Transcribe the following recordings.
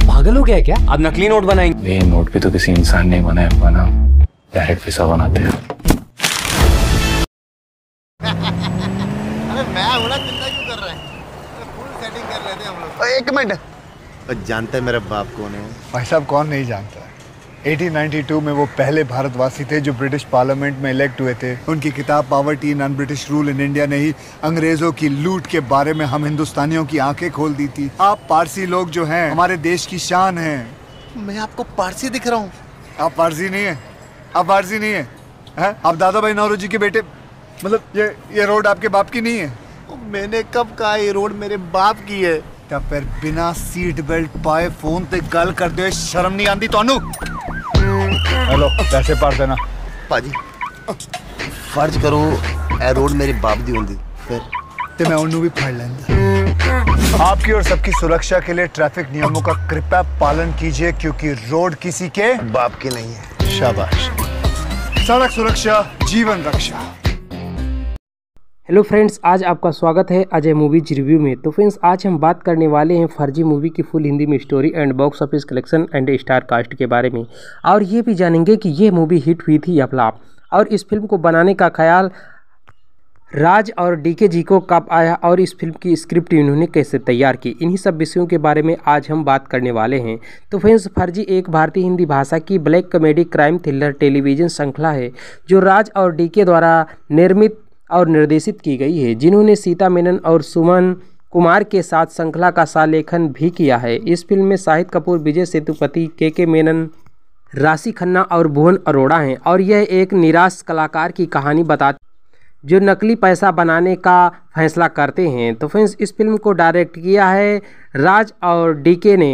तू पागल हो गया क्या अब नकली नोट बनाएंगे ये नोट भी तो किसी इंसान ने बनाया हुआ ना डायरेक्ट पैसा बनाते हैं एक मिनट जानते है मेरा बाप कौन है भाई साहब कौन नहीं जानता 1892 में वो पहले भारतवासी थे जो ब्रिटिश पार्लियामेंट में इलेक्ट हुए थे उनकी किताब poverty in un British rule in India ने ही अंग्रेजों की लूट के बारे में हम हिंदुस्तानियों की आंखें खोल दी थी आप पारसी लोग जो हैं हमारे देश की शान हैं मैं आपको पारसी दिख रहा हूँ आप पारसी नहीं है आप पारसी नहीं है, है? आप दादा भाई जी के बेटे मतलब ये ये रोड आपके बाप की नहीं है मैंने कब कहा ये रोड मेरे बाप की है ਤਾਂ ਫਿਰ ਬਿਨਾ ਸੀਟ ਬੈਲਟ ਪਾਏ ਫੋਨ ਤੇ ਗੱਲ ਕਰਦੇ ਹੋਏ ਸ਼ਰਮ ਨਹੀਂ ਆਂਦੀ ਤੁਹਾਨੂੰ ਹੈਲੋ ਪੈਸੇ ਭਰ ਦੇਣਾ ਭਾਜੀ ਫਰਜ਼ ਕਰੋ ਇਹ ਰੋਡ ਮੇਰੇ ਬਾਪ ਦੀ ਹੁੰਦੀ ਫਿਰ ਤੇ ਮੈਂ ਉਹਨੂੰ ਵੀ ਫੜ ਲੈਂਦਾ आपकी और सबकी सुरक्षा के लिए ट्रैफिक नियमों का कृपया पालन कीजिए क्योंकि रोड किसी के बाप के नहीं है शाबाश सड़क सुरक्षा जीवन रक्षा हेलो फ्रेंड्स आज आपका स्वागत है अजय मूवीज रिव्यू में तो फ्रेंड्स आज हम बात करने वाले हैं फर्जी मूवी की फुल हिंदी में story and box office collection and star cast के बारे में और ये भी जानेंगे कि ये मूवी हिट हुई थी या फ्लाप और इस फिल्म को बनाने का ख्याल राज और डीके जी को कब आया और इस फिल्म की स्क्रिप्ट इन्होंने कैसे तैयार की इन्हीं सब विषयों के बारे में आज हम बात करने वाले हैं तो फ्रेंड्स फर्जी एक भारतीय हिंदी भाषा की black comedy crime thriller television श्रृंखला है जो राज और डीके द्वारा निर्मित और निर्देशित की गई है जिन्होंने सीता मेनन और सुमन कुमार के साथ श्रृंखला का सालेखन भी किया है इस फिल्म में शाहिद कपूर विजय सेतुपति के के मेनन राशि खन्ना और भुवन अरोड़ा हैं और यह एक निराश कलाकार की कहानी बताती जो नकली पैसा बनाने का फैसला करते हैं तो फ्रेंड्स इस फिल्म को डायरेक्ट किया है राज और डीके ने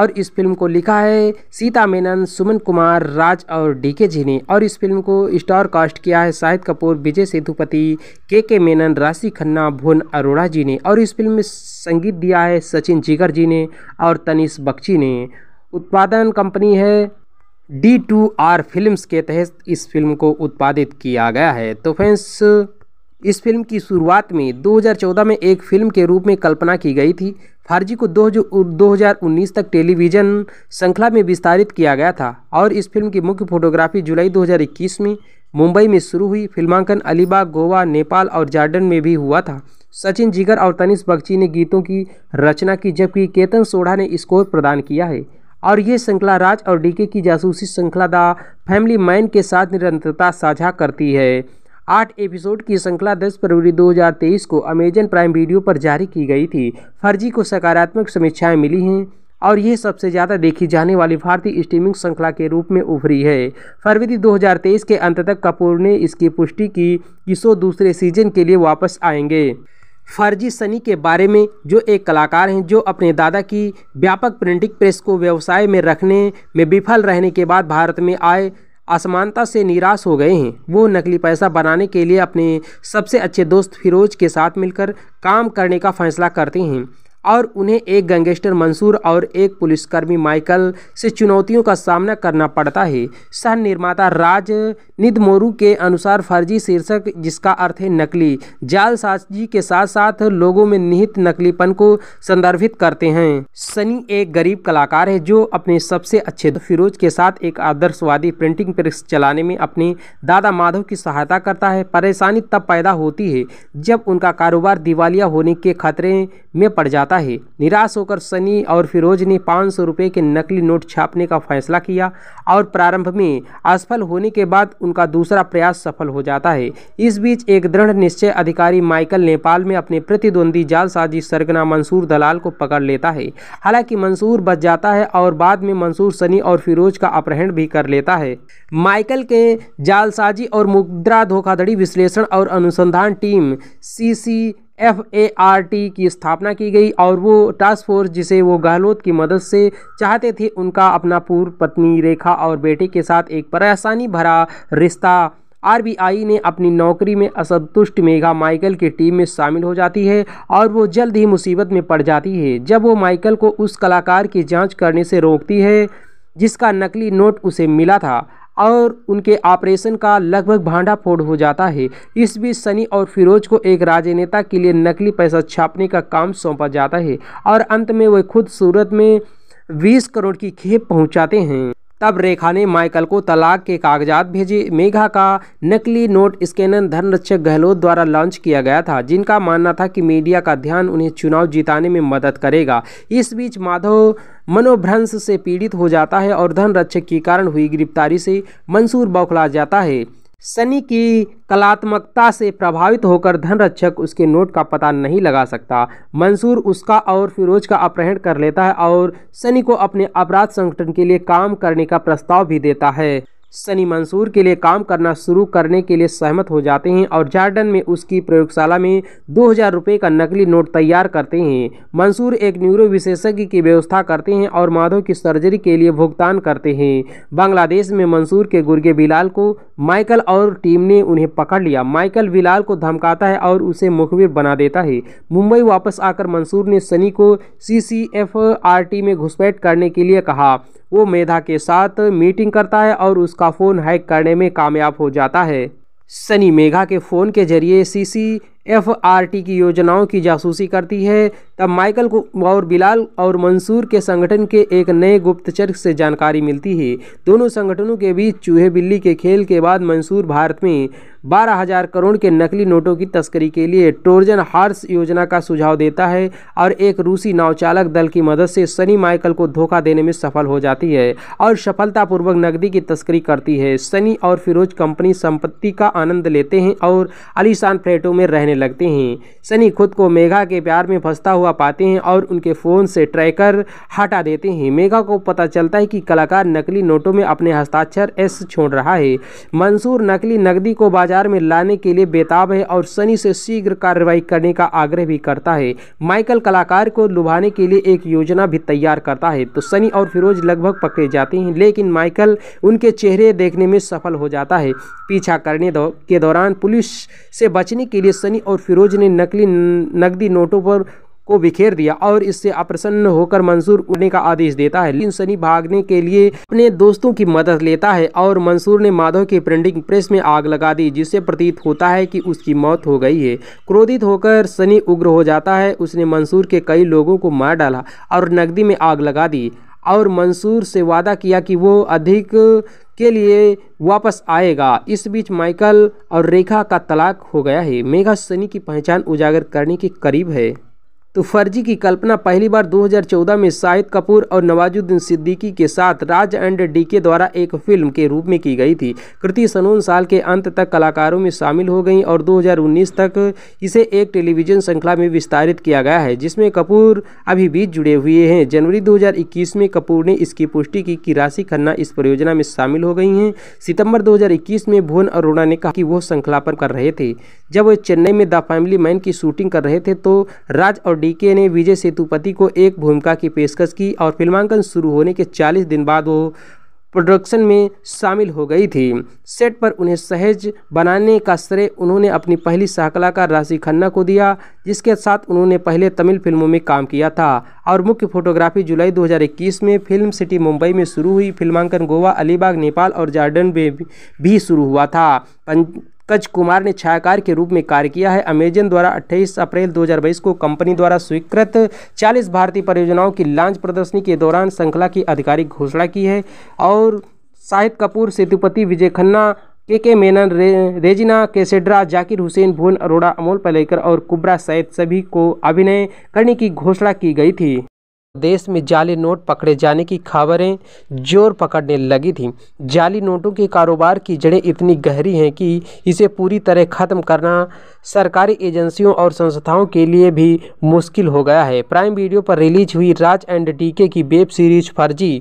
और इस फिल्म को लिखा है सीता मेनन सुमन कुमार राज और डीके जी ने और इस फिल्म को स्टार कास्ट किया है शाहिद कपूर विजय सेतुपति के के मेनन राशि खन्ना भुवन अरोड़ा जी ने और इस फिल्म में संगीत दिया है सचिन जिगर जी ने और तनिष बख्शी ने उत्पादन कंपनी है डी टू आर फिल्म्स के तहत इस फिल्म को उत्पादित किया गया है तो फ्रेंड्स इस फिल्म की शुरुआत में 2014 में एक फिल्म के रूप में कल्पना की गई थी फारजी को 2019 तक टेलीविज़न श्रृंखला में विस्तारित किया गया था और इस फिल्म की मुख्य फोटोग्राफी जुलाई 2021 में मुंबई में शुरू हुई फिल्मांकन अलीबाग गोवा नेपाल और जार्डन में भी हुआ था सचिन जिगर और तनिष बख्ची ने गीतों की रचना की जबकि केतन सोढ़ा ने स्कोर प्रदान किया है और ये श्रृंखला राज और डीके की जासूसी श्रृंखला द फैमिली मैन के साथ निरंतरता साझा करती है आठ एपिसोड की श्रृंखला 10 फरवरी 2023 को अमेजन प्राइम वीडियो पर जारी की गई थी फर्जी को सकारात्मक समीक्षाएं मिली हैं और यह सबसे ज़्यादा देखी जाने वाली भारतीय स्ट्रीमिंग श्रृंखला के रूप में उभरी है फरवरी 2023 के अंत तक कपूर ने इसकी पुष्टि की कि शो दूसरे सीजन के लिए वापस आएंगे फर्जी सनी के बारे में जो एक कलाकार हैं जो अपने दादा की व्यापक प्रिंटिंग प्रेस को व्यवसाय में रखने में विफल रहने के बाद भारत में आए असमानता से निराश हो गए हैं वो नकली पैसा बनाने के लिए अपने सबसे अच्छे दोस्त फिरोज के साथ मिलकर काम करने का फैसला करते हैं और उन्हें एक गैंगस्टर मंसूर और एक पुलिसकर्मी माइकल से चुनौतियों का सामना करना पड़ता है सह निर्माता राज निदमोरू के अनुसार फर्जी शीर्षक जिसका अर्थ है नकली जालसाजी के साथ साथ लोगों में निहित नकलीपन को संदर्भित करते हैं सनी एक गरीब कलाकार है जो अपने सबसे अच्छे फिरोज के साथ एक आदर्शवादी प्रिंटिंग प्रेस चलाने में अपने दादा माधव की सहायता करता है परेशानी तब पैदा होती है जब उनका कारोबार दिवालिया होने के खतरे में पड़ जाता जाता है निराश होकर सनी और फिरोज ने पाँच सौ रुपये के नकली नोट छापने का फैसला किया और प्रारंभ में असफल होने के बाद उनका दूसरा प्रयास सफल हो जाता है इस बीच एक दृढ़ निश्चय अधिकारी माइकल नेपाल में अपने प्रतिद्वंदी जालसाजी सरगना मंसूर दलाल को पकड़ लेता है हालांकि मंसूर बच जाता है और बाद में मंसूर सनी और फिरोज का अपहरण भी कर लेता है माइकल के जालसाजी और मुद्रा धोखाधड़ी विश्लेषण और अनुसंधान team C F A R T की स्थापना की गई और वो टास्क फोर्स जिसे वो गहलोत की मदद से चाहते थे उनका अपना पूर्व पत्नी रेखा और बेटे के साथ एक परेशानी भरा रिश्ता आरबीआई ने अपनी नौकरी में असंतुष्ट मेघा माइकल की टीम में शामिल हो जाती है और वो जल्द ही मुसीबत में पड़ जाती है जब वो माइकल को उस कलाकार की जांच करने से रोकती है जिसका नकली नोट उसे मिला था और उनके ऑपरेशन का लगभग भांडा फोड़ हो जाता है इस बीच सनी और फिरोज को एक राजनेता के लिए नकली पैसा छापने का काम सौंपा जाता है और अंत में वे खुद सूरत में बीस करोड़ की खेप पहुंचाते हैं तब रेखा ने माइकल को तलाक के कागजात भेजे मेघा का नकली नोट स्कैनर धनरक्षक गहलोत द्वारा लॉन्च किया गया था जिनका मानना था कि मीडिया का ध्यान उन्हें चुनाव जिताने में मदद करेगा इस बीच माधव मनोभ्रंश से पीड़ित हो जाता है और धनरक्षक के कारण हुई गिरफ्तारी से मंसूर बौखला जाता है शनि की कलात्मकता से प्रभावित होकर धनरक्षक उसके नोट का पता नहीं लगा सकता मंसूर उसका और फिरोज का अपहरण कर लेता है और शनि को अपने अपराध संगठन के लिए काम करने का प्रस्ताव भी देता है सनी मंसूर के लिए काम करना शुरू करने के लिए सहमत हो जाते हैं और जार्डन में उसकी प्रयोगशाला में दो हज़ार रुपये का नकली नोट तैयार करते हैं मंसूर एक न्यूरो विशेषज्ञ की व्यवस्था करते हैं और माधव की सर्जरी के लिए भुगतान करते हैं बांग्लादेश में मंसूर के गुर्गे बिलाल को माइकल और टीम ने उन्हें पकड़ लिया माइकल बिलाल को धमकाता है और उसे मुखबिर बना देता है मुंबई वापस आकर मंसूर ने सनी को सी में घुसपैठ करने के लिए कहा वो मेधा के साथ मीटिंग करता है और उसका फ़ोन हैक करने में कामयाब हो जाता है सनी मेघा के फ़ोन के जरिए सीसी एफ आर टी की योजनाओं की जासूसी करती है तब माइकल को और बिलाल और मंसूर के संगठन के एक नए गुप्तचर से जानकारी मिलती है दोनों संगठनों के बीच चूहे बिल्ली के खेल के बाद मंसूर भारत में बारह हजार करोड़ के नकली नोटों की तस्करी के लिए ट्रोजन हार्स योजना का सुझाव देता है और एक रूसी नावचालक दल की मदद से सनी माइकल को धोखा देने में सफल हो जाती है और सफलतापूर्वक नकदी की तस्करी करती है सनी और फिरोज कंपनी संपत्ति का आनंद लेते हैं और अलीशान फ्लैटों में रहने करने लगते हैं सनी खुद को मेघा के प्यार में फंसता हुआ पाते हैं और उनके फ़ोन से ट्रैकर हटा देते हैं मेघा को पता चलता है कि कलाकार नकली नोटों में अपने हस्ताक्षर एस छोड़ रहा है मंसूर नकली नकदी को बाजार में लाने के लिए बेताब है और सनी से शीघ्र कार्रवाई करने का आग्रह भी करता है माइकल कलाकार को लुभाने के लिए एक योजना भी तैयार करता है तो सनी और फिरोज लगभग पकड़े जाते हैं लेकिन माइकल उनके चेहरे देखने में सफल हो जाता है पीछा करने दो, के दौरान पुलिस से बचने के लिए सनी और फिरोज ने नकली नकदी नोटों पर को बिखेर दिया और इससे अप्रसन्न होकर मंसूर उड़ने का आदेश देता है लेकिन सनी भागने के लिए अपने दोस्तों की मदद लेता है और मंसूर ने माधव की प्रिंटिंग प्रेस में आग लगा दी जिससे प्रतीत होता है कि उसकी मौत हो गई है क्रोधित होकर सनी उग्र हो जाता है उसने मंसूर के कई लोगों को मार डाला और नकदी में आग लगा दी और मंसूर से वादा किया कि वो अधिक के लिए वापस आएगा इस बीच माइकल और रेखा का तलाक हो गया है मेघा सनी की पहचान उजागर करने के करीब है तो फर्जी की कल्पना पहली बार 2014 में शाहिद कपूर और नवाजुद्दीन सिद्दीकी के साथ राज एंड डीके द्वारा एक फिल्म के रूप में की गई थी कृति सनून साल के अंत तक कलाकारों में शामिल हो गई और 2019 तक इसे एक टेलीविजन श्रृंखला में विस्तारित किया गया है जिसमें कपूर अभी भी जुड़े हुए हैं जनवरी दो में कपूर ने इसकी पुष्टि की कि राशि खन्ना इस परियोजना में शामिल हो गई हैं सितंबर दो में भुवन अरोड़ा ने कहा कि वो श्रृंखला पर कर रहे थे जब वे चेन्नई में द फैमिली मैन की शूटिंग कर रहे थे तो राज और डीके ने विजय सेतुपति को एक भूमिका की पेशकश की और फिल्मांकन शुरू होने के 40 दिन बाद वो प्रोडक्शन में शामिल हो गई थी सेट पर उन्हें सहज बनाने का श्रेय उन्होंने अपनी पहली सहकलाकार राशि खन्ना को दिया जिसके साथ उन्होंने पहले तमिल फिल्मों में काम किया था और मुख्य फोटोग्राफी जुलाई 2021 में फिल्म सिटी मुंबई में शुरू हुई फिल्मांकन गोवा अलीबाग नेपाल और जार्डन में भी शुरू हुआ था कच कुमार ने छायाकार के रूप में कार्य किया है अमेजन द्वारा 28 अप्रैल 2022 को कंपनी द्वारा स्वीकृत 40 भारतीय परियोजनाओं की लॉन्च प्रदर्शनी के दौरान श्रृंखला की आधिकारिक घोषणा की है और शाहिद कपूर सेतुपति विजय खन्ना के के मेनन रे, रेजिना केसेड्रा जाकिर हुसैन भुवन अरोड़ा अमोल पलेकर और कुब्रा सैद सभी को अभिनय करने की घोषणा की गई थी देश में जाली नोट पकड़े जाने की खबरें जोर पकड़ने लगी थी जाली नोटों के कारोबार की जड़ें इतनी गहरी हैं कि इसे पूरी तरह ख़त्म करना सरकारी एजेंसियों और संस्थाओं के लिए भी मुश्किल हो गया है प्राइम वीडियो पर रिलीज हुई राज एंड डीके की वेब सीरीज फर्जी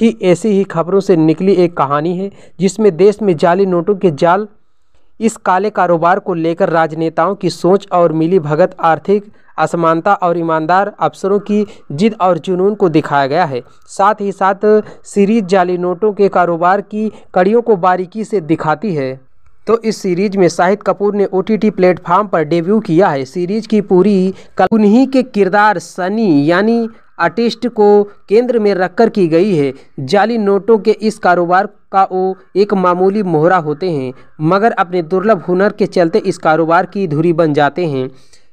ही ऐसी ही खबरों से निकली एक कहानी है जिसमें देश में जाली नोटों के जाल इस काले कारोबार को लेकर राजनेताओं की सोच और मिली भगत आर्थिक असमानता और ईमानदार अफसरों की जिद और जुनून को दिखाया गया है साथ ही साथ सीरीज जाली नोटों के कारोबार की कड़ियों को बारीकी से दिखाती है तो इस सीरीज में शाहिद कपूर ने ओ टी प्लेटफार्म पर डेब्यू किया है सीरीज की पूरी उन्हीं के किरदार सनी यानी आर्टिस्ट को केंद्र में रखकर की गई है जाली नोटों के इस कारोबार का वो एक मामूली मोहरा होते हैं मगर अपने दुर्लभ हुनर के चलते इस कारोबार की धुरी बन जाते हैं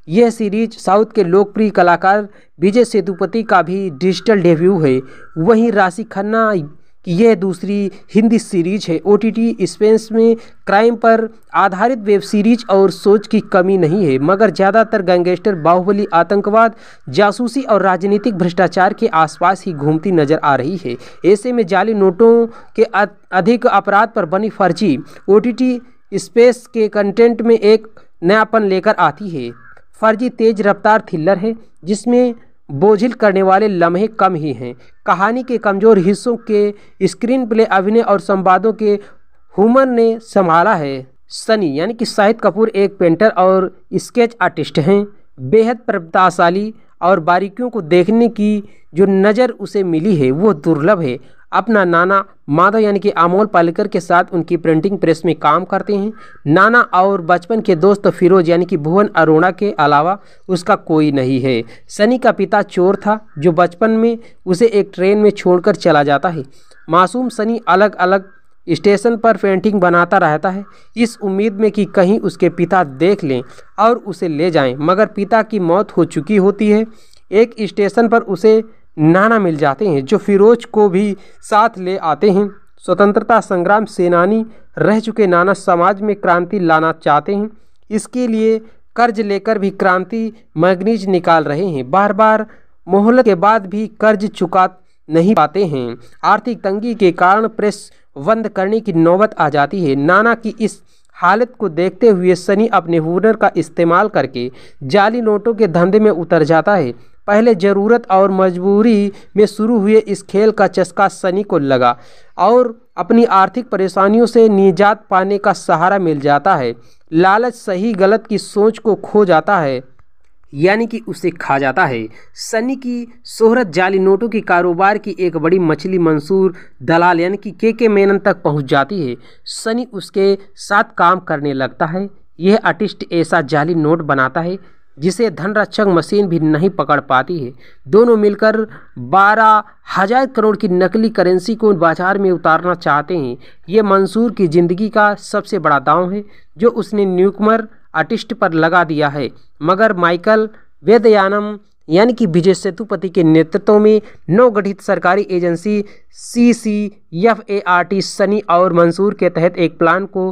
यह सीरीज साउथ के लोकप्रिय कलाकार विजय सेतुपति का भी डिजिटल डेब्यू है वहीं राशि खन्ना यह दूसरी हिंदी सीरीज है ओ टी स्पेस में क्राइम पर आधारित वेब सीरीज और सोच की कमी नहीं है मगर ज़्यादातर गैंगस्टर बाहुबली आतंकवाद जासूसी और राजनीतिक भ्रष्टाचार के आसपास ही घूमती नजर आ रही है ऐसे में जाली नोटों के अधिक अपराध पर बनी Farzi O T T space के कंटेंट में एक नयापन लेकर आती है फर्जी तेज रफ्तार थ्रिलर है जिसमें बोझिल करने वाले लम्हे कम ही हैं कहानी के कमज़ोर हिस्सों के स्क्रीन प्ले अभिनय और संवादों के हुमर ने संभाला है सनी यानी कि शाहिद कपूर एक पेंटर और स्केच आर्टिस्ट हैं बेहद प्रभाशाली और बारीकियों को देखने की जो नज़र उसे मिली है वो दुर्लभ है अपना नाना माधव यानी कि अमोल पालेकर के साथ उनकी प्रिंटिंग प्रेस में काम करते हैं नाना और बचपन के दोस्त फिरोज यानी कि भुवन अरोड़ा के अलावा उसका कोई नहीं है सनी का पिता चोर था जो बचपन में उसे एक ट्रेन में छोड़कर चला जाता है मासूम सनी अलग अलग स्टेशन पर पेंटिंग बनाता रहता है इस उम्मीद में कि कहीं उसके पिता देख लें और उसे ले जाएं मगर पिता की मौत हो चुकी होती है एक स्टेशन पर उसे नाना मिल जाते हैं जो फिरोज को भी साथ ले आते हैं स्वतंत्रता संग्राम सेनानी रह चुके नाना समाज में क्रांति लाना चाहते हैं इसके लिए कर्ज लेकर भी क्रांति मैगनीज निकाल रहे हैं बार बार मोहलत के बाद भी कर्ज चुका नहीं पाते हैं आर्थिक तंगी के कारण प्रेस बंद करने की नौबत आ जाती है नाना की इस हालत को देखते हुए सनी अपने हुनर का इस्तेमाल करके जाली नोटों के धंधे में उतर जाता है पहले ज़रूरत और मजबूरी में शुरू हुए इस खेल का चस्का सनी को लगा और अपनी आर्थिक परेशानियों से निजात पाने का सहारा मिल जाता है लालच सही गलत की सोच को खो जाता है यानी कि उसे खा जाता है सनी की शोहरत जाली नोटों की कारोबार की एक बड़ी मछली मंसूर दलाल यानी कि के के मेनन तक पहुंच जाती है सनी उसके साथ काम करने लगता है यह आर्टिस्ट ऐसा जाली नोट बनाता है जिसे धनरक्षक मशीन भी नहीं पकड़ पाती है दोनों मिलकर बारह हजार करोड़ की नकली करेंसी को बाजार में उतारना चाहते हैं ये मंसूर की ज़िंदगी का सबसे बड़ा दांव है जो उसने न्यूकमर आर्टिस्ट पर लगा दिया है मगर माइकल वेदयानम यानी कि विजय सेतुपति के नेतृत्व में नवगठित सरकारी agency C C F A R T Sunny और मंसूर के तहत एक प्लान को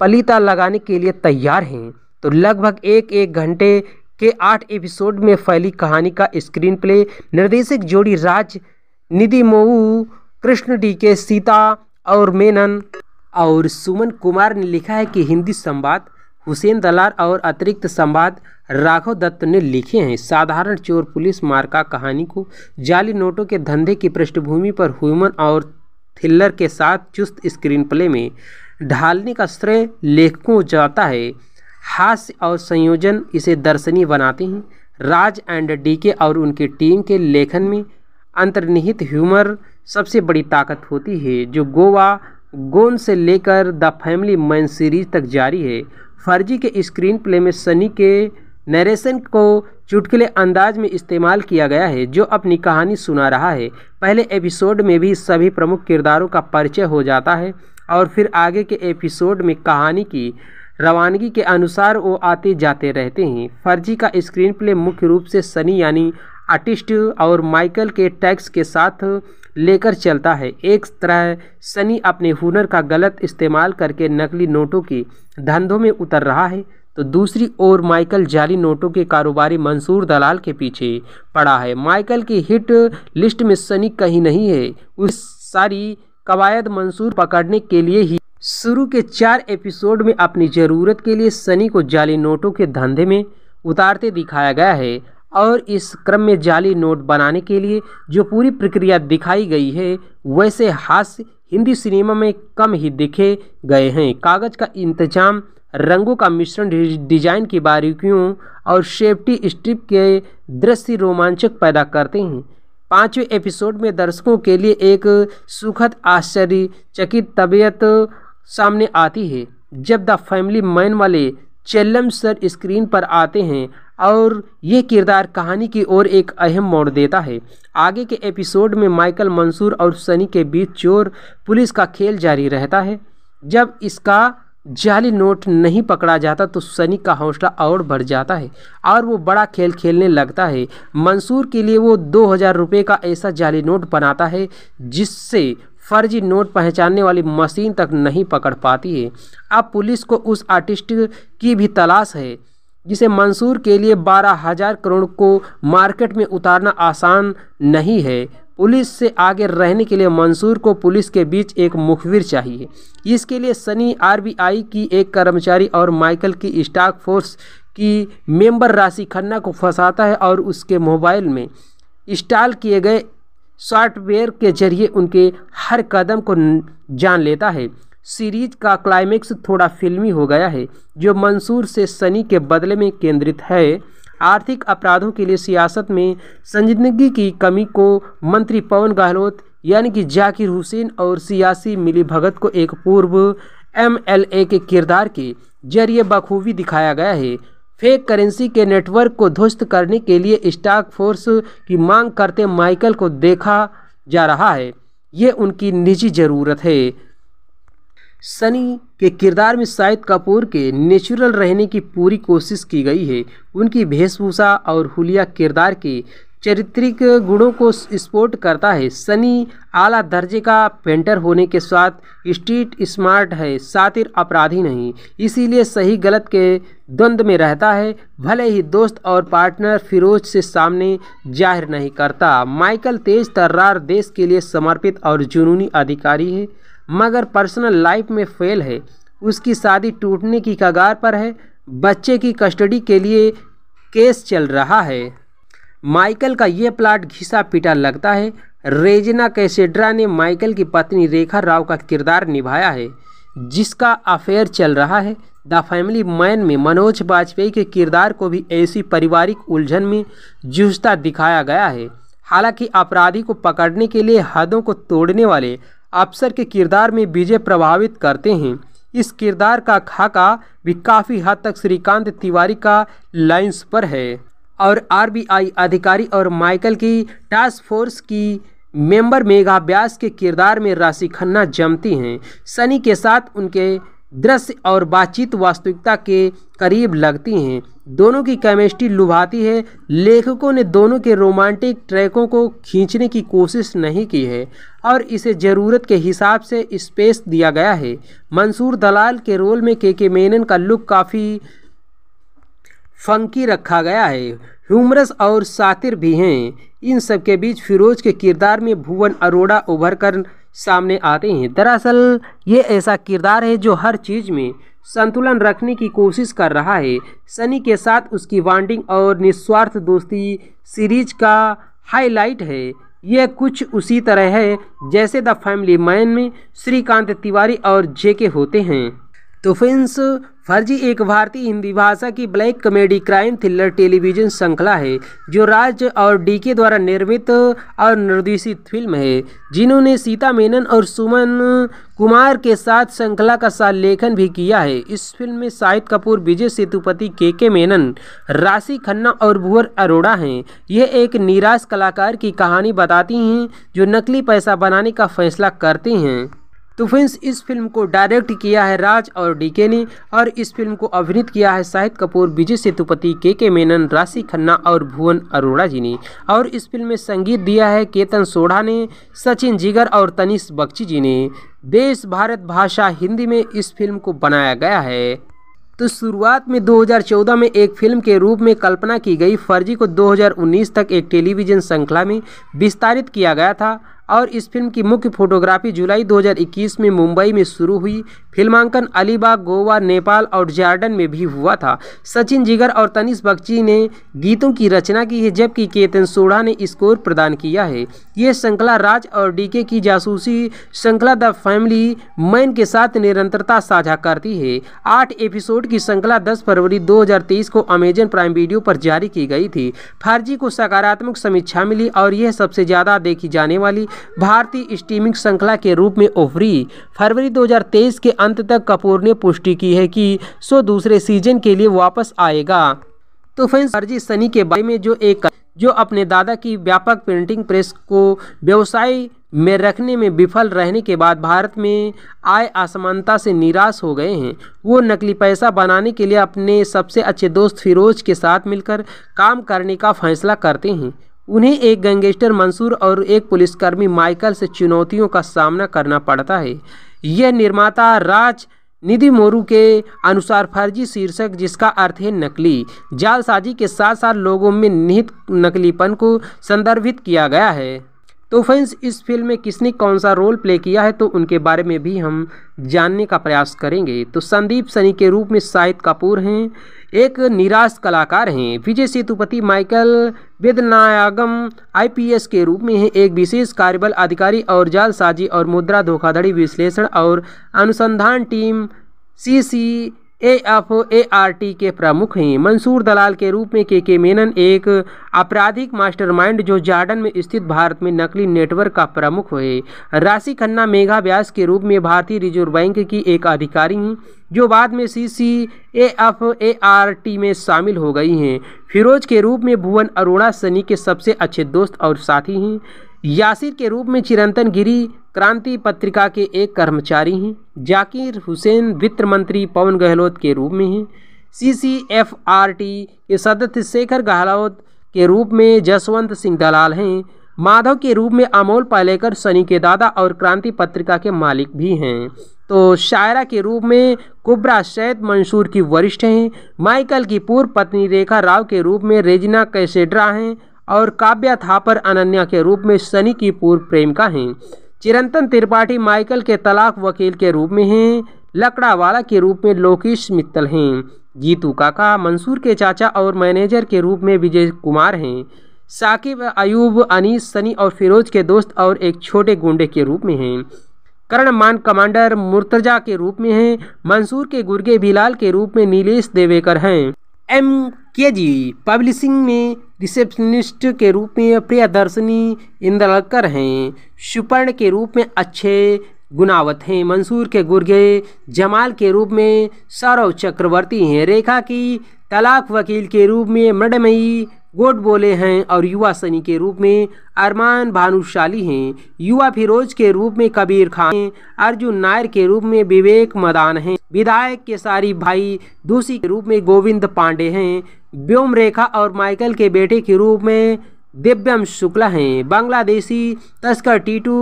पलीता लगाने के लिए तैयार हैं तो लगभग एक एक घंटे के आठ एपिसोड में फैली कहानी का स्क्रीन प्ले निर्देशक जोड़ी राज निधि मऊ कृष्ण डी के सीता और मेनन और सुमन कुमार ने लिखा है कि हिंदी संवाद हुसैन दलार और अतिरिक्त संवाद राघव दत्त ने लिखे हैं साधारण चोर पुलिस मार्का कहानी को जाली नोटों के धंधे की पृष्ठभूमि पर ह्यूमन और थ्रिलर के साथ चुस्त स्क्रीन प्ले में ढालने का श्रेय लेखकों जाता है हास्य और संयोजन इसे दर्शनीय बनाते हैं राज एंड डीके और उनकी टीम के लेखन में अंतर्निहित ह्यूमर सबसे बड़ी ताकत होती है जो गोवा गोन से लेकर द फैमिली मैन सीरीज तक जारी है फर्जी के स्क्रीन प्ले में सनी के नरेशन को चुटकुले अंदाज में इस्तेमाल किया गया है जो अपनी कहानी सुना रहा है पहले एपिसोड में भी सभी प्रमुख किरदारों का परिचय हो जाता है और फिर आगे के एपिसोड में कहानी की रवानगी के अनुसार वो आते जाते रहते हैं फर्जी का स्क्रीन प्ले मुख्य रूप से सनी यानी आर्टिस्ट और माइकल के टैक्स के साथ लेकर चलता है एक तरह सनी अपने हुनर का गलत इस्तेमाल करके नकली नोटों के धंधों में उतर रहा है तो दूसरी ओर माइकल जाली नोटों के कारोबारी मंसूर दलाल के पीछे पड़ा है माइकल की हिट लिस्ट में सनी कहीं नहीं है उस सारी कवायद मंसूर पकड़ने के लिए ही शुरू के चार एपिसोड में अपनी ज़रूरत के लिए सनी को जाली नोटों के धंधे में उतारते दिखाया गया है और इस क्रम में जाली नोट बनाने के लिए जो पूरी प्रक्रिया दिखाई गई है वैसे हास्य हिंदी सिनेमा में कम ही दिखे गए हैं कागज़ का इंतजाम रंगों का मिश्रण डिजाइन की बारीकियों और सेफ्टी स्ट्रिप के दृश्य रोमांचक पैदा करते हैं पाँचवें एपिसोड में दर्शकों के लिए एक सुखद आश्चर्यचकित तबीयत सामने आती है जब द फैमिली मैन वाले चेल्लम सर स्क्रीन पर आते हैं और यह किरदार कहानी की ओर एक अहम मोड़ देता है आगे के एपिसोड में माइकल मंसूर और सनी के बीच चोर पुलिस का खेल जारी रहता है जब इसका जाली नोट नहीं पकड़ा जाता तो सनी का हौसला और बढ़ जाता है और वो बड़ा खेल खेलने लगता है मंसूर के लिए वो दो हज़ार रुपये का ऐसा जाली नोट बनाता है जिससे फर्जी नोट पहचानने वाली मशीन तक नहीं पकड़ पाती है अब पुलिस को उस आर्टिस्ट की भी तलाश है जिसे मंसूर के लिए बारह हजार करोड़ को मार्केट में उतारना आसान नहीं है पुलिस से आगे रहने के लिए मंसूर को पुलिस के बीच एक मुखबिर चाहिए इसके लिए सनी आरबीआई की एक कर्मचारी और माइकल की स्टाक फोर्स की मेंबर राशि खन्ना को फंसाता है और उसके मोबाइल में इंस्टॉल किए गए सॉफ्टवेयर के जरिए उनके हर कदम को जान लेता है सीरीज का क्लाइमेक्स थोड़ा फिल्मी हो गया है जो मंसूर से सनी के बदले में केंद्रित है आर्थिक अपराधों के लिए सियासत में संजीदगी की कमी को मंत्री पवन गहलोत यानी कि जाकिर हुसैन और सियासी मिली भगत को एक पूर्व एमएलए के किरदार के जरिए बखूबी दिखाया गया है फेक करेंसी के नेटवर्क को ध्वस्त करने के लिए स्टाक फोर्स की मांग करते माइकल को देखा जा रहा है ये उनकी निजी ज़रूरत है सनी के किरदार में शाहिद कपूर के नेचुरल रहने की पूरी कोशिश की गई है उनकी वेशभूषा और हुलिया किरदार की चरित्रिक गुणों को स्पोर्ट करता है सनी आला दर्जे का पेंटर होने के साथ स्ट्रीट स्मार्ट है सातिर अपराधी नहीं इसीलिए सही गलत के द्वंद्व में रहता है भले ही दोस्त और पार्टनर फिरोज से सामने जाहिर नहीं करता माइकल तेज तर्रार देश के लिए समर्पित और जुनूनी अधिकारी है मगर पर्सनल लाइफ में फेल है उसकी शादी टूटने की कगार पर है बच्चे की कस्टडी के लिए केस चल रहा है माइकल का ये प्लाट घिसा पिटा लगता है रेजना कैसेड्रा ने माइकल की पत्नी रेखा राव का किरदार निभाया है जिसका अफेयर चल रहा है द फैमिली मैन में मनोज वाजपेयी के किरदार को भी ऐसी पारिवारिक उलझन में जूझता दिखाया गया है हालांकि अपराधी को पकड़ने के लिए हदों को तोड़ने वाले अफसर के किरदार में विजय प्रभावित करते हैं इस किरदार का खाका भी काफ़ी हद तक श्रीकांत तिवारी का लाइंस पर है और आरबीआई अधिकारी और माइकल की टास्क फोर्स की मेंबर मेघा व्यास के किरदार में राशि खन्ना जमती हैं सनी के साथ उनके दृश्य और बातचीत वास्तविकता के करीब लगती हैं दोनों की केमिस्ट्री लुभाती है लेखकों ने दोनों के रोमांटिक ट्रैकों को खींचने की कोशिश नहीं की है और इसे ज़रूरत के हिसाब से स्पेस दिया गया है मंसूर दलाल के रोल में के के मेनन का लुक काफ़ी फंकी रखा गया है ह्यूमरस और सातिर भी हैं इन सब के बीच फिरोज के किरदार में भुवन अरोड़ा उभर कर सामने आते हैं दरअसल ये ऐसा किरदार है जो हर चीज़ में संतुलन रखने की कोशिश कर रहा है सनी के साथ उसकी वांडिंग और निस्वार्थ दोस्ती सीरीज का हाईलाइट है यह कुछ उसी तरह है जैसे द फैमिली मैन में श्रीकांत तिवारी और जेके होते हैं तो फर्जी एक भारतीय हिंदी भाषा की black comedy crime thriller television श्रृंखला है जो राज और डीके द्वारा निर्मित और निर्देशित फिल्म है जिन्होंने सीता मेनन और सुमन कुमार के साथ श्रृंखला का लेखन भी किया है इस फिल्म में शाहिद कपूर विजय सेतुपति के के मेनन राशि खन्ना और भुवर अरोड़ा हैं यह एक निराश कलाकार की कहानी बताती हैं जो नकली पैसा बनाने का फैसला करते हैं तो फ्रेंड्स इस फिल्म को डायरेक्ट किया है राज और डीके ने और इस फिल्म को अभिनीत किया है शाहिद कपूर विजय सेतुपति के के मेनन राशि खन्ना और भुवन अरोड़ा जी ने और इस फिल्म में संगीत दिया है केतन सोढ़ा ने सचिन जिगर और तनिष बख्ची जी ने देश भारत भाषा हिंदी में इस फिल्म को बनाया गया है तो शुरुआत में 2014 में एक फिल्म के रूप में कल्पना की गई फर्जी को 2019 तक एक टेलीविजन श्रृंखला में विस्तारित किया गया था और इस फिल्म की मुख्य फोटोग्राफी जुलाई 2021 में मुंबई में शुरू हुई फिल्मांकन अलीबाग गोवा नेपाल और जॉर्डन में भी हुआ था सचिन जिगर और तनिष बख्ची ने गीतों की रचना की है जबकि केतन सोढ़ा ने स्कोर प्रदान किया है ये श्रृंखला राज और डीके की जासूसी श्रृंखला द फैमिली मैन के साथ निरंतरता साझा करती है आठ एपिसोड की श्रृंखला दस फरवरी दो को अमेजन प्राइम वीडियो पर जारी की गई थी फर्जी को सकारात्मक समीक्षा मिली और यह सबसे ज़्यादा देखी जाने वाली भारतीय स्ट्रीमिंग श्रृंखला के रूप में उभरी फरवरी 2023 के अंत तक कपूर ने पुष्टि की है कि शो दूसरे सीजन के लिए वापस आएगा तो फैंस अर्जी सनी के बारे में जो एक जो अपने दादा की व्यापक प्रिंटिंग प्रेस को व्यवसाय में रखने में विफल रहने के बाद भारत में आय असमानता से निराश हो गए हैं वो नकली पैसा बनाने के लिए अपने सबसे अच्छे दोस्त फिरोज के साथ मिलकर काम करने का फैसला करते हैं उन्हें एक गैंगस्टर मंसूर और एक पुलिसकर्मी माइकल से चुनौतियों का सामना करना पड़ता है यह निर्माता राज निधि मोरू के अनुसार फर्जी शीर्षक जिसका अर्थ है नकली जालसाजी के साथ साथ लोगों में निहित नकलीपन को संदर्भित किया गया है तो फ्रेंड्स इस फिल्म में किसने कौन सा रोल प्ले किया है तो उनके बारे में भी हम जानने का प्रयास करेंगे तो संदीप सनी के रूप में शाहिद कपूर हैं एक निराश कलाकार हैं विजय सेतुपति माइकल वेदनायागम आईपीएस के रूप में हैं एक विशेष कार्यबल अधिकारी और जालसाजी और मुद्रा धोखाधड़ी विश्लेषण और अनुसंधान team C C A F R T के प्रमुख हैं मंसूर दलाल के रूप में के के मेनन एक आपराधिक मास्टरमाइंड जो जार्डन में स्थित भारत में नकली नेटवर्क का प्रमुख है राशि खन्ना मेघा व्यास के रूप में भारतीय रिजर्व बैंक की एक अधिकारी हैं जो बाद में C C A F A R T में शामिल हो गई हैं फिरोज के रूप में भुवन अरोड़ा सनी के सबसे अच्छे दोस्त और साथी हैं यासिर के रूप में चिरंतन गिरी क्रांति पत्रिका के एक कर्मचारी हैं जाकिर हुसैन वित्त मंत्री पवन गहलोत के रूप में हैं सीसीएफआरटी के सदस्य शेखर गहलोत के रूप में जसवंत सिंह दलाल हैं माधव के रूप में अमोल पालेकर सनी के दादा और क्रांति पत्रिका के मालिक भी हैं तो शायरा के रूप में कुबरा सैद मंसूर की वरिष्ठ हैं माइकल की पूर्व पत्नी रेखा राव के रूप में रेजिना कैसेड्रा हैं और काव्या थापर अनन्या के रूप में सनी की पूर्व प्रेमिका हैं चिरंतन त्रिपाठी माइकल के तलाक वकील के रूप में हैं लकड़ावाला के रूप में लोकेश मित्तल हैं जीतू काका मंसूर के चाचा और मैनेजर के रूप में विजय कुमार हैं साकिब अयूब अनीस सनी और फिरोज के दोस्त और एक छोटे गुंडे के रूप में हैं करण मान कमांडर मुर्तजा के रूप में हैं मंसूर के गुर्गे बिलाल के रूप में नीलेश देवेकर हैं एम के जी पब्लिशिंग में रिसेप्शनिस्ट के रूप में प्रियदर्शनी इंदलकर हैं सुपर्ण के रूप में अच्छे गुनावत हैं मंसूर के गुर्गे जमाल के रूप में सौरव चक्रवर्ती हैं रेखा की तलाक वकील के रूप में मृडमयी गोड बोले हैं और युवा सनी के रूप में अरमान भानुशाली हैं युवा फिरोज के रूप में कबीर खान हैं अर्जुन नायर के रूप में विवेक मदान हैं विधायक केसारी भाई दूसरी के रूप में गोविंद पांडे हैं व्योम रेखा और माइकल के बेटे के रूप में दिव्यम शुक्ला हैं बांग्लादेशी तस्कर टीटू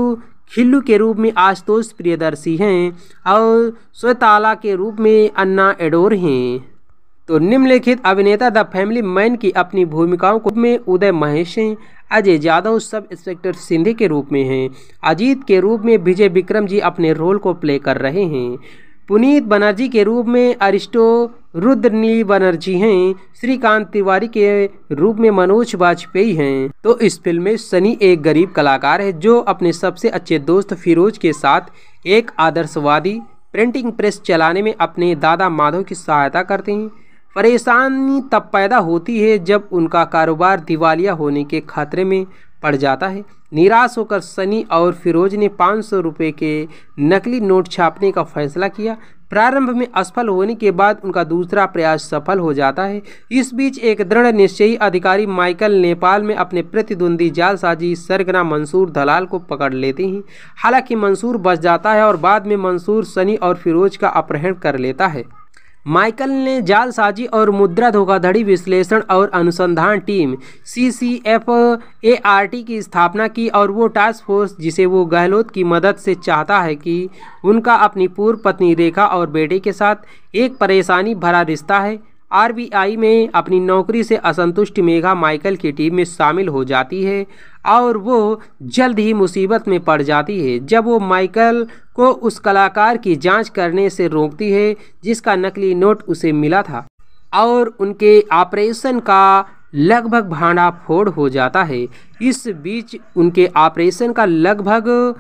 खिल्लू के रूप में आशुतोष प्रियदर्शी हैं और स्वेताला के रूप में अन्ना एडोर हैं तो निम्नलिखित अभिनेता द फैमिली मैन की अपनी भूमिकाओं को में उदय महेश हैं अजय यादव सब इंस्पेक्टर सिंधे के रूप में हैं अजीत के रूप में विजय विक्रम जी अपने रोल को प्ले कर रहे हैं पुनीत बनर्जी के रूप में अरिस्टो रुद्रनी बनर्जी हैं श्रीकांत तिवारी के रूप में मनोज वाजपेयी हैं तो इस फिल्म में सनी एक गरीब कलाकार है जो अपने सबसे अच्छे दोस्त फिरोज के साथ एक आदर्शवादी प्रिंटिंग प्रेस चलाने में अपने दादा माधव की सहायता करते हैं परेशानी तब पैदा होती है जब उनका कारोबार दिवालिया होने के खतरे में पड़ जाता है निराश होकर सनी और फिरोज ने पाँच सौ रुपये के नकली नोट छापने का फैसला किया प्रारंभ में असफल होने के बाद उनका दूसरा प्रयास सफल हो जाता है इस बीच एक दृढ़ निश्चयी अधिकारी माइकल नेपाल में अपने प्रतिद्वंदी जालसाजी सरगना मंसूर दलाल को पकड़ लेते हैं हालांकि मंसूर बच जाता है और बाद में मंसूर सनी और फिरोज का अपहरण कर लेता है माइकल ने जालसाजी और मुद्रा धोखाधड़ी विश्लेषण और अनुसंधान team C C F A R T की स्थापना की और वो टास्क फोर्स जिसे वो गहलोत की मदद से चाहता है कि उनका अपनी पूर्व पत्नी रेखा और बेटे के साथ एक परेशानी भरा रिश्ता है आरबीआई में अपनी नौकरी से असंतुष्ट मेघा माइकल की टीम में शामिल हो जाती है और वो जल्द ही मुसीबत में पड़ जाती है जब वो माइकल को उस कलाकार की जांच करने से रोकती है जिसका नकली नोट उसे मिला था और उनके ऑपरेशन का लगभग भांडा फोड़ हो जाता है इस बीच उनके ऑपरेशन का लगभग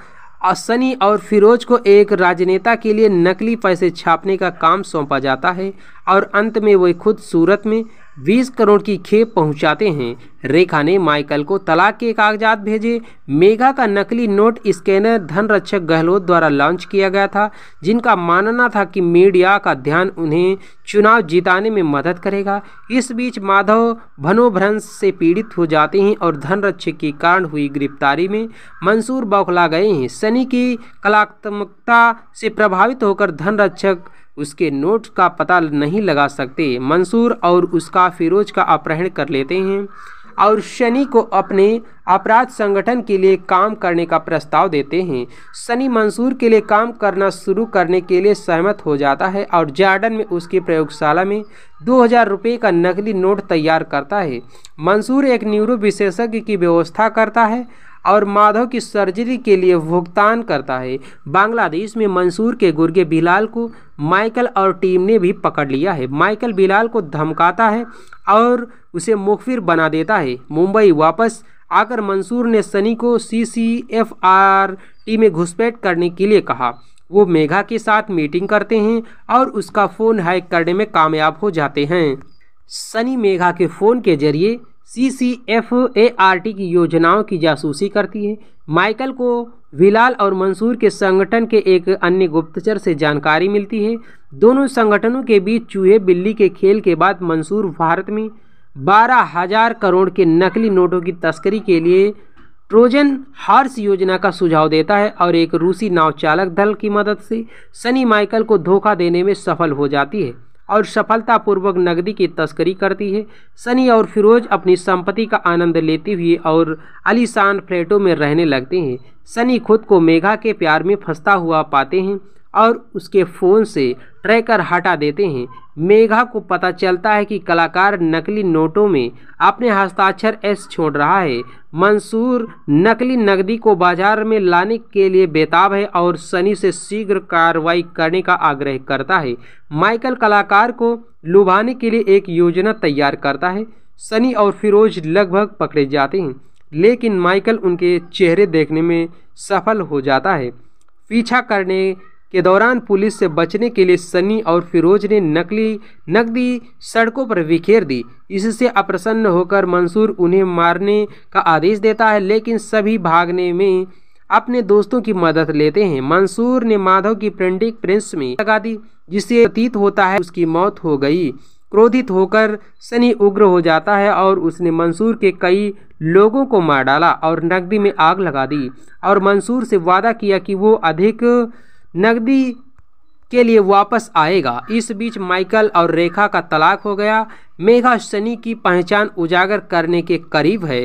सनी और फिरोज को एक राजनेता के लिए नकली पैसे छापने का काम सौंपा जाता है और अंत में वे खुद सूरत में 20 करोड़ की खेप पहुंचाते हैं रेखा ने माइकल को तलाक के कागजात भेजे मेघा का नकली नोट स्कैनर धनरक्षक गहलोत द्वारा लॉन्च किया गया था जिनका मानना था कि मीडिया का ध्यान उन्हें चुनाव जिताने में मदद करेगा इस बीच माधव भनोभ्रंश से पीड़ित हो जाते हैं और धनरक्षक के कारण हुई गिरफ्तारी में मंसूर बौखला गए हैं सनी की कलात्मकता से प्रभावित होकर धनरक्षक उसके नोट का पता नहीं लगा सकते मंसूर और उसका फिरोज का अपहरण कर लेते हैं और शनि को अपने अपराध संगठन के लिए काम करने का प्रस्ताव देते हैं शनि मंसूर के लिए काम करना शुरू करने के लिए सहमत हो जाता है और जार्डन में उसकी प्रयोगशाला में दो हज़ार रुपये का नकली नोट तैयार करता है मंसूर एक न्यूरो विशेषज्ञ की व्यवस्था करता है और माधव की सर्जरी के लिए भुगतान करता है बांग्लादेश में मंसूर के गुर्गे बिलाल को माइकल और टीम ने भी पकड़ लिया है माइकल बिलाल को धमकाता है और उसे मुखबिर बना देता है मुंबई वापस आकर मंसूर ने सनी को C C F R T में घुसपैठ करने के लिए कहा वो मेघा के साथ मीटिंग करते हैं और उसका फ़ोन हैक करने में कामयाब हो जाते हैं सनी मेघा के फ़ोन के जरिए C C F A R T की योजनाओं की जासूसी करती है माइकल को विलाल और मंसूर के संगठन के एक अन्य गुप्तचर से जानकारी मिलती है दोनों संगठनों के बीच चूहे बिल्ली के खेल के बाद मंसूर भारत में बारह हजार करोड़ के नकली नोटों की तस्करी के लिए ट्रोजन हार्स योजना का सुझाव देता है और एक रूसी नाव चालक दल की मदद से सनी माइकल को धोखा देने में सफल हो जाती है और सफलतापूर्वक नकदी की तस्करी करती है सनी और फिरोज अपनी संपत्ति का आनंद लेते हुए और अलीशान फ्लैटों में रहने लगते हैं सनी खुद को मेघा के प्यार में फंसता हुआ पाते हैं और उसके फ़ोन से ट्रैकर हटा देते हैं मेघा को पता चलता है कि कलाकार नकली नोटों में अपने हस्ताक्षर एस छोड़ रहा है मंसूर नकली नकदी को बाजार में लाने के लिए बेताब है और सनी से शीघ्र कार्रवाई करने का आग्रह करता है माइकल कलाकार को लुभाने के लिए एक योजना तैयार करता है सनी और फिरोज लगभग पकड़े जाते हैं लेकिन माइकल उनके चेहरे देखने में सफल हो जाता है पीछा करने के दौरान पुलिस से बचने के लिए सनी और फिरोज ने नकली नकदी सड़कों पर बिखेर दी इससे अप्रसन्न होकर मंसूर उन्हें मारने का आदेश देता है लेकिन सभी भागने में अपने दोस्तों की मदद लेते हैं मंसूर ने माधव की प्रिंटिंग प्रिंस में लगा दी जिससे प्रतीत होता है उसकी मौत हो गई क्रोधित होकर सनी उग्र हो जाता है और उसने मंसूर के कई लोगों को मार डाला और नकदी में आग लगा दी और मंसूर से वादा किया कि वो अधिक नकदी के लिए वापस आएगा इस बीच माइकल और रेखा का तलाक हो गया मेघा शनि की पहचान उजागर करने के करीब है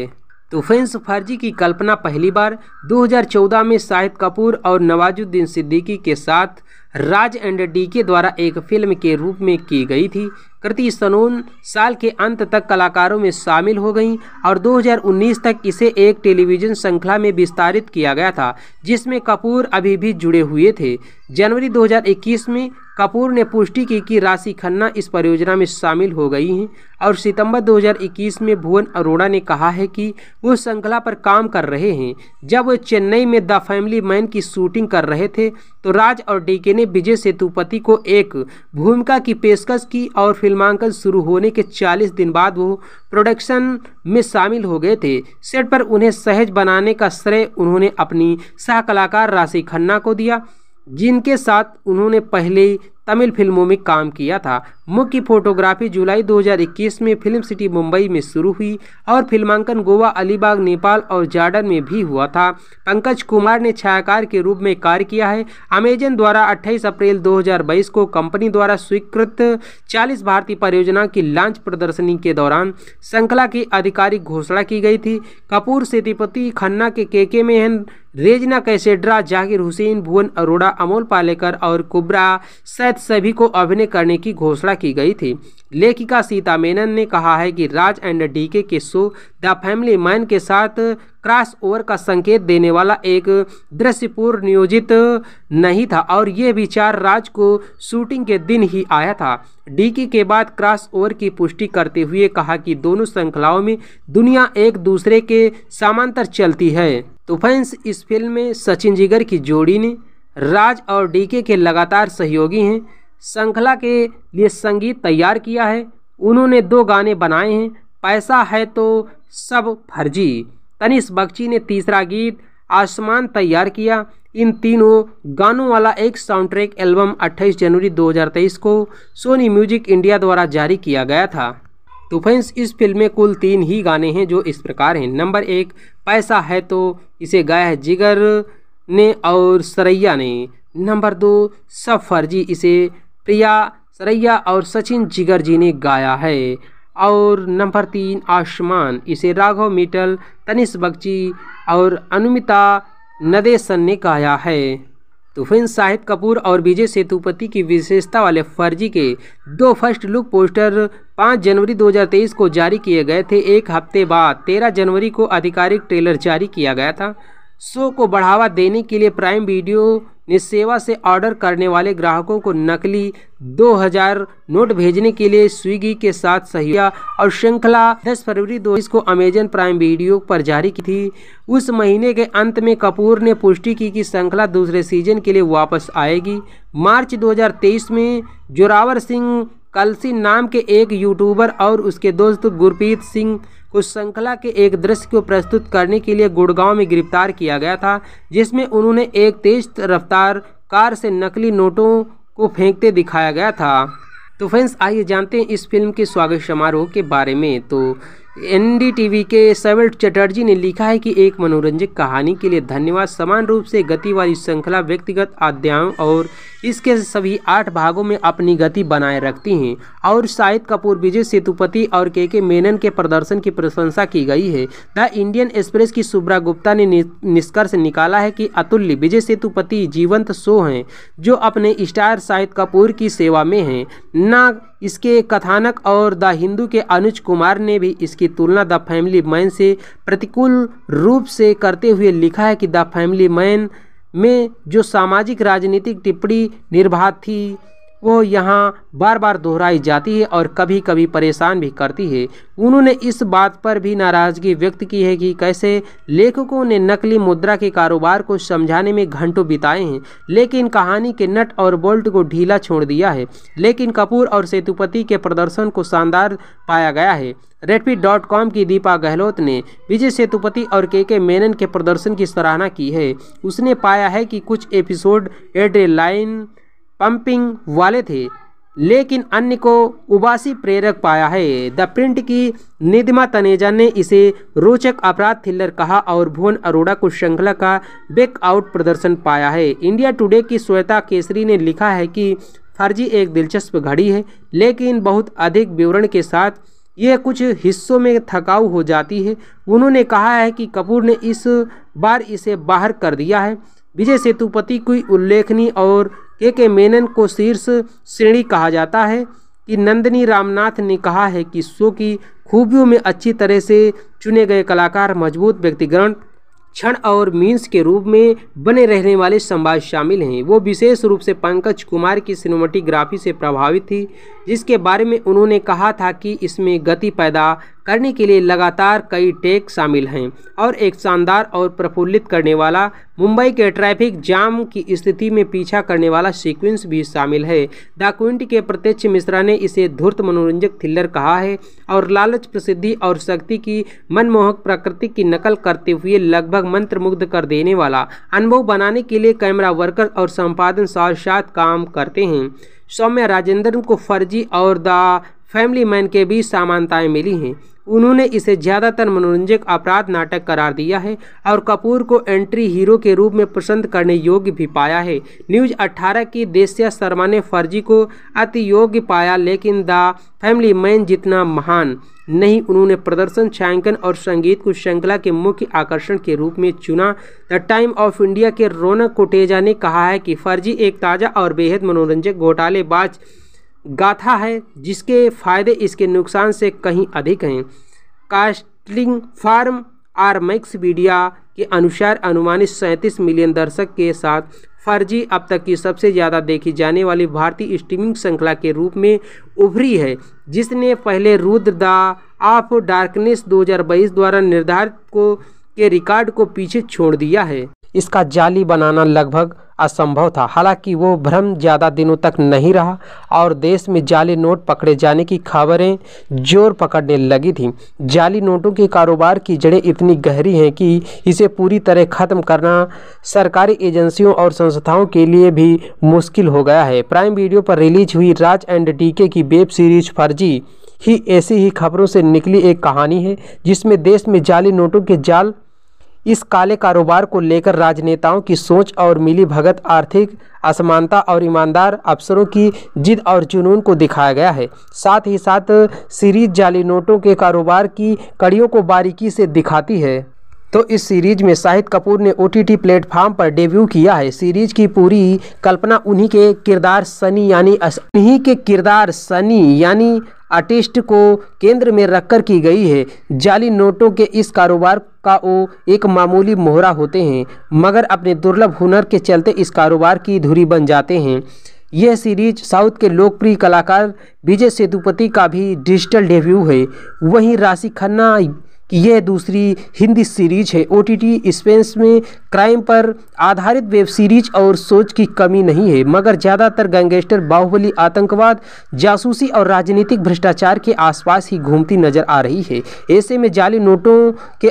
तो फैंस फर्जी की कल्पना पहली बार 2014 में शाहिद कपूर और नवाजुद्दीन सिद्दीकी के साथ राज एंड डी के द्वारा एक फिल्म के रूप में की गई थी कृति सनून साल के अंत तक कलाकारों में शामिल हो गई और 2019 तक इसे एक टेलीविज़न श्रृंखला में विस्तारित किया गया था जिसमें कपूर अभी भी जुड़े हुए थे जनवरी 2021 में कपूर ने पुष्टि की कि राशि खन्ना इस परियोजना में शामिल हो गई हैं और सितंबर 2021 में भुवन अरोड़ा ने कहा है कि वो श्रृंखला पर काम कर रहे हैं जब वे चेन्नई में द फैमिली मैन की शूटिंग कर रहे थे तो राज और डीके ने विजय सेतुपति को एक भूमिका की पेशकश की और फिर फिल्मांकन शुरू होने के 40 दिन बाद वो प्रोडक्शन में शामिल हो गए थे सेट पर उन्हें सहज बनाने का श्रेय उन्होंने अपनी सहकलाकार राशि खन्ना को दिया जिनके साथ उन्होंने पहले तमिल फिल्मों में काम किया था मुख्य फोटोग्राफी जुलाई 2021 में फिल्म सिटी मुंबई में शुरू हुई और फिल्मांकन गोवा अलीबाग नेपाल और जार्डन में भी हुआ था पंकज कुमार ने छायाकार के रूप में कार्य किया है अमेजन द्वारा 28 अप्रैल 2022 को कंपनी द्वारा स्वीकृत 40 भारतीय परियोजना की लॉन्च प्रदर्शनी के दौरान श्रृंखला की आधिकारिक घोषणा की गई थी कपूर सेतुपति खन्ना के के के मेहन रेजना कैसेड्रा जागीर हुसैन भुवन अरोड़ा अमोल पालेकर और कुबरा सैद सभी को अभिनय करने की घोषणा की गई थी लेखिका सीता मेनन ने कहा है कि राज एंड डीके के शो द फैमिली मैन के साथ क्रॉस ओवर का संकेत देने वाला एक दृश्यपूर्ण नियोजित नहीं था और ये विचार राज को शूटिंग के दिन ही आया था डीके के बाद क्रॉस ओवर की पुष्टि करते हुए कहा कि दोनों श्रृंखलाओं में दुनिया एक दूसरे के समांतर चलती है तो फैंस इस फिल्म में सचिन जिगर की जोड़ी ने राज और डीके के लगातार सहयोगी हैं श्रृंखला के लिए संगीत तैयार किया है उन्होंने दो गाने बनाए हैं पैसा है तो सब फर्जी तनिष बख्शी ने तीसरा गीत आसमान तैयार किया इन तीनों गानों वाला एक साउंड ट्रैक एल्बम 28 जनवरी 2023 को सोनी म्यूजिक इंडिया द्वारा जारी किया गया था तो फ्रेंड्स इस फिल्म में कुल तीन ही गाने हैं जो इस प्रकार हैं नंबर एक पैसा है तो इसे गाया है जिगर ने और सरैया ने नंबर दो सफ़र जी इसे प्रिया सरैया और सचिन जिगर जी ने गाया है और नंबर तीन आसमान इसे राघव मिटल तनिष बख्ची और अनुमिता नदेसन ने गाया है तो फ्रेंड्स शाहिद कपूर और विजय सेतुपति की विशेषता वाले फर्जी के दो फर्स्ट लुक पोस्टर 5 जनवरी 2023 को जारी किए गए थे एक हफ्ते बाद 13 जनवरी को आधिकारिक ट्रेलर जारी किया गया था शो को बढ़ावा देने के लिए प्राइम वीडियो ने सेवा से ऑर्डर करने वाले ग्राहकों को नकली 2000 नोट भेजने के लिए स्विगी के साथ सहयोग किया और श्रृंखला 10 फरवरी दो को अमेजन प्राइम वीडियो पर जारी की थी उस महीने के अंत में कपूर ने पुष्टि की कि श्रृंखला दूसरे सीजन के लिए वापस आएगी मार्च 2023 में जोरावर सिंह कलसी नाम के एक यूट्यूबर और उसके दोस्त गुरप्रीत सिंह उस श्रृंखला के एक दृश्य को प्रस्तुत करने के लिए गुड़गांव में गिरफ्तार किया गया था जिसमें उन्होंने एक तेज रफ्तार कार से नकली नोटों को फेंकते दिखाया गया था तो फ्रेंड्स आइए जानते हैं इस फिल्म के स्वागत समारोह के बारे में तो एनडीटीवी के सवल चटर्जी ने लिखा है कि एक मनोरंजक कहानी के लिए धन्यवाद समान रूप से गति वाली श्रृंखला व्यक्तिगत अध्यायों और इसके सभी आठ भागों में अपनी गति बनाए रखती हैं और शाहिद कपूर विजय सेतुपति और के के मेनन के प्रदर्शन की प्रशंसा की गई है द इंडियन एक्सप्रेस की सुब्रा गुप्ता ने निष्कर्ष निकाला है कि अतुल्य विजय सेतुपति जीवंत शो हैं जो अपने स्टार शाहिद कपूर की सेवा में हैं न इसके कथानक और द हिंदू के अनुज कुमार ने भी इसकी तुलना द फैमिली मैन से प्रतिकूल रूप से करते हुए लिखा है कि द फैमिली मैन में जो सामाजिक राजनीतिक टिप्पणी निर्बाध थी वो यहाँ बार बार दोहराई जाती है और कभी कभी परेशान भी करती है उन्होंने इस बात पर भी नाराज़गी व्यक्त की है कि कैसे लेखकों ने नकली मुद्रा के कारोबार को समझाने में घंटों बिताए हैं लेकिन कहानी के नट और बोल्ट को ढीला छोड़ दिया है लेकिन कपूर और सेतुपति के प्रदर्शन को शानदार पाया गया है रेडपी डॉट कॉम की दीपा गहलोत ने विजय सेतुपति और के के मेनन के प्रदर्शन की सराहना की है उसने पाया है कि कुछ एपिसोड एड लाइन पंपिंग वाले थे लेकिन अन्य को उबासी प्रेरक पाया है द प्रिंट की निदिमा तनेजा ने इसे रोचक अपराध थ्रिलर कहा और भुवन अरोड़ा को श्रृंखला का बेक आउट प्रदर्शन पाया है इंडिया टुडे की श्वेता केसरी ने लिखा है कि फर्जी एक दिलचस्प घड़ी है लेकिन बहुत अधिक विवरण के साथ यह कुछ हिस्सों में थकाऊ हो जाती है उन्होंने कहा है कि कपूर ने इस बार इसे बाहर कर दिया है विजय सेतुपति की उल्लेखनीय और के के मेनन को शीर्ष श्रेणी कहा जाता है कि नंदनी रामनाथ ने कहा है कि शो की खूबियों में अच्छी तरह से चुने गए कलाकार मजबूत व्यक्तिग्रहण क्षण और मीन्स के रूप में बने रहने वाले संवाद शामिल हैं वो विशेष रूप से पंकज कुमार की सिनेमाटोग्राफी से प्रभावित थी जिसके बारे में उन्होंने कहा था कि इसमें गति पैदा करने के लिए लगातार कई टेक शामिल हैं और एक शानदार और प्रफुल्लित करने वाला मुंबई के ट्रैफिक जाम की स्थिति में पीछा करने वाला सीक्वेंस भी शामिल है द क्विंट के प्रत्यक्ष मिश्रा ने इसे धूर्त मनोरंजक थ्रिलर कहा है और लालच प्रसिद्धि और शक्ति की मनमोहक प्रकृति की नकल करते हुए लगभग मंत्रमुग्ध कर देने वाला अनुभव बनाने के लिए कैमरा वर्कर और संपादन साथ साथ काम करते हैं सौम्या राजेंद्रन को फर्जी और द फैमिली मैन के बीच समानताएं मिली हैं उन्होंने इसे ज़्यादातर मनोरंजक अपराध नाटक करार दिया है और कपूर को एंट्री हीरो के रूप में पसंद करने योग्य भी पाया है न्यूज 18 की देसिया शर्मा ने फर्जी को अति योग्य पाया लेकिन द फैमिली मैन जितना महान नहीं उन्होंने प्रदर्शन छायांकन और संगीत को श्रृंखला के मुख्य आकर्षण के रूप में चुना द टाइम ऑफ इंडिया के रौनक कोटेजा ने कहा है कि फर्जी एक ताज़ा और बेहद मनोरंजक घोटालेबाज गाथा है जिसके फायदे इसके नुकसान से कहीं अधिक हैं consulting firm R max media के अनुसार अनुमानित सैंतीस मिलियन दर्शक के साथ फर्जी अब तक की सबसे ज़्यादा देखी जाने वाली भारतीय स्ट्रीमिंग श्रृंखला के रूप में उभरी है जिसने पहले रुद्र द ऑफ डार्कनेस 2022 द्वारा निर्धारित को के रिकॉर्ड को पीछे छोड़ दिया है इसका जाली बनाना लगभग असंभव था हालांकि वो भ्रम ज़्यादा दिनों तक नहीं रहा और देश में जाली नोट पकड़े जाने की खबरें जोर पकड़ने लगी थी जाली नोटों के कारोबार की जड़ें इतनी गहरी हैं कि इसे पूरी तरह ख़त्म करना सरकारी एजेंसियों और संस्थाओं के लिए भी मुश्किल हो गया है प्राइम वीडियो पर रिलीज हुई राज एंड टीके की वेब सीरीज फर्जी ही ऐसी ही खबरों से निकली एक कहानी है जिसमें देश में जाली नोटों के जाल इस काले कारोबार को लेकर राजनेताओं की सोच और मिली भगत आर्थिक असमानता और ईमानदार अफसरों की जिद और जुनून को दिखाया गया है साथ ही साथ सीरीज जाली नोटों के कारोबार की कड़ियों को बारीकी से दिखाती है तो इस सीरीज में शाहिद कपूर ने ओ टी प्लेटफॉर्म पर डेब्यू किया है सीरीज की पूरी कल्पना उन्हीं के किरदार सनी यानी उन्हीं के किरदार सनी यानी आर्टिस्ट को केंद्र में रखकर की गई है जाली नोटों के इस कारोबार का वो एक मामूली मोहरा होते हैं मगर अपने दुर्लभ हुनर के चलते इस कारोबार की धुरी बन जाते हैं यह सीरीज साउथ के लोकप्रिय कलाकार विजय सेतुपति का भी डिजिटल डेब्यू है वहीं राशि खन्ना कि यह दूसरी हिंदी सीरीज है ओ टी स्पेस में क्राइम पर आधारित वेब सीरीज और सोच की कमी नहीं है मगर ज़्यादातर गैंगस्टर बाहुबली आतंकवाद जासूसी और राजनीतिक भ्रष्टाचार के आसपास ही घूमती नजर आ रही है ऐसे में जाली नोटों के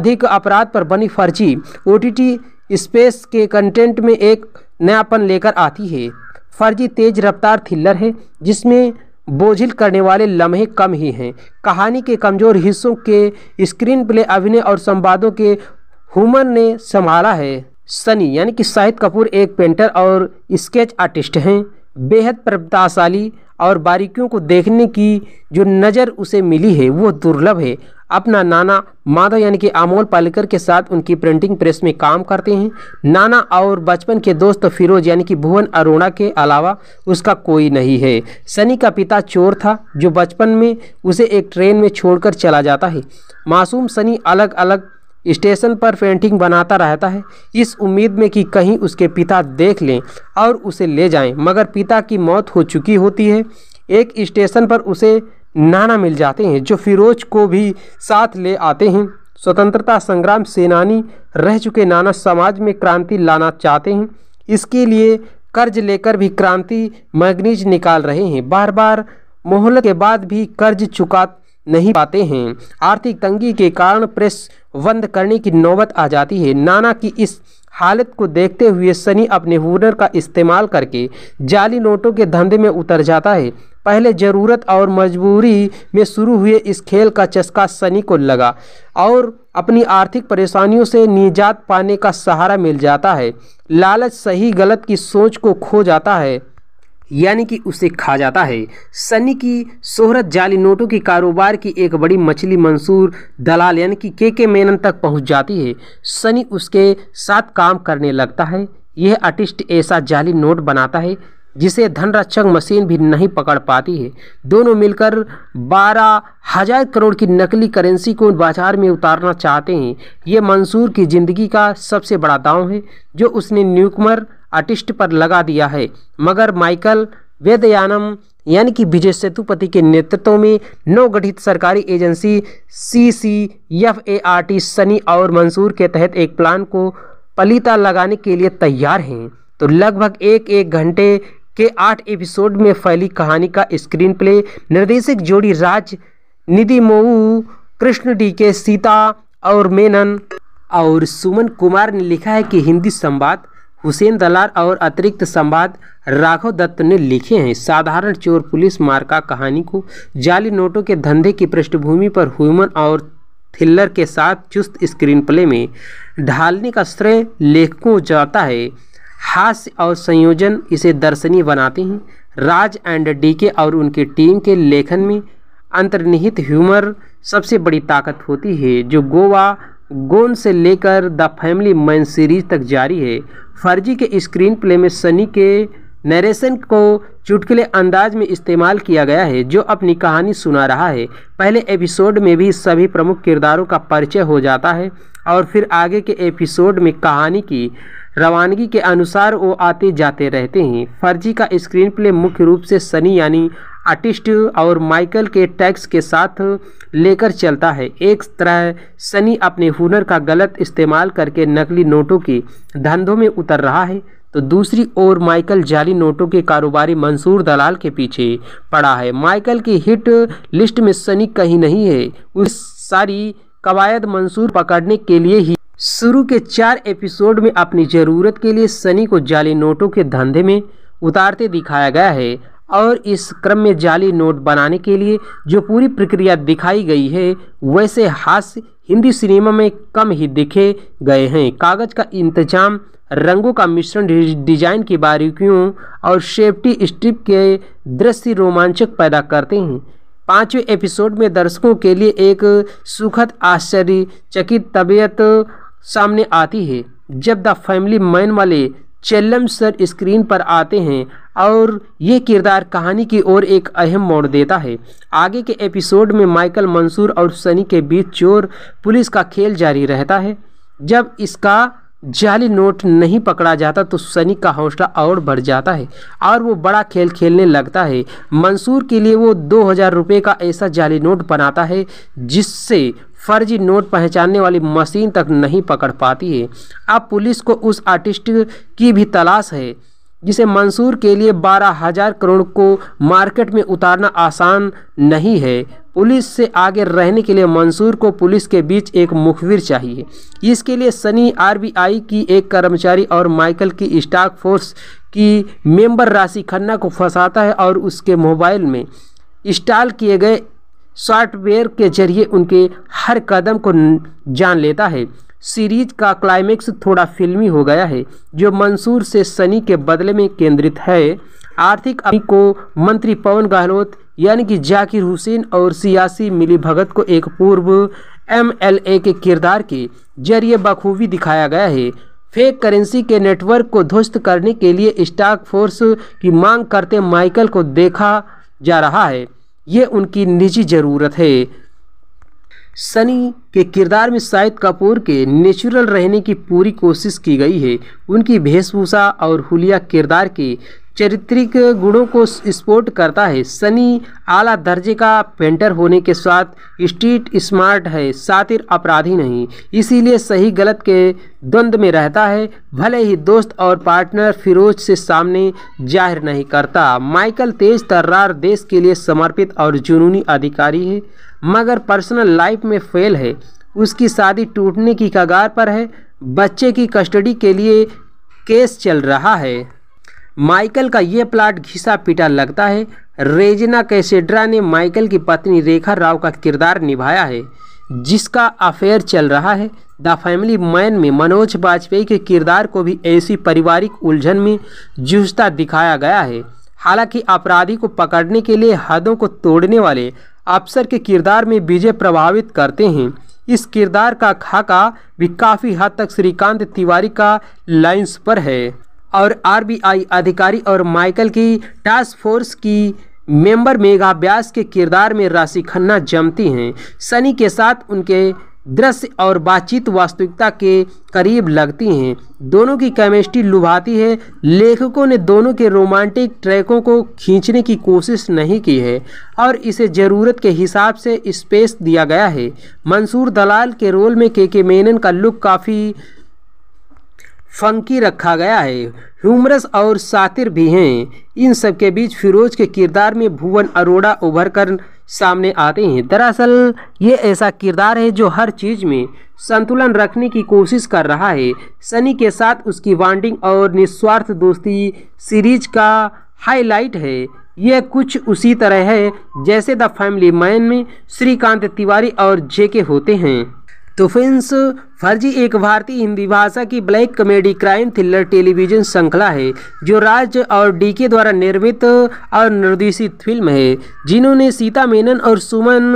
अधिक अपराध पर बनी फर्जी ओ स्पेस के कंटेंट में एक नयापन लेकर आती है फर्जी तेज रफ्तार थ्रिलर है जिसमें बोझिल करने वाले लम्हे कम ही हैं कहानी के कमज़ोर हिस्सों के स्क्रीन प्ले अभिनय और संवादों के हुमर ने संभाला है सनी यानी कि शाहिद कपूर एक पेंटर और स्केच आर्टिस्ट हैं बेहद प्रतिभाशाली और बारीकियों को देखने की जो नज़र उसे मिली है वो दुर्लभ है अपना नाना माधव यानी कि अमोल पालेकर के साथ उनकी प्रिंटिंग प्रेस में काम करते हैं नाना और बचपन के दोस्त फिरोज यानी कि भुवन अरोड़ा के अलावा उसका कोई नहीं है सनी का पिता चोर था जो बचपन में उसे एक ट्रेन में छोड़कर चला जाता है मासूम सनी अलग अलग स्टेशन पर पेंटिंग बनाता रहता है इस उम्मीद में कि कहीं उसके पिता देख लें और उसे ले जाएं मगर पिता की मौत हो चुकी होती है एक स्टेशन पर उसे नाना मिल जाते हैं जो फिरोज को भी साथ ले आते हैं स्वतंत्रता संग्राम सेनानी रह चुके नाना समाज में क्रांति लाना चाहते हैं इसके लिए कर्ज लेकर भी क्रांति मैगनीज निकाल रहे हैं बार बार मोहल्ल के बाद भी कर्ज चुका नहीं पाते हैं आर्थिक तंगी के कारण प्रेस बंद करने की नौबत आ जाती है नाना की इस हालत को देखते हुए सनी अपने हुनर का इस्तेमाल करके जाली नोटों के धंधे में उतर जाता है पहले ज़रूरत और मजबूरी में शुरू हुए इस खेल का चस्का सनी को लगा और अपनी आर्थिक परेशानियों से निजात पाने का सहारा मिल जाता है लालच सही गलत की सोच को खो जाता है यानी कि उसे खा जाता है सनी की शोहरत जाली नोटों की कारोबार की एक बड़ी मछली मंसूर दलाल यानी कि के के मेनन तक पहुंच जाती है सनी उसके साथ काम करने लगता है यह आर्टिस्ट ऐसा जाली नोट बनाता है जिसे धन रक्षक मशीन भी नहीं पकड़ पाती है दोनों मिलकर बारह हजार करोड़ की नकली करेंसी को बाजार में उतारना चाहते हैं ये मंसूर की ज़िंदगी का सबसे बड़ा दांव है जो उसने न्यूकमर आर्टिस्ट पर लगा दिया है मगर माइकल वेदयानम यानी कि विजय सेतुपति के नेतृत्व में नवगठित सरकारी agency C C F A R T Sunny और मंसूर के तहत एक प्लान को पलीता लगाने के लिए तैयार हैं तो लगभग एक एक घंटे के आठ एपिसोड में फैली कहानी का स्क्रीन प्ले निर्देशक जोड़ी राज निधि मऊ कृष्ण डी के सीता और मेनन और सुमन कुमार ने लिखा है कि हिंदी संवाद हुसैन दलार और अतिरिक्त संवाद राघव दत्त ने लिखे हैं साधारण चोर पुलिस मार्का कहानी को जाली नोटों के धंधे की पृष्ठभूमि पर ह्यूमन और थ्रिलर के साथ चुस्त स्क्रीन प्ले में ढालने का श्रेय लेखकों जाता है हास्य और संयोजन इसे दर्शनीय बनाते हैं राज एंड डीके और उनकी टीम के लेखन में अंतर्निहित ह्यूमर सबसे बड़ी ताकत होती है जो गोवा गोन से लेकर द फैमिली मैन सीरीज तक जारी है फर्जी के स्क्रीन प्ले में सनी के नरेशन को चुटकुले अंदाज में इस्तेमाल किया गया है जो अपनी कहानी सुना रहा है पहले एपिसोड में भी सभी प्रमुख किरदारों का परिचय हो जाता है और फिर आगे के एपिसोड में कहानी की रवानगी के अनुसार वो आते जाते रहते हैं फर्जी का स्क्रीन प्ले मुख्य रूप से सनी यानी आर्टिस्ट और माइकल के टैक्स के साथ लेकर चलता है एक तरह सनी अपने हुनर का गलत इस्तेमाल करके नकली नोटों के धंधों में उतर रहा है तो दूसरी ओर माइकल जाली नोटों के कारोबारी मंसूर दलाल के पीछे पड़ा है माइकल की हिट लिस्ट में सनी कहीं नहीं है उस सारी कवायद मंसूर पकड़ने के लिए ही शुरू के चार एपिसोड में अपनी ज़रूरत के लिए सनी को जाली नोटों के धंधे में उतारते दिखाया गया है और इस क्रम में जाली नोट बनाने के लिए जो पूरी प्रक्रिया दिखाई गई है वैसे हास्य हिंदी सिनेमा में कम ही दिखे गए हैं कागज़ का इंतजाम रंगों का मिश्रण डिजाइन की बारीकियों और सेफ्टी स्ट्रिप के दृश्य रोमांचक पैदा करते हैं पांचवें एपिसोड में दर्शकों के लिए एक सुखद आश्चर्यचकित तबीयत सामने आती है जब द फैमिली मैन वाले चेल्लम सर स्क्रीन पर आते हैं और ये किरदार कहानी की ओर एक अहम मोड़ देता है आगे के एपिसोड में माइकल मंसूर और सनी के बीच चोर पुलिस का खेल जारी रहता है जब इसका जाली नोट नहीं पकड़ा जाता तो सनी का हौसला और बढ़ जाता है और वो बड़ा खेल खेलने लगता है मंसूर के लिए वो दो हज़ार रुपये का ऐसा जाली नोट बनाता है जिससे फर्जी नोट पहचानने वाली मशीन तक नहीं पकड़ पाती है अब पुलिस को उस आर्टिस्ट की भी तलाश है जिसे मंसूर के लिए बारह हजार करोड़ को मार्केट में उतारना आसान नहीं है पुलिस से आगे रहने के लिए मंसूर को पुलिस के बीच एक मुखबिर चाहिए इसके लिए सनी आरबीआई की एक कर्मचारी और माइकल की स्टाक फोर्स की मेंबर राशि खन्ना को फंसाता है और उसके मोबाइल में इंस्टॉल किए गए सॉफ्टवेयर के जरिए उनके हर कदम को जान लेता है सीरीज का क्लाइमेक्स थोड़ा फिल्मी हो गया है जो मंसूर से सनी के बदले में केंद्रित है आर्थिक को मंत्री पवन गहलोत यानी कि जाकिर हुसैन और सियासी मिली भगत को एक पूर्व एमएलए के किरदार के जरिए बखूबी दिखाया गया है फेक करेंसी के नेटवर्क को ध्वस्त करने के लिए स्टाक फोर्स की मांग करते माइकल को देखा जा रहा है ये उनकी निजी ज़रूरत है सनी के किरदार में शाहिद कपूर के नेचुरल रहने की पूरी कोशिश की गई है उनकी वेशभूषा और हुलिया किरदार के चरित्रिक गुणों को स्पोर्ट करता है सनी आला दर्जे का पेंटर होने के साथ स्ट्रीट स्मार्ट है सातिर अपराधी नहीं इसीलिए सही गलत के द्वंद्व में रहता है भले ही दोस्त और पार्टनर फिरोज से सामने जाहिर नहीं करता माइकल तेज तर्रार देश के लिए समर्पित और जुनूनी अधिकारी है मगर पर्सनल लाइफ में फेल है उसकी शादी टूटने की कगार पर है बच्चे की कस्टडी के लिए केस चल रहा है माइकल का ये प्लाट घिसा पिटा लगता है रेजना कैसेड्रा ने माइकल की पत्नी रेखा राव का किरदार निभाया है जिसका अफेयर चल रहा है द फैमिली मैन में मनोज वाजपेयी के किरदार को भी ऐसी पारिवारिक उलझन में जूझता दिखाया गया है हालांकि अपराधी को पकड़ने के लिए हदों को तोड़ने वाले अफसर के किरदार में विजय प्रभावित करते हैं इस किरदार का खाका भी काफ़ी हद तक श्रीकांत तिवारी का लाइंस पर है और आरबीआई अधिकारी और माइकल की टास्क फोर्स की मेंबर मेघा व्यास के किरदार में राशि खन्ना जमती हैं सनी के साथ उनके दृश्य और बातचीत वास्तविकता के करीब लगती हैं दोनों की केमिस्ट्री लुभाती है लेखकों ने दोनों के रोमांटिक ट्रैकों को खींचने की कोशिश नहीं की है और इसे ज़रूरत के हिसाब से स्पेस दिया गया है मंसूर दलाल के रोल में के के मेनन का लुक काफ़ी फंकी रखा गया है ह्यूमरस और सातिर भी हैं इन सब के बीच फिरोज के किरदार में भुवन अरोड़ा उभर कर सामने आते हैं दरअसल ये ऐसा किरदार है जो हर चीज़ में संतुलन रखने की कोशिश कर रहा है सनी के साथ उसकी बॉन्डिंग और निस्वार्थ दोस्ती सीरीज का हाईलाइट है यह कुछ उसी तरह है जैसे द फैमिली मैन में श्रीकांत तिवारी और जे के होते हैं तो फर्जी एक भारतीय हिंदी भाषा की black comedy crime thriller television श्रृंखला है जो राज और डीके द्वारा निर्मित और निर्देशित फिल्म है जिन्होंने सीता मेनन और सुमन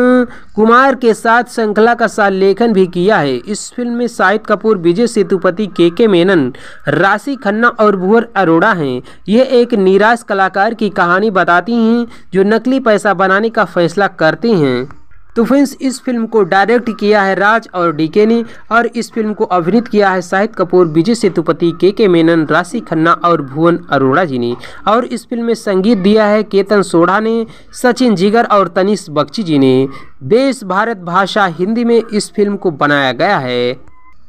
कुमार के साथ श्रृंखला का लेखन भी किया है इस फिल्म में शाहिद कपूर विजय सेतुपति के के मेनन राशि खन्ना और भुवर अरोड़ा हैं यह एक निराश कलाकार की कहानी बताती हैं जो नकली पैसा बनाने का फैसला करती हैं तो फ्रेंड्स इस फिल्म को डायरेक्ट किया है राज और डीके ने और इस फिल्म को अभिनीत किया है शाहिद कपूर विजय सेतुपति के के मेनन राशि खन्ना और भुवन अरोड़ा जी ने और इस फिल्म में संगीत दिया है केतन सोढ़ा ने सचिन जिगर और तनिष बख्शी जी ने देश भारत भाषा हिंदी में इस फिल्म को बनाया गया है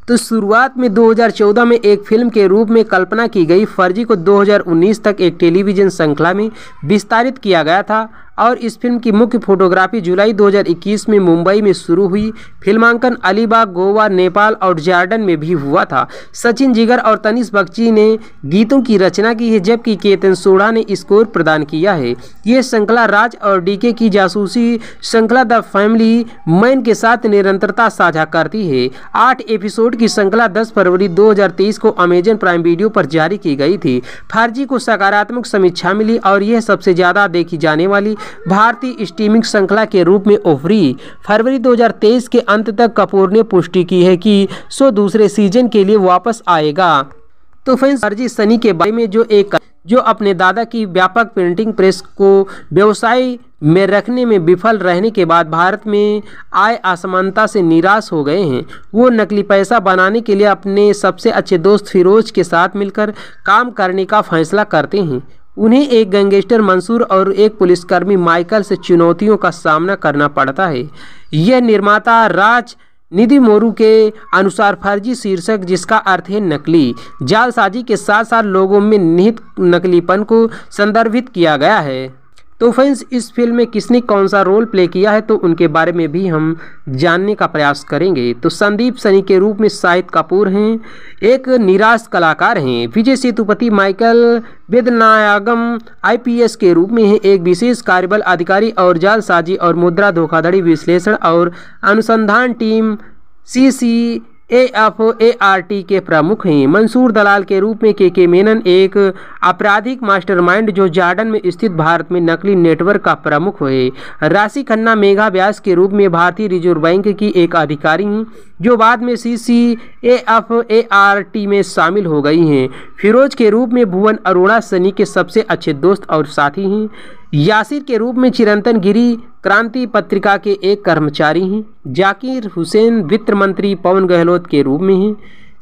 तो शुरुआत में 2014 में एक फिल्म के रूप में कल्पना की गई फर्जी को 2019 तक एक टेलीविजन श्रृंखला में विस्तारित किया गया था और इस फिल्म की मुख्य फोटोग्राफी जुलाई 2021 में मुंबई में शुरू हुई फिल्मांकन अलीबाग गोवा नेपाल और जॉर्डन में भी हुआ था सचिन जिगर और तनिष बख्ची ने गीतों की रचना की है जबकि केतन सोढ़ा ने स्कोर प्रदान किया है ये श्रृंखला राज और डीके की जासूसी श्रृंखला द फैमिली मैन के साथ निरंतरता साझा करती है आठ एपिसोड की श्रृंखला दस फरवरी दो को अमेजन प्राइम वीडियो पर जारी की गई थी फर्जी को सकारात्मक समीक्षा मिली और यह सबसे ज़्यादा देखी जाने वाली भारतीय स्ट्रीमिंग श्रृंखला के रूप में उभरी फरवरी 2023 के अंत तक कपूर ने पुष्टि की है कि शो दूसरे सीजन के लिए वापस आएगा तो फैंस अर्जी सनी के बारे में जो एक जो अपने दादा की व्यापक प्रिंटिंग प्रेस को व्यवसाय में रखने में विफल रहने के बाद भारत में आय असमानता से निराश हो गए हैं वो नकली पैसा बनाने के लिए अपने सबसे अच्छे दोस्त फिरोज के साथ मिलकर काम करने का फैसला करते हैं उन्हें एक गैंगस्टर मंसूर और एक पुलिसकर्मी माइकल से चुनौतियों का सामना करना पड़ता है यह निर्माता राज निधि मोरू के अनुसार फर्जी शीर्षक जिसका अर्थ है नकली जालसाजी के साथ साथ लोगों में निहित नकलीपन को संदर्भित किया गया है तो फ्रेंड्स इस फिल्म में किसने कौन सा रोल प्ले किया है तो उनके बारे में भी हम जानने का प्रयास करेंगे तो संदीप सनी के रूप में शाहिद कपूर हैं एक निराश कलाकार हैं विजय सेतुपति माइकल वेदनायागम आईपीएस के रूप में हैं एक विशेष कार्यबल अधिकारी और जालसाजी और मुद्रा धोखाधड़ी विश्लेषण और अनुसंधान team C C A A F R T के प्रमुख हैं मंसूर दलाल के रूप में के के मेनन एक आपराधिक मास्टरमाइंड जो जार्डन में स्थित भारत में नकली नेटवर्क का प्रमुख है राशि खन्ना मेघा व्यास के रूप में भारतीय रिजर्व बैंक की एक अधिकारी हैं जो बाद में C C A A F R T में शामिल हो गई हैं फिरोज के रूप में भुवन अरोड़ा सनी के सबसे अच्छे दोस्त और साथी हैं यासिर के रूप में चिरंतन गिरी क्रांति पत्रिका के एक कर्मचारी हैं जाकिर हुसैन वित्त मंत्री पवन गहलोत के रूप में हैं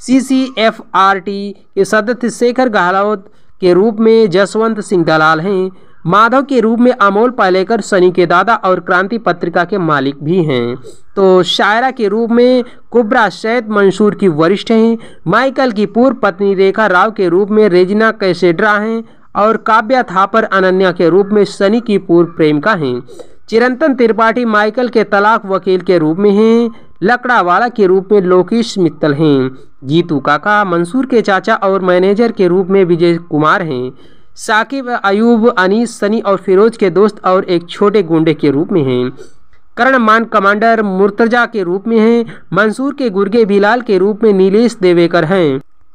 C C F R T के सदस्य शेखर गहलोत के रूप में जसवंत सिंह दलाल हैं माधव के रूप में अमोल पालेकर सनी के दादा और क्रांति पत्रिका के मालिक भी हैं तो शायरा के रूप में कुबरा सैद मंसूर की वरिष्ठ हैं माइकल की पूर्व पत्नी रेखा राव के रूप में रेजिना कैसेड्रा हैं और काव्या थापर अनन्या के रूप में सनी की पूर्व प्रेमिका हैं चिरंतन त्रिपाठी माइकल के तलाक वकील के रूप में हैं लकड़ावाला के रूप में लोकेश मित्तल हैं जीतू काका मंसूर के चाचा और मैनेजर के रूप में विजय कुमार हैं साकिब अयूब अनीस सनी और फिरोज के दोस्त और एक छोटे गुंडे के रूप में हैं करण मान कमांडर मुर्तजा के रूप में हैं मंसूर के गुर्गे बिलाल के रूप में नीलेश देवेकर हैं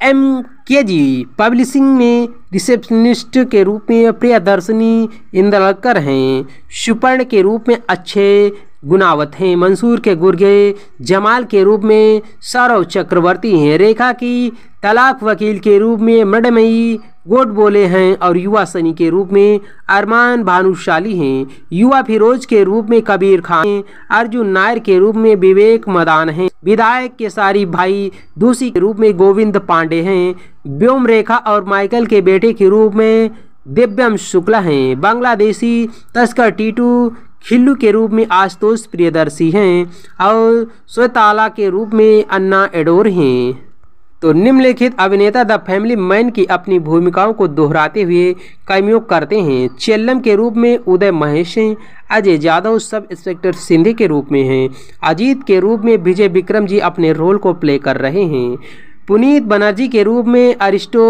एम किया जी पब्लिशिंग में रिसेप्शनिस्ट के रूप में प्रियदर्शनी इंदलकर हैं सुपर्ण के रूप में अच्छे गुनावत हैं मंसूर के गुर्गे जमाल के रूप में सौरव चक्रवर्ती हैं रेखा की तलाक वकील के रूप में मृडमयी गोट बोले हैं और युवा सनी के रूप में अरमान भानुशाली हैं युवा फिरोज के रूप में कबीर खान हैं अर्जुन नायर के रूप में विवेक मदान हैं विधायक के सारी भाई दूसरी के रूप में गोविंद पांडे हैं व्योम रेखा और माइकल के बेटे के रूप में दिव्यम शुक्ला हैं बांग्लादेशी तस्कर टीटू खिल्लू के रूप में आशुतोष प्रियदर्शी हैं और स्वताला के रूप में अन्ना एडोर हैं तो निम्नलिखित अभिनेता द फैमिली मैन की अपनी भूमिकाओं को दोहराते हुए कैमियो करते हैं चेल्लम के रूप में उदय महेश हैं अजय यादव सब इंस्पेक्टर सिंधे के रूप में हैं अजीत के रूप में विजय विक्रम जी अपने रोल को प्ले कर रहे हैं पुनीत बनर्जी के रूप में अरिस्टो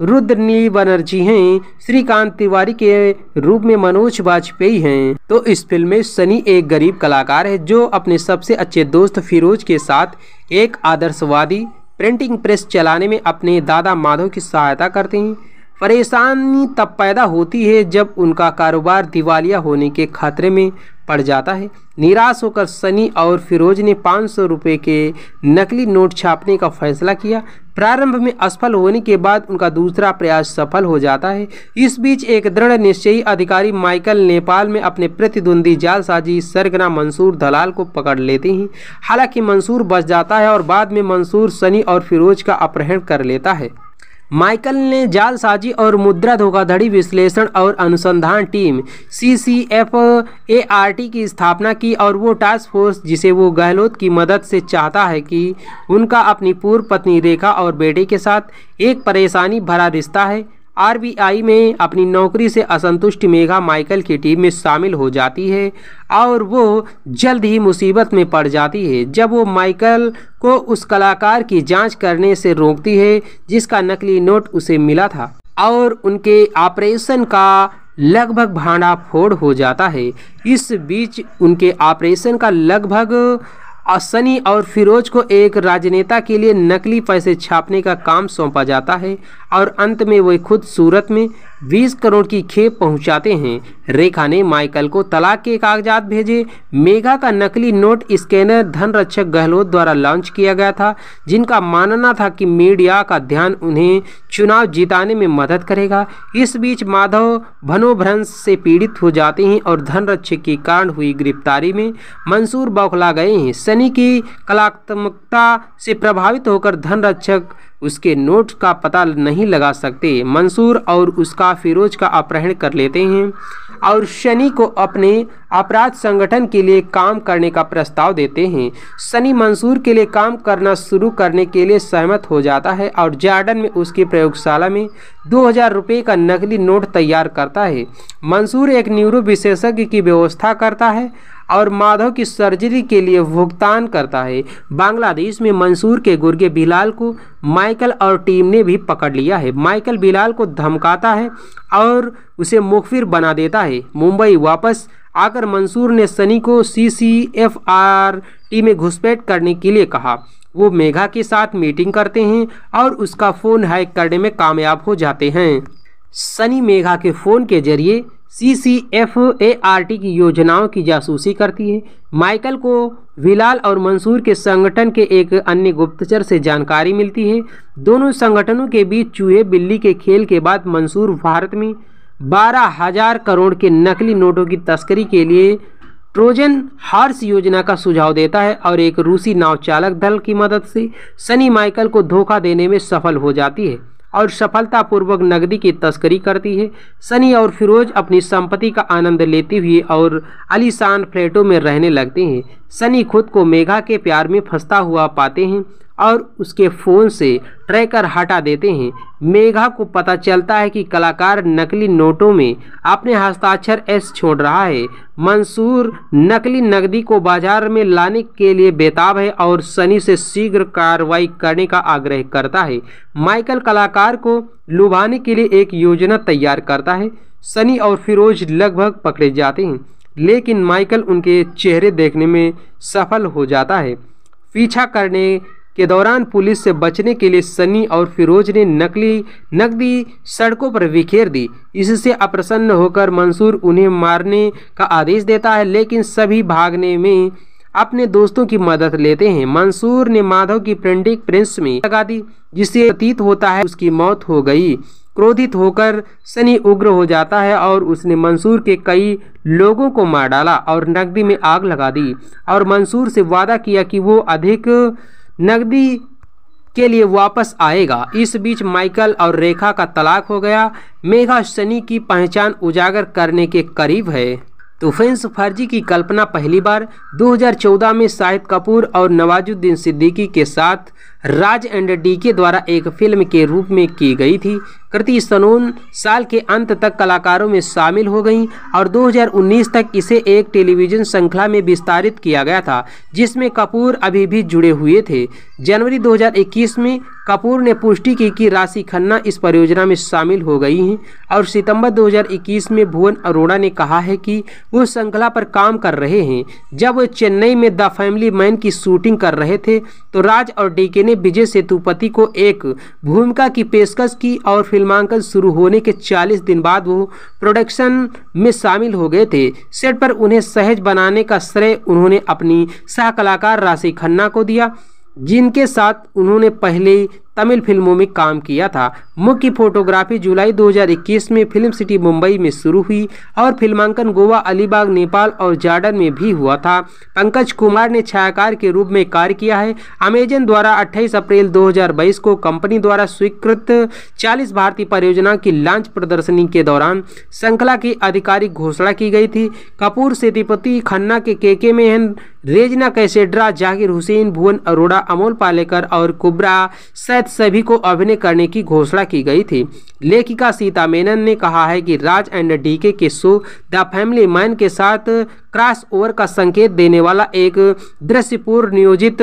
रुद्रनील बनर्जी हैं श्रीकांत तिवारी के रूप में मनोज वाजपेयी हैं तो इस फिल्म में सनी एक गरीब कलाकार है जो अपने सबसे अच्छे दोस्त फिरोज के साथ एक आदर्शवादी प्रिंटिंग प्रेस चलाने में अपने दादा माधव की सहायता करते हैं परेशानी तब पैदा होती है जब उनका कारोबार दिवालिया होने के खतरे में पड़ जाता है निराश होकर सनी और फिरोज ने पाँच सौ रुपये के नकली नोट छापने का फैसला किया प्रारंभ में असफल होने के बाद उनका दूसरा प्रयास सफल हो जाता है इस बीच एक दृढ़ निश्चयी अधिकारी माइकल नेपाल में अपने प्रतिद्वंदी जालसाजी सरगना मंसूर दलाल को पकड़ लेते हैं हालांकि मंसूर बच जाता है और बाद में मंसूर सनी और फिरोज का अपहरण कर लेता है माइकल ने जालसाजी और मुद्रा धोखाधड़ी विश्लेषण और अनुसंधान team C C F A R T की स्थापना की और वो टास्क फोर्स जिसे वो गहलोत की मदद से चाहता है कि उनका अपनी पूर्व पत्नी रेखा और बेटे के साथ एक परेशानी भरा रिश्ता है आरबीआई में अपनी नौकरी से असंतुष्ट मेघा माइकल की टीम में शामिल हो जाती है और वो जल्द ही मुसीबत में पड़ जाती है जब वो माइकल को उस कलाकार की जांच करने से रोकती है जिसका नकली नोट उसे मिला था और उनके ऑपरेशन का लगभग भांडाफोड़ हो जाता है इस बीच उनके ऑपरेशन का लगभग और सनी और फिरोज को एक राजनेता के लिए नकली पैसे छापने का काम सौंपा जाता है और अंत में वे खुद सूरत में बीस करोड़ की खेप पहुंचाते हैं रेखा ने माइकल को तलाक के कागजात भेजे मेघा का नकली नोट स्कैनर धन रक्षक गहलोत द्वारा लॉन्च किया गया था जिनका मानना था कि मीडिया का ध्यान उन्हें चुनाव जिताने में मदद करेगा इस बीच माधव भनोभ्रंश से पीड़ित हो जाते हैं और धन रक्षक के कारण हुई गिरफ्तारी में मंसूर बौखला गए हैं सनी की कलात्मकता से प्रभावित होकर धन रक्षक उसके नोट का पता नहीं लगा सकते मंसूर और उसका फिरोज का अपहरण कर लेते हैं और शनि को अपने अपराध संगठन के लिए काम करने का प्रस्ताव देते हैं शनि मंसूर के लिए काम करना शुरू करने के लिए सहमत हो जाता है और जार्डन में उसकी प्रयोगशाला में दो हज़ार रुपये का नकली नोट तैयार करता है मंसूर एक न्यूरो विशेषज्ञ की व्यवस्था करता है और माधव की सर्जरी के लिए भुगतान करता है बांग्लादेश में मंसूर के गुर्गे बिलाल को माइकल और टीम ने भी पकड़ लिया है माइकल बिलाल को धमकाता है और उसे मुखबिर बना देता है मुंबई वापस आकर मंसूर ने सनी को C C F R T में घुसपैठ करने के लिए कहा वो मेघा के साथ मीटिंग करते हैं और उसका फ़ोन हैक करने में कामयाब हो जाते हैं सनी मेघा के फ़ोन के जरिए C C F A R T की योजनाओं की जासूसी करती है माइकल को विलाल और मंसूर के संगठन के एक अन्य गुप्तचर से जानकारी मिलती है दोनों संगठनों के बीच चूहे बिल्ली के खेल के बाद मंसूर भारत में बारह हजार करोड़ के नकली नोटों की तस्करी के लिए ट्रोजन हार्स योजना का सुझाव देता है और एक रूसी नाव चालक दल की मदद से सनी माइकल को धोखा देने में सफल हो जाती है और सफलतापूर्वक नकदी की तस्करी करती है सनी और फिरोज अपनी संपत्ति का आनंद लेते हुए और अलीशान फ्लैटों में रहने लगते हैं सनी खुद को मेघा के प्यार में फंसता हुआ पाते हैं और उसके फ़ोन से ट्रैकर हटा देते हैं मेघा को पता चलता है कि कलाकार नकली नोटों में अपने हस्ताक्षर एस छोड़ रहा है मंसूर नकली नकदी को बाजार में लाने के लिए बेताब है और सनी से शीघ्र कार्रवाई करने का आग्रह करता है माइकल कलाकार को लुभाने के लिए एक योजना तैयार करता है सनी और फिरोज लगभग पकड़े जाते हैं लेकिन माइकल उनके चेहरे देखने में सफल हो जाता है पीछा करने के दौरान पुलिस से बचने के लिए सनी और फिरोज ने नकली नकदी सड़कों पर बिखेर दी इससे अप्रसन्न होकर मंसूर उन्हें मारने का आदेश देता है लेकिन सभी भागने में अपने दोस्तों की मदद लेते हैं मंसूर ने माधव की प्रिंटिंग प्रिंस में लगा दी जिससे प्रतीत होता है उसकी मौत हो गई क्रोधित होकर सनी उग्र हो जाता है और उसने मंसूर के कई लोगों को मार डाला और नकदी में आग लगा दी और मंसूर से वादा किया कि वो अधिक नकदी के लिए वापस आएगा इस बीच माइकल और रेखा का तलाक हो गया मेघा शनि की पहचान उजागर करने के करीब है तो फ्रेंड्स फर्जी की कल्पना पहली बार 2014 में शाहिद कपूर और नवाजुद्दीन सिद्दीकी के साथ राज एंड डी के द्वारा एक फिल्म के रूप में की गई थी कृति सनोन साल के अंत तक कलाकारों में शामिल हो गई और 2019 तक इसे एक टेलीविज़न श्रृंखला में विस्तारित किया गया था जिसमें कपूर अभी भी जुड़े हुए थे जनवरी 2021 में कपूर ने पुष्टि की कि राशि खन्ना इस परियोजना में शामिल हो गई हैं और सितंबर 2021 में भुवन अरोड़ा ने कहा है कि वो श्रृंखला पर काम कर रहे हैं जब वो चेन्नई में द फैमिली मैन की शूटिंग कर रहे थे तो राज और डी ने विजय सेतुपति को एक भूमिका की पेशकश की और फिल्मांकन शुरू होने के 40 दिन बाद वो प्रोडक्शन में शामिल हो गए थे सेट पर उन्हें सहज बनाने का श्रेय उन्होंने अपनी सहकलाकार राशि खन्ना को दिया जिनके साथ उन्होंने पहले तमिल फिल्मों में काम किया था मुख्य फोटोग्राफी जुलाई 2021 में फिल्म सिटी मुंबई में शुरू हुई और फिल्मांकन गोवा अलीबाग नेपाल और जार्डन में भी हुआ था पंकज कुमार ने छायाकार के रूप में कार्य किया है अमेजन द्वारा 28 अप्रैल 2022 को कंपनी द्वारा स्वीकृत 40 भारतीय परियोजना की लॉन्च प्रदर्शनी के दौरान श्रृंखला की आधिकारिक घोषणा की गई थी कपूर सेतुपति खन्ना के के के मेहन रेजना कैसेड्रा जाकिर हुसैन भुवन अरोड़ा अमोल पालेकर और कुबरा सैद तहत सभी को अभिनय करने की घोषणा की गई थी लेखिका सीता मेनन ने कहा है कि राज एंड डीके के शो द फैमिली मैन के साथ क्रॉस ओवर का संकेत देने वाला एक दृश्यपूर्ण नियोजित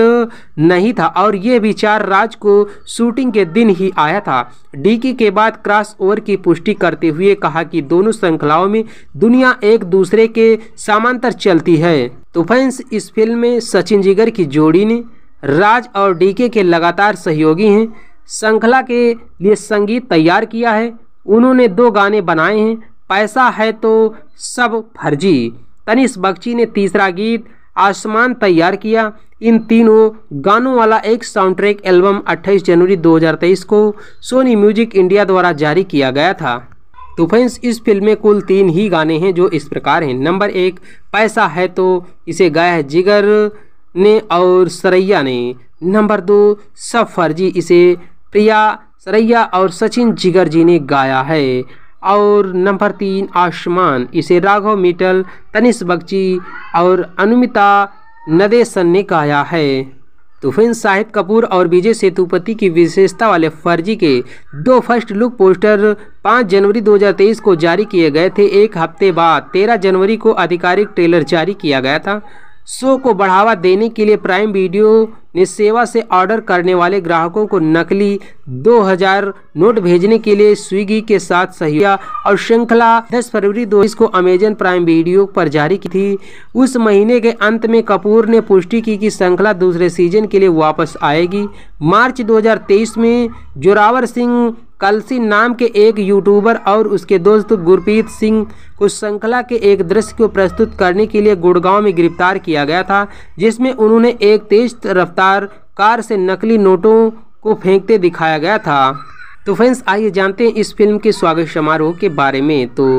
नहीं था और ये विचार राज को शूटिंग के दिन ही आया था डीके के बाद क्रॉस ओवर की पुष्टि करते हुए कहा कि दोनों श्रृंखलाओं में दुनिया एक दूसरे के समांतर चलती है तो फैंस इस फिल्म में सचिन जिगर की जोड़ी ने राज और डीके के लगातार सहयोगी हैं श्रृंखला के लिए संगीत तैयार किया है उन्होंने दो गाने बनाए हैं पैसा है तो सब फर्जी तनिष बख्शी ने तीसरा गीत आसमान तैयार किया इन तीनों गानों वाला एक साउंड ट्रैक एल्बम 28 जनवरी 2023 को सोनी म्यूजिक इंडिया द्वारा जारी किया गया था तो फ्रेंड्स इस फिल्म में कुल तीन ही गाने हैं जो इस प्रकार हैं नंबर एक पैसा है तो इसे गाया है जिगर ने और सरैया ने नंबर दो सफ़र जी इसे प्रिया सरैया और सचिन जिगर जी ने गाया है और नंबर तीन आसमान इसे राघव मिटल तनिष बग्ची और अनुमिता नदेसन ने गाया है तो फिर साहिब कपूर और विजय सेतुपति की विशेषता वाले फर्जी के दो फर्स्ट लुक पोस्टर 5 जनवरी 2023 को जारी किए गए थे एक हफ्ते बाद 13 जनवरी को आधिकारिक ट्रेलर जारी किया गया था शो को बढ़ावा देने के लिए प्राइम वीडियो ने सेवा से ऑर्डर करने वाले ग्राहकों को नकली 2000 नोट भेजने के लिए स्विगी के साथ सहयोग और श्रृंखला 10 फरवरी दो को अमेजन प्राइम वीडियो पर जारी की थी उस महीने के अंत में कपूर ने पुष्टि की कि श्रृंखला दूसरे सीजन के लिए वापस आएगी मार्च 2023 में जोरावर सिंह कलसी नाम के एक यूट्यूबर और उसके दोस्त गुरप्रीत सिंह को श्रृंखला के एक दृश्य को प्रस्तुत करने के लिए गुड़गांव में गिरफ्तार किया गया था जिसमें उन्होंने एक तेज रफ्तार कार से नकली नोटों को फेंकते दिखाया गया था तो फ्रेंड्स आइए जानते हैं इस फिल्म के स्वागत समारोह के बारे में तो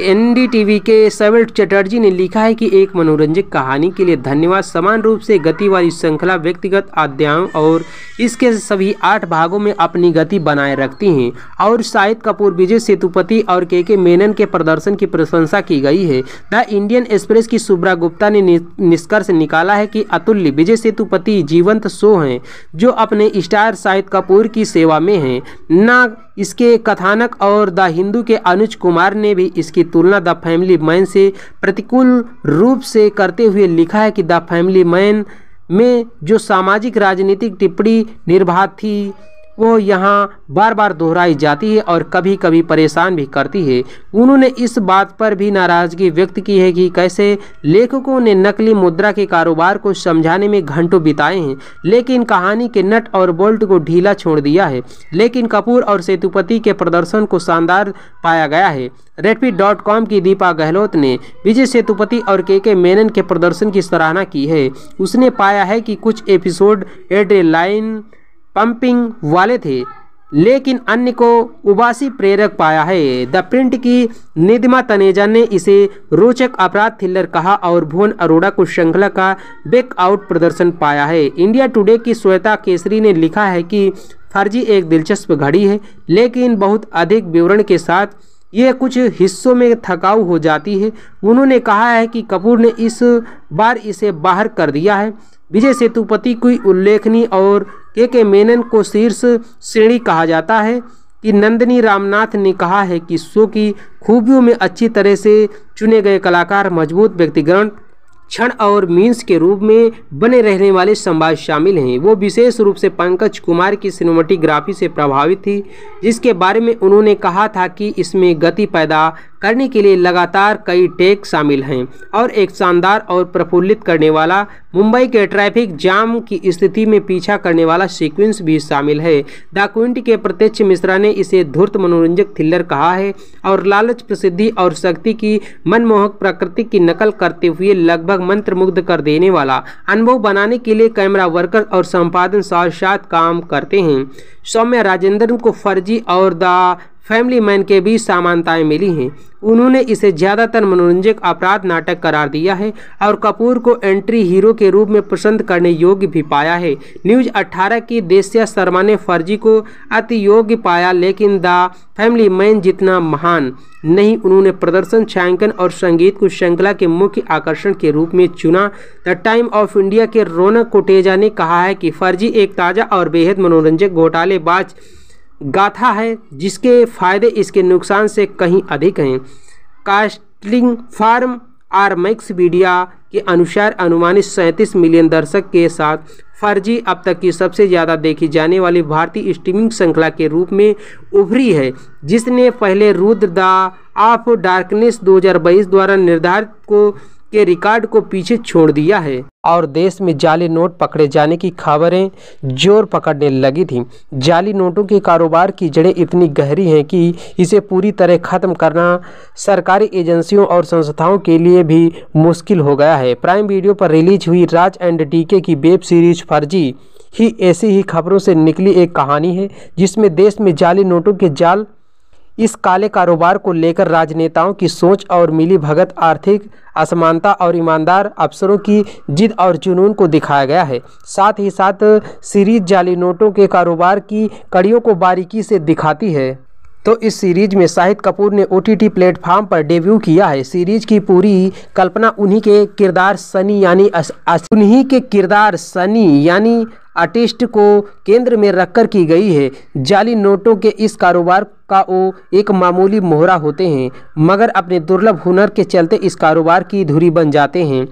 एनडीटीवी के सवल चटर्जी ने लिखा है कि एक मनोरंजक कहानी के लिए धन्यवाद समान रूप से गति वाली श्रृंखला व्यक्तिगत अध्यायों और इसके सभी आठ भागों में अपनी गति बनाए रखती हैं और शाहिद कपूर विजय सेतुपति और के के मेनन के प्रदर्शन की प्रशंसा की गई है द इंडियन एक्सप्रेस की सुब्रा गुप्ता ने निष्कर्ष निकाला है कि अतुल्य विजय सेतुपति जीवंत शो हैं जो अपने स्टार शाहिद कपूर की सेवा में हैं न इसके कथानक और द हिंदू के अनुज कुमार ने भी इसकी तुलना द फैमिली मैन से प्रतिकूल रूप से करते हुए लिखा है कि द फैमिली मैन में जो सामाजिक राजनीतिक टिप्पणी निर्भा थी वो यहाँ बार बार दोहराई जाती है और कभी कभी परेशान भी करती है उन्होंने इस बात पर भी नाराज़गी व्यक्त की है कि कैसे लेखकों ने नकली मुद्रा के कारोबार को समझाने में घंटों बिताए हैं लेकिन कहानी के नट और बोल्ट को ढीला छोड़ दिया है लेकिन कपूर और सेतुपति के प्रदर्शन को शानदार पाया गया है रेडपी डॉट कॉम की दीपा गहलोत ने विजय सेतुपति और के के मेनन के प्रदर्शन की सराहना की है उसने पाया है कि कुछ एपिसोड एड लाइन पंपिंग वाले थे लेकिन अन्य को उबासी प्रेरक पाया है द प्रिंट की निदिमा तनेजा ने इसे रोचक अपराध थ्रिलर कहा और भुवन अरोड़ा को श्रृंखला का बेक आउट प्रदर्शन पाया है इंडिया टुडे की श्वेता केसरी ने लिखा है कि फर्जी एक दिलचस्प घड़ी है लेकिन बहुत अधिक विवरण के साथ ये कुछ हिस्सों में थकाऊ हो जाती है उन्होंने कहा है कि कपूर ने इस बार इसे बाहर कर दिया है विजय सेतुपति की उल्लेखनीय और के के मेनन को शीर्ष श्रेणी कहा जाता है कि नंदनी रामनाथ ने कहा है कि शो की खूबियों में अच्छी तरह से चुने गए कलाकार मजबूत व्यक्तिगण क्षण और मीन्स के रूप में बने रहने वाले संवाद शामिल हैं वो विशेष रूप से पंकज कुमार की सिनेमाटोग्राफी से प्रभावित थी जिसके बारे में उन्होंने कहा था कि इसमें गति पैदा करने के लिए लगातार कई टेक शामिल हैं और एक शानदार और प्रफुल्लित करने वाला मुंबई के ट्रैफिक जाम की स्थिति में पीछा करने वाला सीक्वेंस भी शामिल है द क्विंट के प्रत्यक्ष मिश्रा ने इसे धूर्त मनोरंजक थ्रिलर कहा है और लालच प्रसिद्धि और शक्ति की मनमोहक प्रकृति की नकल करते हुए लगभग मंत्रमुग्ध कर देने वाला अनुभव बनाने के लिए कैमरा वर्कर और संपादन साथ साथ काम करते हैं सौम्य राजेंद्रन को फर्जी और द फैमिली मैन के बीच समानताएं मिली हैं उन्होंने इसे ज़्यादातर मनोरंजक अपराध नाटक करार दिया है और कपूर को एंट्री हीरो के रूप में पसंद करने योग्य भी पाया है न्यूज 18 की देसिया शर्मा ने फर्जी को अति योग्य पाया लेकिन द फैमिली मैन जितना महान नहीं उन्होंने प्रदर्शन छायांकन और संगीत को श्रृंखला के मुख्य आकर्षण के रूप में चुना द टाइम ऑफ इंडिया के रौनक कोटेजा ने कहा है कि फर्जी एक ताज़ा और बेहद मनोरंजक घोटालेबाज गाथा है जिसके फायदे इसके नुकसान से कहीं अधिक हैं consulting firm R max media के अनुसार अनुमानित सैंतीस मिलियन दर्शक के साथ फर्जी अब तक की सबसे ज़्यादा देखी जाने वाली भारतीय स्ट्रीमिंग श्रृंखला के रूप में उभरी है जिसने पहले रुद्र द ऑफ डार्कनेस 2022 द्वारा निर्धारित को के रिकॉर्ड को पीछे छोड़ दिया है और देश में जाली नोट पकड़े जाने की खबरें जोर पकड़ने लगी थी जाली नोटों के कारोबार की जड़ें इतनी गहरी हैं कि इसे पूरी तरह ख़त्म करना सरकारी एजेंसियों और संस्थाओं के लिए भी मुश्किल हो गया है प्राइम वीडियो पर रिलीज हुई राज एंड टीके की वेब सीरीज फर्जी ही ऐसी ही खबरों से निकली एक कहानी है जिसमें देश में जाली नोटों के जाल इस काले कारोबार को लेकर राजनेताओं की सोच और मिली भगत आर्थिक असमानता और ईमानदार अफसरों की जिद और जुनून को दिखाया गया है साथ ही साथ सीरीज जाली नोटों के कारोबार की कड़ियों को बारीकी से दिखाती है तो इस सीरीज में शाहिद कपूर ने ओ टी प्लेटफॉर्म पर डेब्यू किया है सीरीज की पूरी कल्पना उन्हीं के किरदार सनी यानी उन्हीं के किरदार सनी यानी आर्टिस्ट को केंद्र में रखकर की गई है जाली नोटों के इस कारोबार का वो एक मामूली मोहरा होते हैं मगर अपने दुर्लभ हुनर के चलते इस कारोबार की धुरी बन जाते हैं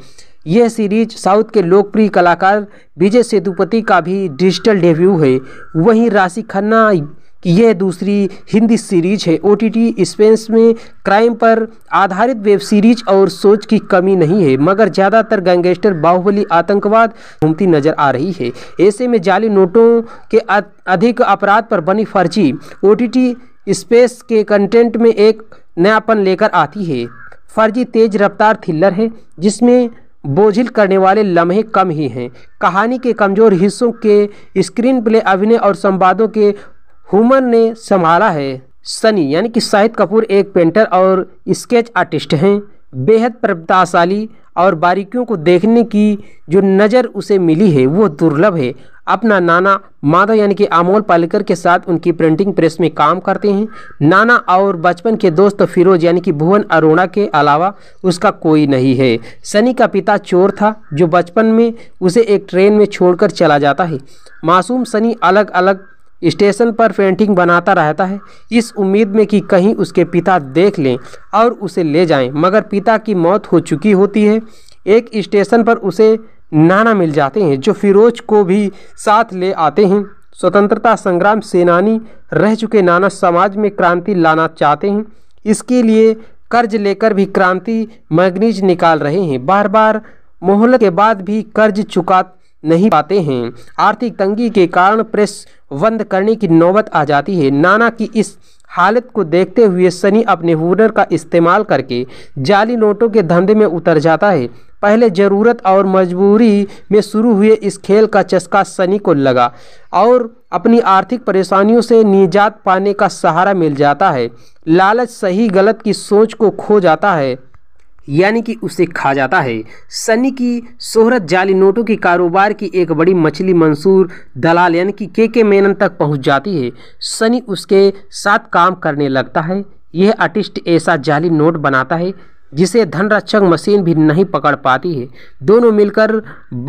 यह सीरीज साउथ के लोकप्रिय कलाकार विजय सेतुपति का भी डिजिटल डेब्यू है वहीं राशि खन्ना कि यह दूसरी हिंदी सीरीज है ओ टी स्पेस में क्राइम पर आधारित वेब सीरीज और सोच की कमी नहीं है मगर ज़्यादातर गैंगस्टर बाहुबली आतंकवाद घूमती नजर आ रही है ऐसे में जाली नोटों के अधिक अपराध पर बनी फर्जी ओ स्पेस के कंटेंट में एक नयापन लेकर आती है फर्जी तेज रफ्तार थ्रिलर है जिसमें बोझिल करने वाले लम्हे कम ही हैं कहानी के कमज़ोर हिस्सों के स्क्रीन प्ले अभिनय और संवादों के हुमन ने संभाला है सनी यानी कि शाहिद कपूर एक पेंटर और स्केच आर्टिस्ट हैं बेहद प्रभताशाली और बारीकियों को देखने की जो नज़र उसे मिली है वो दुर्लभ है अपना नाना माधव यानी कि अमोल पालेकर के साथ उनकी प्रिंटिंग प्रेस में काम करते हैं नाना और बचपन के दोस्त फिरोज यानी कि भुवन अरोड़ा के अलावा उसका कोई नहीं है सनी का पिता चोर था जो बचपन में उसे एक ट्रेन में छोड़कर चला जाता है मासूम सनी अलग अलग स्टेशन पर पेंटिंग बनाता रहता है इस उम्मीद में कि कहीं उसके पिता देख लें और उसे ले जाएं मगर पिता की मौत हो चुकी होती है एक स्टेशन पर उसे नाना मिल जाते हैं जो फिरोज को भी साथ ले आते हैं स्वतंत्रता संग्राम सेनानी रह चुके नाना समाज में क्रांति लाना चाहते हैं इसके लिए कर्ज लेकर भी क्रांति मैगनीज निकाल रहे हैं बार बार मोहल्ल के बाद भी कर्ज चुका नहीं पाते हैं आर्थिक तंगी के कारण प्रेस बंद करने की नौबत आ जाती है नाना की इस हालत को देखते हुए सनी अपने हुनर का इस्तेमाल करके जाली नोटों के धंधे में उतर जाता है पहले ज़रूरत और मजबूरी में शुरू हुए इस खेल का चस्का सनी को लगा और अपनी आर्थिक परेशानियों से निजात पाने का सहारा मिल जाता है लालच सही गलत की सोच को खो जाता है यानी कि उसे खा जाता है सनी की शोहरत जाली नोटों के कारोबार की एक बड़ी मछली मंसूर दलाल यानी कि के के मेनन तक पहुंच जाती है सनी उसके साथ काम करने लगता है यह आर्टिस्ट ऐसा जाली नोट बनाता है जिसे धनरक्षक मशीन भी नहीं पकड़ पाती है दोनों मिलकर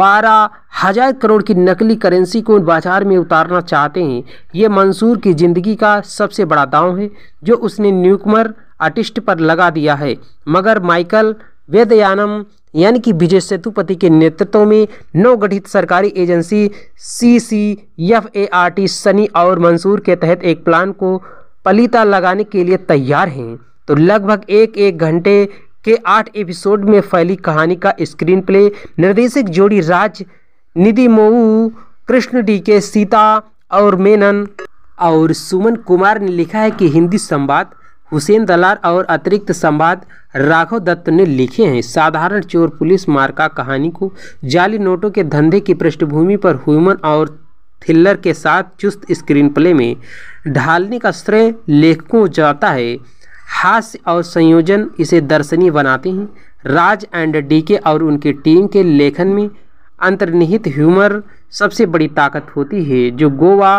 बारह हजार करोड़ की नकली करेंसी को बाजार में उतारना चाहते हैं ये मंसूर की ज़िंदगी का सबसे बड़ा दांव है जो उसने न्यूकमर आर्टिस्ट पर लगा दिया है मगर माइकल वेदयानम यानी कि विजय सेतुपति के नेतृत्व में नवगठित सरकारी agency C C F A R T Sunny और मंसूर के तहत एक प्लान को पलीता लगाने के लिए तैयार हैं तो लगभग एक एक घंटे के आठ एपिसोड में फैली कहानी का स्क्रीन प्ले निर्देशक जोड़ी राज निधि मऊ कृष्ण डी के सीता और मेनन और सुमन कुमार ने लिखा है कि हिंदी संवाद हुसैन दलार और अतिरिक्त संवाद राघव दत्त ने लिखे हैं साधारण चोर पुलिस मार्का कहानी को जाली नोटों के धंधे की पृष्ठभूमि पर ह्यूमन और थ्रिलर के साथ चुस्त स्क्रीन प्ले में ढालने का श्रेय लेखकों जाता है हास्य और संयोजन इसे दर्शनीय बनाते हैं राज एंड डीके और उनकी टीम के लेखन में अंतर्निहित ह्यूमर सबसे बड़ी ताकत होती है जो गोवा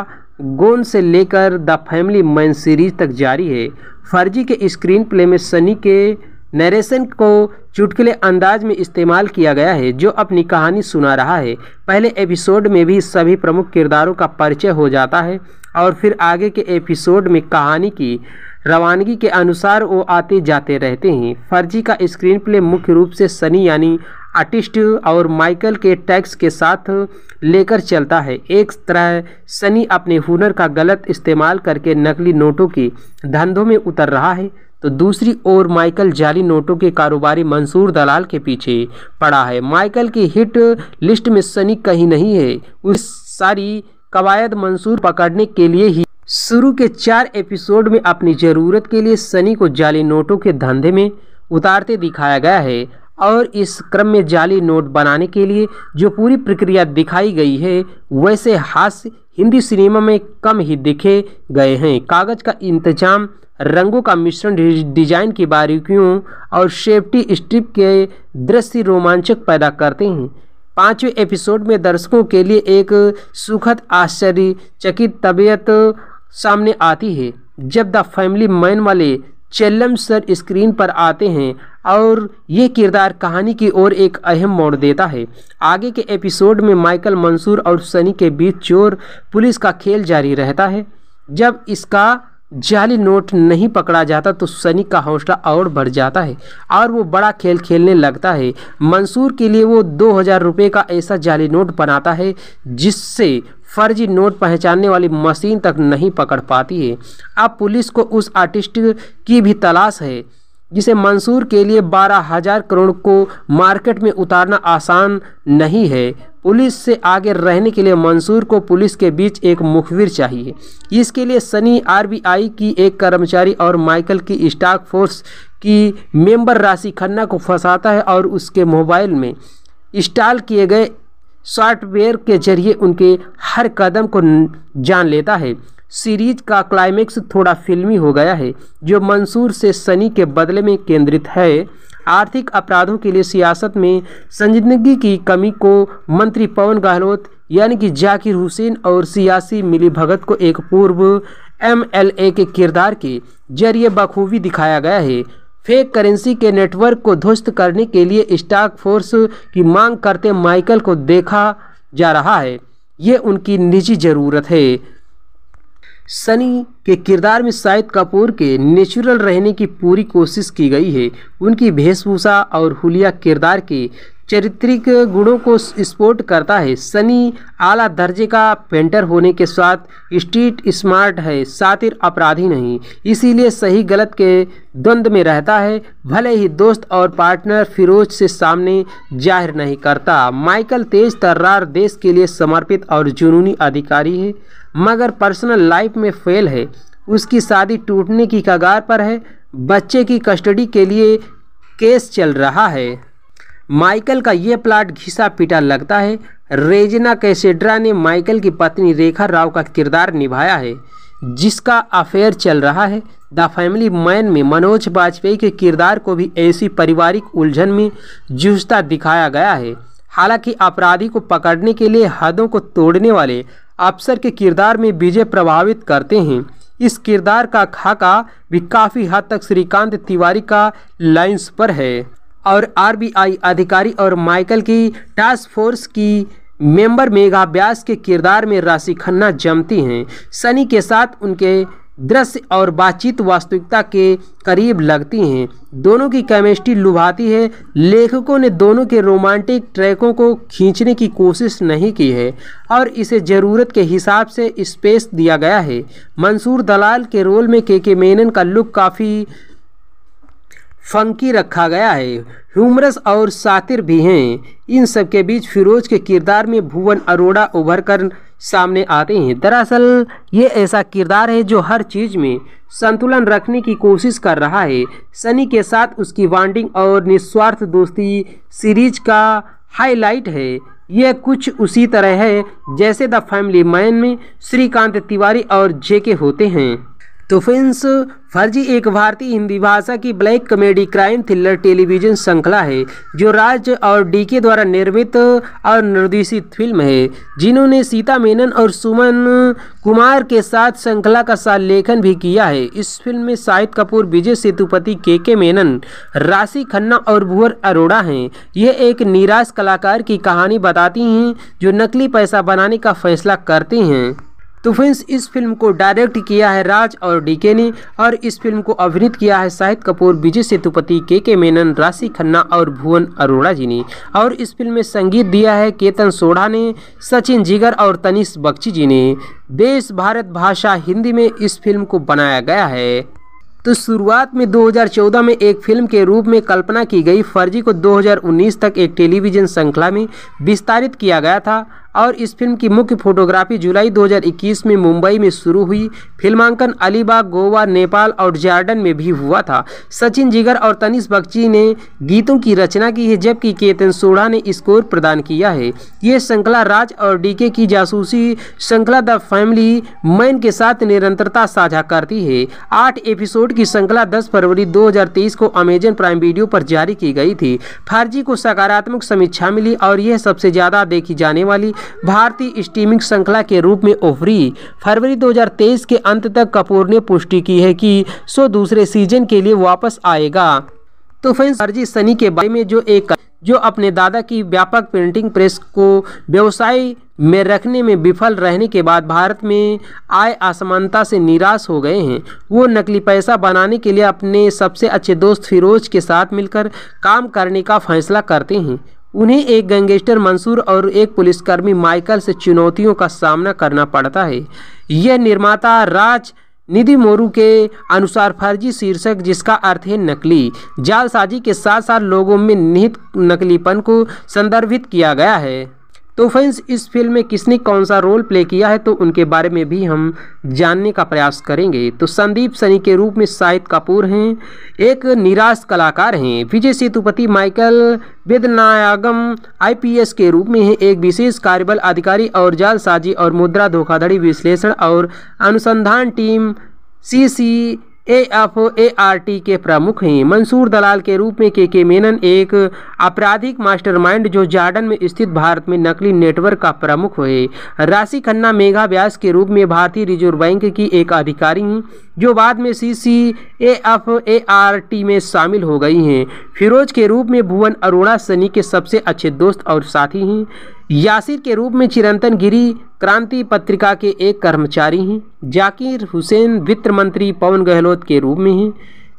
गोन से लेकर द फैमिली मैन सीरीज तक जारी है फर्जी के स्क्रीन प्ले में सनी के नरेशन को चुटकुले अंदाज में इस्तेमाल किया गया है जो अपनी कहानी सुना रहा है पहले एपिसोड में भी सभी प्रमुख किरदारों का परिचय हो जाता है और फिर आगे के एपिसोड में कहानी की रवानगी के अनुसार वो आते जाते रहते हैं फर्जी का स्क्रीन प्ले मुख्य रूप से सनी यानी आर्टिस्ट और माइकल के टैक्स के साथ लेकर चलता है एक तरह सनी अपने हुनर का गलत इस्तेमाल करके नकली नोटों के धंधों में उतर रहा है तो दूसरी ओर माइकल जाली नोटों के कारोबारी मंसूर दलाल के पीछे पड़ा है माइकल की हिट लिस्ट में सनी कहीं नहीं है उस सारी कवायद मंसूर पकड़ने के लिए ही शुरू के चार एपिसोड में अपनी ज़रूरत के लिए सनी को जाली नोटों के धंधे में उतारते दिखाया गया है और इस क्रम में जाली नोट बनाने के लिए जो पूरी प्रक्रिया दिखाई गई है वैसे हास्य हिंदी सिनेमा में कम ही दिखे गए हैं कागज़ का इंतजाम रंगों का मिश्रण डिजाइन की बारीकियों और सेफ्टी स्ट्रिप के दृश्य रोमांचक पैदा करते हैं पांचवें एपिसोड में दर्शकों के लिए एक सुखद आश्चर्यचकित तबीयत सामने आती है जब द फैमिली मैन वाले चेल्लम सर स्क्रीन पर आते हैं और ये किरदार कहानी की ओर एक अहम मोड़ देता है आगे के एपिसोड में माइकल मंसूर और सनी के बीच चोर पुलिस का खेल जारी रहता है जब इसका जाली नोट नहीं पकड़ा जाता तो सनी का हौसला और बढ़ जाता है और वो बड़ा खेल खेलने लगता है मंसूर के लिए वो दो हज़ार रुपये का ऐसा जाली नोट बनाता है जिससे फर्जी नोट पहचानने वाली मशीन तक नहीं पकड़ पाती है अब पुलिस को उस आर्टिस्ट की भी तलाश है जिसे मंसूर के लिए बारह हजार करोड़ को मार्केट में उतारना आसान नहीं है पुलिस से आगे रहने के लिए मंसूर को पुलिस के बीच एक मुखबिर चाहिए इसके लिए सनी आरबीआई की एक कर्मचारी और माइकल की स्टाक फोर्स की मेंबर राशि खन्ना को फंसाता है और उसके मोबाइल में इंस्टॉल किए गए सॉफ्टवेयर के जरिए उनके हर कदम को जान लेता है सीरीज का क्लाइमेक्स थोड़ा फिल्मी हो गया है जो मंसूर से सनी के बदले में केंद्रित है आर्थिक अपराधों के लिए सियासत में संजीदगी की कमी को मंत्री पवन गहलोत यानी कि जाकिर हुसैन और सियासी मिलीभगत को एक पूर्व एमएलए के किरदार के जरिए बखूबी दिखाया गया है फेक करेंसी के नेटवर्क को ध्वस्त करने के लिए स्टाक फोर्स की मांग करते माइकल को देखा जा रहा है ये उनकी निजी ज़रूरत है सनी के किरदार में शाहिद कपूर के नेचुरल रहने की पूरी कोशिश की गई है उनकी वेशभूषा और हुलिया किरदार की चरित्रिक गुणों को स्पोर्ट करता है सनी आला दर्जे का पेंटर होने के साथ स्ट्रीट स्मार्ट है सातिर अपराधी नहीं इसीलिए सही गलत के द्वंद्व में रहता है भले ही दोस्त और पार्टनर फिरोज से सामने जाहिर नहीं करता माइकल तेज तर्रार देश के लिए समर्पित और जुनूनी अधिकारी है मगर पर्सनल लाइफ में फेल है उसकी शादी टूटने की कगार पर है बच्चे की कस्टडी के लिए केस चल रहा है माइकल का ये प्लाट घिसा पीटा लगता है रेजना कैसेड्रा ने माइकल की पत्नी रेखा राव का किरदार निभाया है जिसका अफेयर चल रहा है द फैमिली मैन में मनोज वाजपेयी के किरदार को भी ऐसी पारिवारिक उलझन में जूझता दिखाया गया है हालांकि अपराधी को पकड़ने के लिए हदों को तोड़ने वाले अफसर के किरदार में विजय प्रभावित करते हैं इस किरदार का खाका भी काफ़ी हद तक श्रीकांत तिवारी का लाइंस पर है और आरबीआई अधिकारी और माइकल की टास्क फोर्स की मेंबर मेघा व्यास के किरदार में राशि खन्ना जमती हैं सनी के साथ उनके दृश्य और बातचीत वास्तविकता के करीब लगती हैं दोनों की केमिस्ट्री लुभाती है लेखकों ने दोनों के रोमांटिक ट्रैकों को खींचने की कोशिश नहीं की है और इसे ज़रूरत के हिसाब से स्पेस दिया गया है मंसूर दलाल के रोल में के के मेनन का लुक काफ़ी फंकी रखा गया है ह्यूमरस और सातिर भी हैं इन सब के बीच फिरोज के किरदार में भुवन अरोड़ा उभर कर सामने आते हैं दरअसल ये ऐसा किरदार है जो हर चीज़ में संतुलन रखने की कोशिश कर रहा है सनी के साथ उसकी बॉन्डिंग और निस्वार्थ दोस्ती सीरीज का हाईलाइट है यह कुछ उसी तरह है जैसे द फैमिली मैन में श्रीकांत तिवारी और जेके होते हैं तो फर्जी एक भारतीय हिंदी भाषा की black comedy crime thriller television श्रृंखला है जो राज और डीके द्वारा निर्मित और निर्देशित फिल्म है जिन्होंने सीता मेनन और सुमन कुमार के साथ श्रृंखला का लेखन भी किया है इस फिल्म में शाहिद कपूर विजय सेतुपति के के मेनन राशि खन्ना और भुवर अरोड़ा हैं यह एक निराश कलाकार की कहानी बताती हैं जो नकली पैसा बनाने का फैसला करते हैं तो फ्रेंड्स इस फिल्म को डायरेक्ट किया है राज और डीके ने और इस फिल्म को अभिनीत किया है शाहिद कपूर विजय सेतुपति के के मेनन राशि खन्ना और भुवन अरोड़ा जी ने और इस फिल्म में संगीत दिया है केतन सोढ़ा ने सचिन जिगर और तनिष बख्शी जी ने देश भारत भाषा हिंदी में इस फिल्म को बनाया गया है तो शुरुआत में 2014 में एक फिल्म के रूप में कल्पना की गई फर्जी को 2019 तक एक टेलीविजन श्रृंखला में विस्तारित किया गया था और इस फिल्म की मुख्य फोटोग्राफी जुलाई 2021 में मुंबई में शुरू हुई फिल्मांकन अलीबाग गोवा नेपाल और जॉर्डन में भी हुआ था सचिन जिगर और तनिष बख्ची ने गीतों की रचना की है जबकि केतन सोढ़ा ने स्कोर प्रदान किया है ये श्रृंखला राज और डीके की जासूसी श्रृंखला द फैमिली मैन के साथ निरंतरता साझा करती है आठ एपिसोड की श्रृंखला दस फरवरी दो को अमेजन प्राइम वीडियो पर जारी की गई थी फर्जी को सकारात्मक समीक्षा मिली और यह सबसे ज़्यादा देखी जाने वाली भारतीय स्ट्रीमिंग श्रृंखला के रूप में उभरी फरवरी 2023 के अंत तक कपूर ने पुष्टि की है कि शो दूसरे सीजन के लिए वापस आएगा तो फैंस अर्जी सनी के बारे में जो एक जो अपने दादा की व्यापक प्रिंटिंग प्रेस को व्यवसाय में रखने में विफल रहने के बाद भारत में आय असमानता से निराश हो गए हैं वो नकली पैसा बनाने के लिए अपने सबसे अच्छे दोस्त फिरोज के साथ मिलकर काम करने का फैसला करते हैं उन्हें एक गैंगस्टर मंसूर और एक पुलिसकर्मी माइकल से चुनौतियों का सामना करना पड़ता है यह निर्माता राज निधि मोरू के अनुसार फर्जी शीर्षक जिसका अर्थ है नकली जालसाजी के साथ साथ लोगों में निहित नकलीपन को संदर्भित किया गया है तो फ्रेंड्स इस फिल्म में किसने कौन सा रोल प्ले किया है तो उनके बारे में भी हम जानने का प्रयास करेंगे तो संदीप सनी के रूप में शाहिद कपूर हैं एक निराश कलाकार हैं विजय सेतुपति माइकल वेदनायागम आईपीएस के रूप में हैं एक विशेष कार्यबल अधिकारी और जालसाजी और मुद्रा धोखाधड़ी विश्लेषण और अनुसंधान team C C A F R T के प्रमुख हैं मंसूर दलाल के रूप में के के मेनन एक आपराधिक मास्टरमाइंड जो जार्डन में स्थित भारत में नकली नेटवर्क का प्रमुख है राशि खन्ना मेघा व्यास के रूप में भारतीय रिजर्व बैंक की एक अधिकारी हैं जो बाद में C C A F A R T में शामिल हो गई हैं फिरोज के रूप में भुवन अरोड़ा सनी के सबसे अच्छे दोस्त और साथी हैं यासिर के रूप में चिरंतन गिरी क्रांति पत्रिका के एक कर्मचारी हैं जाकिर हुसैन वित्त मंत्री पवन गहलोत के रूप में हैं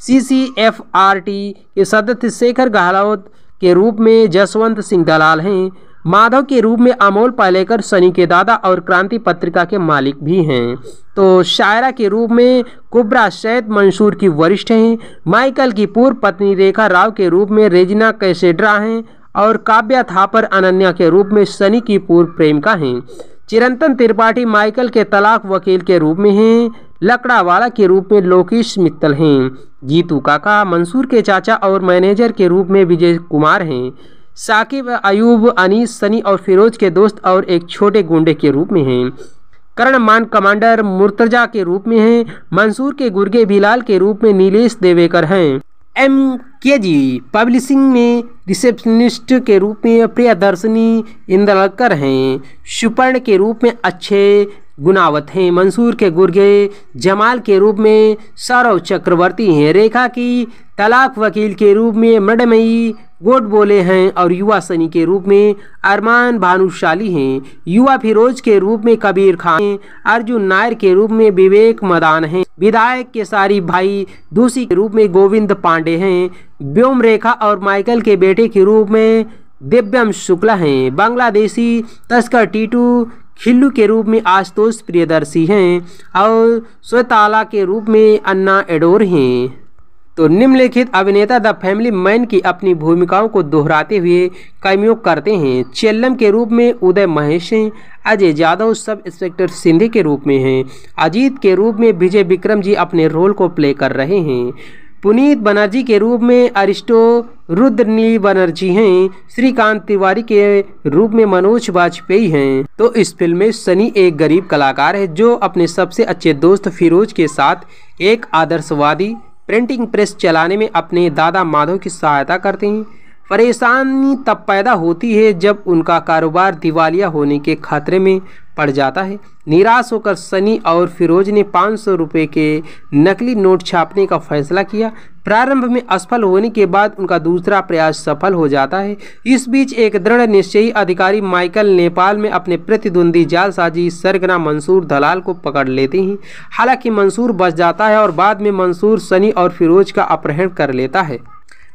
C C F R T के सदस्य शेखर गहलोत के रूप में जसवंत सिंह दलाल हैं माधव के रूप में अमोल पालेकर सनी के दादा और क्रांति पत्रिका के मालिक भी हैं तो शायरा के रूप में कुबरा सैद मंसूर की वरिष्ठ हैं माइकल की पूर्व पत्नी रेखा राव के रूप में रेजिना कैसेड्रा हैं और काव्या थापर अनन्या के रूप में सनी की पूर्व प्रेमिका हैं चिरंतन त्रिपाठी माइकल के तलाक वकील के रूप में हैं लकड़ावाला के रूप में लोकेश मित्तल हैं जीतू काका मंसूर के चाचा और मैनेजर के रूप में विजय कुमार हैं साकिब अयूब अनीस सनी और फिरोज के दोस्त और एक छोटे गुंडे के रूप में हैं करण मान कमांडर मुर्तजा के रूप में हैं मंसूर के गुर्गे बिलाल के रूप में नीलेश देवेकर हैं एम के जी पब्लिशिंग में रिसेप्शनिस्ट के रूप में प्रियदर्शनी इंदलकर हैं सुपर्ण के रूप में अच्छे गुनावत हैं मंसूर के गुर्गे जमाल के रूप में सौरव चक्रवर्ती हैं रेखा की तलाक वकील के रूप में मृडमयी गोट बोले हैं और युवा सनी के रूप में अरमान भानुशाली हैं युवा फिरोज के रूप में कबीर खान अर्जुन नायर के रूप में विवेक मदान हैं विधायक के सारी भाई दूसरी के रूप में गोविंद पांडे हैं व्योम रेखा और माइकल के बेटे के रूप में दिव्यम शुक्ला हैं बांग्लादेशी तस्कर टीटू खिल्लू के रूप में आशुतोष प्रियदर्शी हैं और स्वताला के रूप में अन्ना एडोर हैं तो निम्नलिखित अभिनेता द फैमिली मैन की अपनी भूमिकाओं को दोहराते हुए कैमियो करते हैं चेल्लम के रूप में उदय महेश हैं अजय यादव सब इंस्पेक्टर सिंधे के रूप में हैं अजीत के रूप में विजय विक्रम जी अपने रोल को प्ले कर रहे हैं पुनीत बनर्जी के रूप में अरिस्टो रुद्रनील बनर्जी हैं श्रीकांत तिवारी के रूप में मनोज वाजपेयी हैं तो इस फिल्म में सनी एक गरीब कलाकार है जो अपने सबसे अच्छे दोस्त फिरोज के साथ एक आदर्शवादी प्रिंटिंग प्रेस चलाने में अपने दादा माधव की सहायता करते हैं परेशानी तब पैदा होती है जब उनका कारोबार दिवालिया होने के खतरे में पड़ जाता है निराश होकर सनी और फिरोज ने पाँच सौ रुपये के नकली नोट छापने का फैसला किया प्रारंभ में असफल होने के बाद उनका दूसरा प्रयास सफल हो जाता है इस बीच एक दृढ़ निश्चयी अधिकारी माइकल नेपाल में अपने प्रतिद्वंदी जालसाजी सरगना मंसूर दलाल को पकड़ लेते हैं हालांकि मंसूर बच जाता है और बाद में मंसूर सनी और फिरोज का अपहरण कर लेता है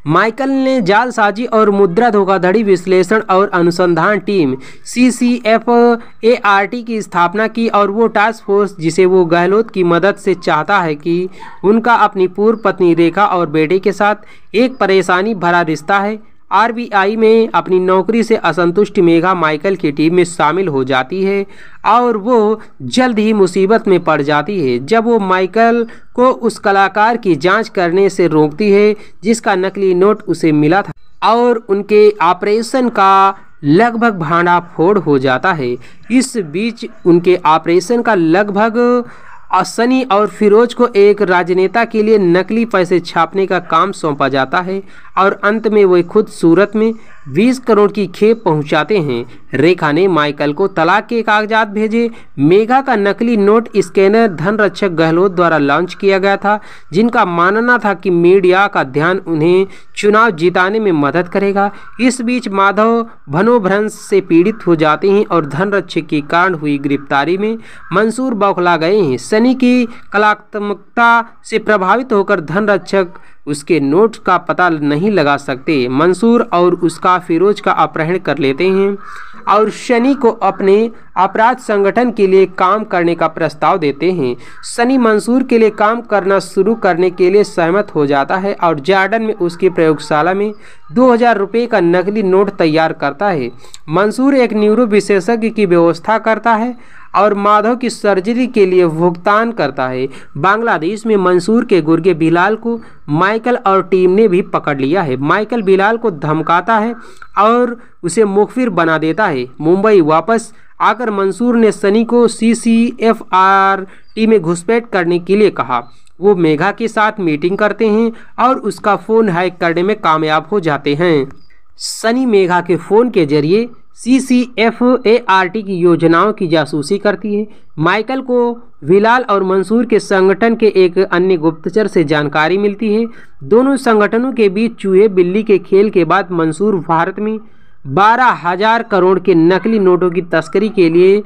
माइकल ने जालसाजी और मुद्रा धोखाधड़ी विश्लेषण और अनुसंधान team C C F A R T की स्थापना की और वो टास्क फोर्स जिसे वो गहलोत की मदद से चाहता है कि उनका अपनी पूर्व पत्नी रेखा और बेटे के साथ एक परेशानी भरा रिश्ता है आरबीआई में अपनी नौकरी से असंतुष्ट मेघा माइकल की टीम में शामिल हो जाती है और वो जल्द ही मुसीबत में पड़ जाती है जब वो माइकल को उस कलाकार की जांच करने से रोकती है जिसका नकली नोट उसे मिला था और उनके ऑपरेशन का लगभग भांडाफोड़ हो जाता है इस बीच उनके ऑपरेशन का लगभग और सनी और फिरोज को एक राजनेता के लिए नकली पैसे छापने का काम सौंपा जाता है और अंत में वे खुद सूरत में 20 करोड़ की खेप पहुंचाते हैं रेखा ने माइकल को तलाक के कागजात भेजे मेघा का नकली नोट स्कैनर धन रक्षक गहलोत द्वारा लॉन्च किया गया था जिनका मानना था कि मीडिया का ध्यान उन्हें चुनाव जिताने में मदद करेगा इस बीच माधव भनोभ्रंश से पीड़ित हो जाते हैं और धन रक्षक के कारण हुई गिरफ्तारी में मंसूर बौखला गए हैं सनी की कलात्मकता से प्रभावित होकर धन रक्षक उसके नोट का पता नहीं लगा सकते मंसूर और उसका फिरोज का अपहरण कर लेते हैं और शनि को अपने अपराध संगठन के लिए काम करने का प्रस्ताव देते हैं शनि मंसूर के लिए काम करना शुरू करने के लिए सहमत हो जाता है और जार्डन में उसकी प्रयोगशाला में दो हज़ार रुपये का नकली नोट तैयार करता है मंसूर एक न्यूरो विशेषज्ञ की व्यवस्था करता है और माधव की सर्जरी के लिए भुगतान करता है बांग्लादेश में मंसूर के गुर्गे बिलाल को माइकल और टीम ने भी पकड़ लिया है माइकल बिलाल को धमकाता है और उसे मुखफिर बना देता है मुंबई वापस आकर मंसूर ने सनी को C C F R T में घुसपैठ करने के लिए कहा वो मेघा के साथ मीटिंग करते हैं और उसका फ़ोन हैक करने में कामयाब हो जाते हैं सनी मेघा के फ़ोन के जरिए C C F A R T की योजनाओं की जासूसी करती है माइकल को विलाल और मंसूर के संगठन के एक अन्य गुप्तचर से जानकारी मिलती है दोनों संगठनों के बीच चूहे बिल्ली के खेल के बाद मंसूर भारत में बारह हजार करोड़ के नकली नोटों की तस्करी के लिए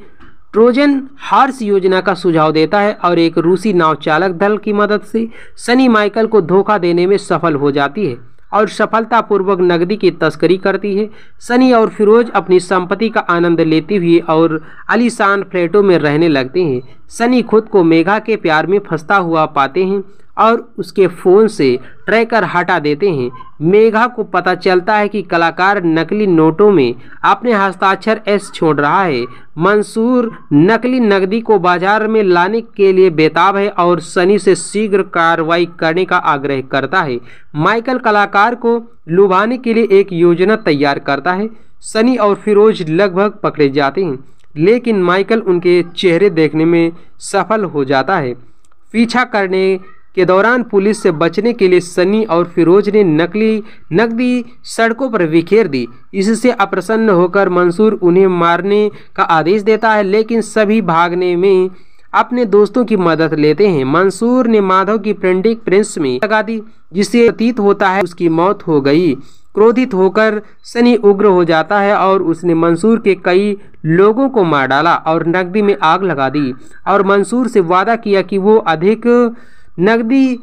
ट्रोजन हार्स योजना का सुझाव देता है और एक रूसी नाव चालक दल की मदद से सनी माइकल को धोखा देने में सफल हो जाती है और सफलतापूर्वक नकदी की तस्करी करती है सनी और फिरोज अपनी संपत्ति का आनंद लेते हुए और अलीशान फ्लैटों में रहने लगते हैं सनी खुद को मेघा के प्यार में फंसता हुआ पाते हैं और उसके फ़ोन से ट्रैकर हटा देते हैं मेघा को पता चलता है कि कलाकार नकली नोटों में अपने हस्ताक्षर एस छोड़ रहा है मंसूर नकली नकदी को बाजार में लाने के लिए बेताब है और सनी से शीघ्र कार्रवाई करने का आग्रह करता है माइकल कलाकार को लुभाने के लिए एक योजना तैयार करता है सनी और फिरोज लगभग पकड़े जाते हैं लेकिन माइकल उनके चेहरे देखने में सफल हो जाता है पीछा करने के दौरान पुलिस से बचने के लिए सनी और फिरोज ने नकली नकदी सड़कों पर बिखेर दी इससे अप्रसन्न होकर मंसूर उन्हें मारने का आदेश देता है लेकिन सभी भागने में अपने दोस्तों की मदद लेते हैं मंसूर ने माधव की प्रिंटिंग प्रिंस में लगा दी जिससे अतीत होता है उसकी मौत हो गई क्रोधित होकर सनी उग्र हो जाता है और उसने मंसूर के कई लोगों को मार डाला और नकदी में आग लगा दी और मंसूर से वादा किया कि वो अधिक नकदी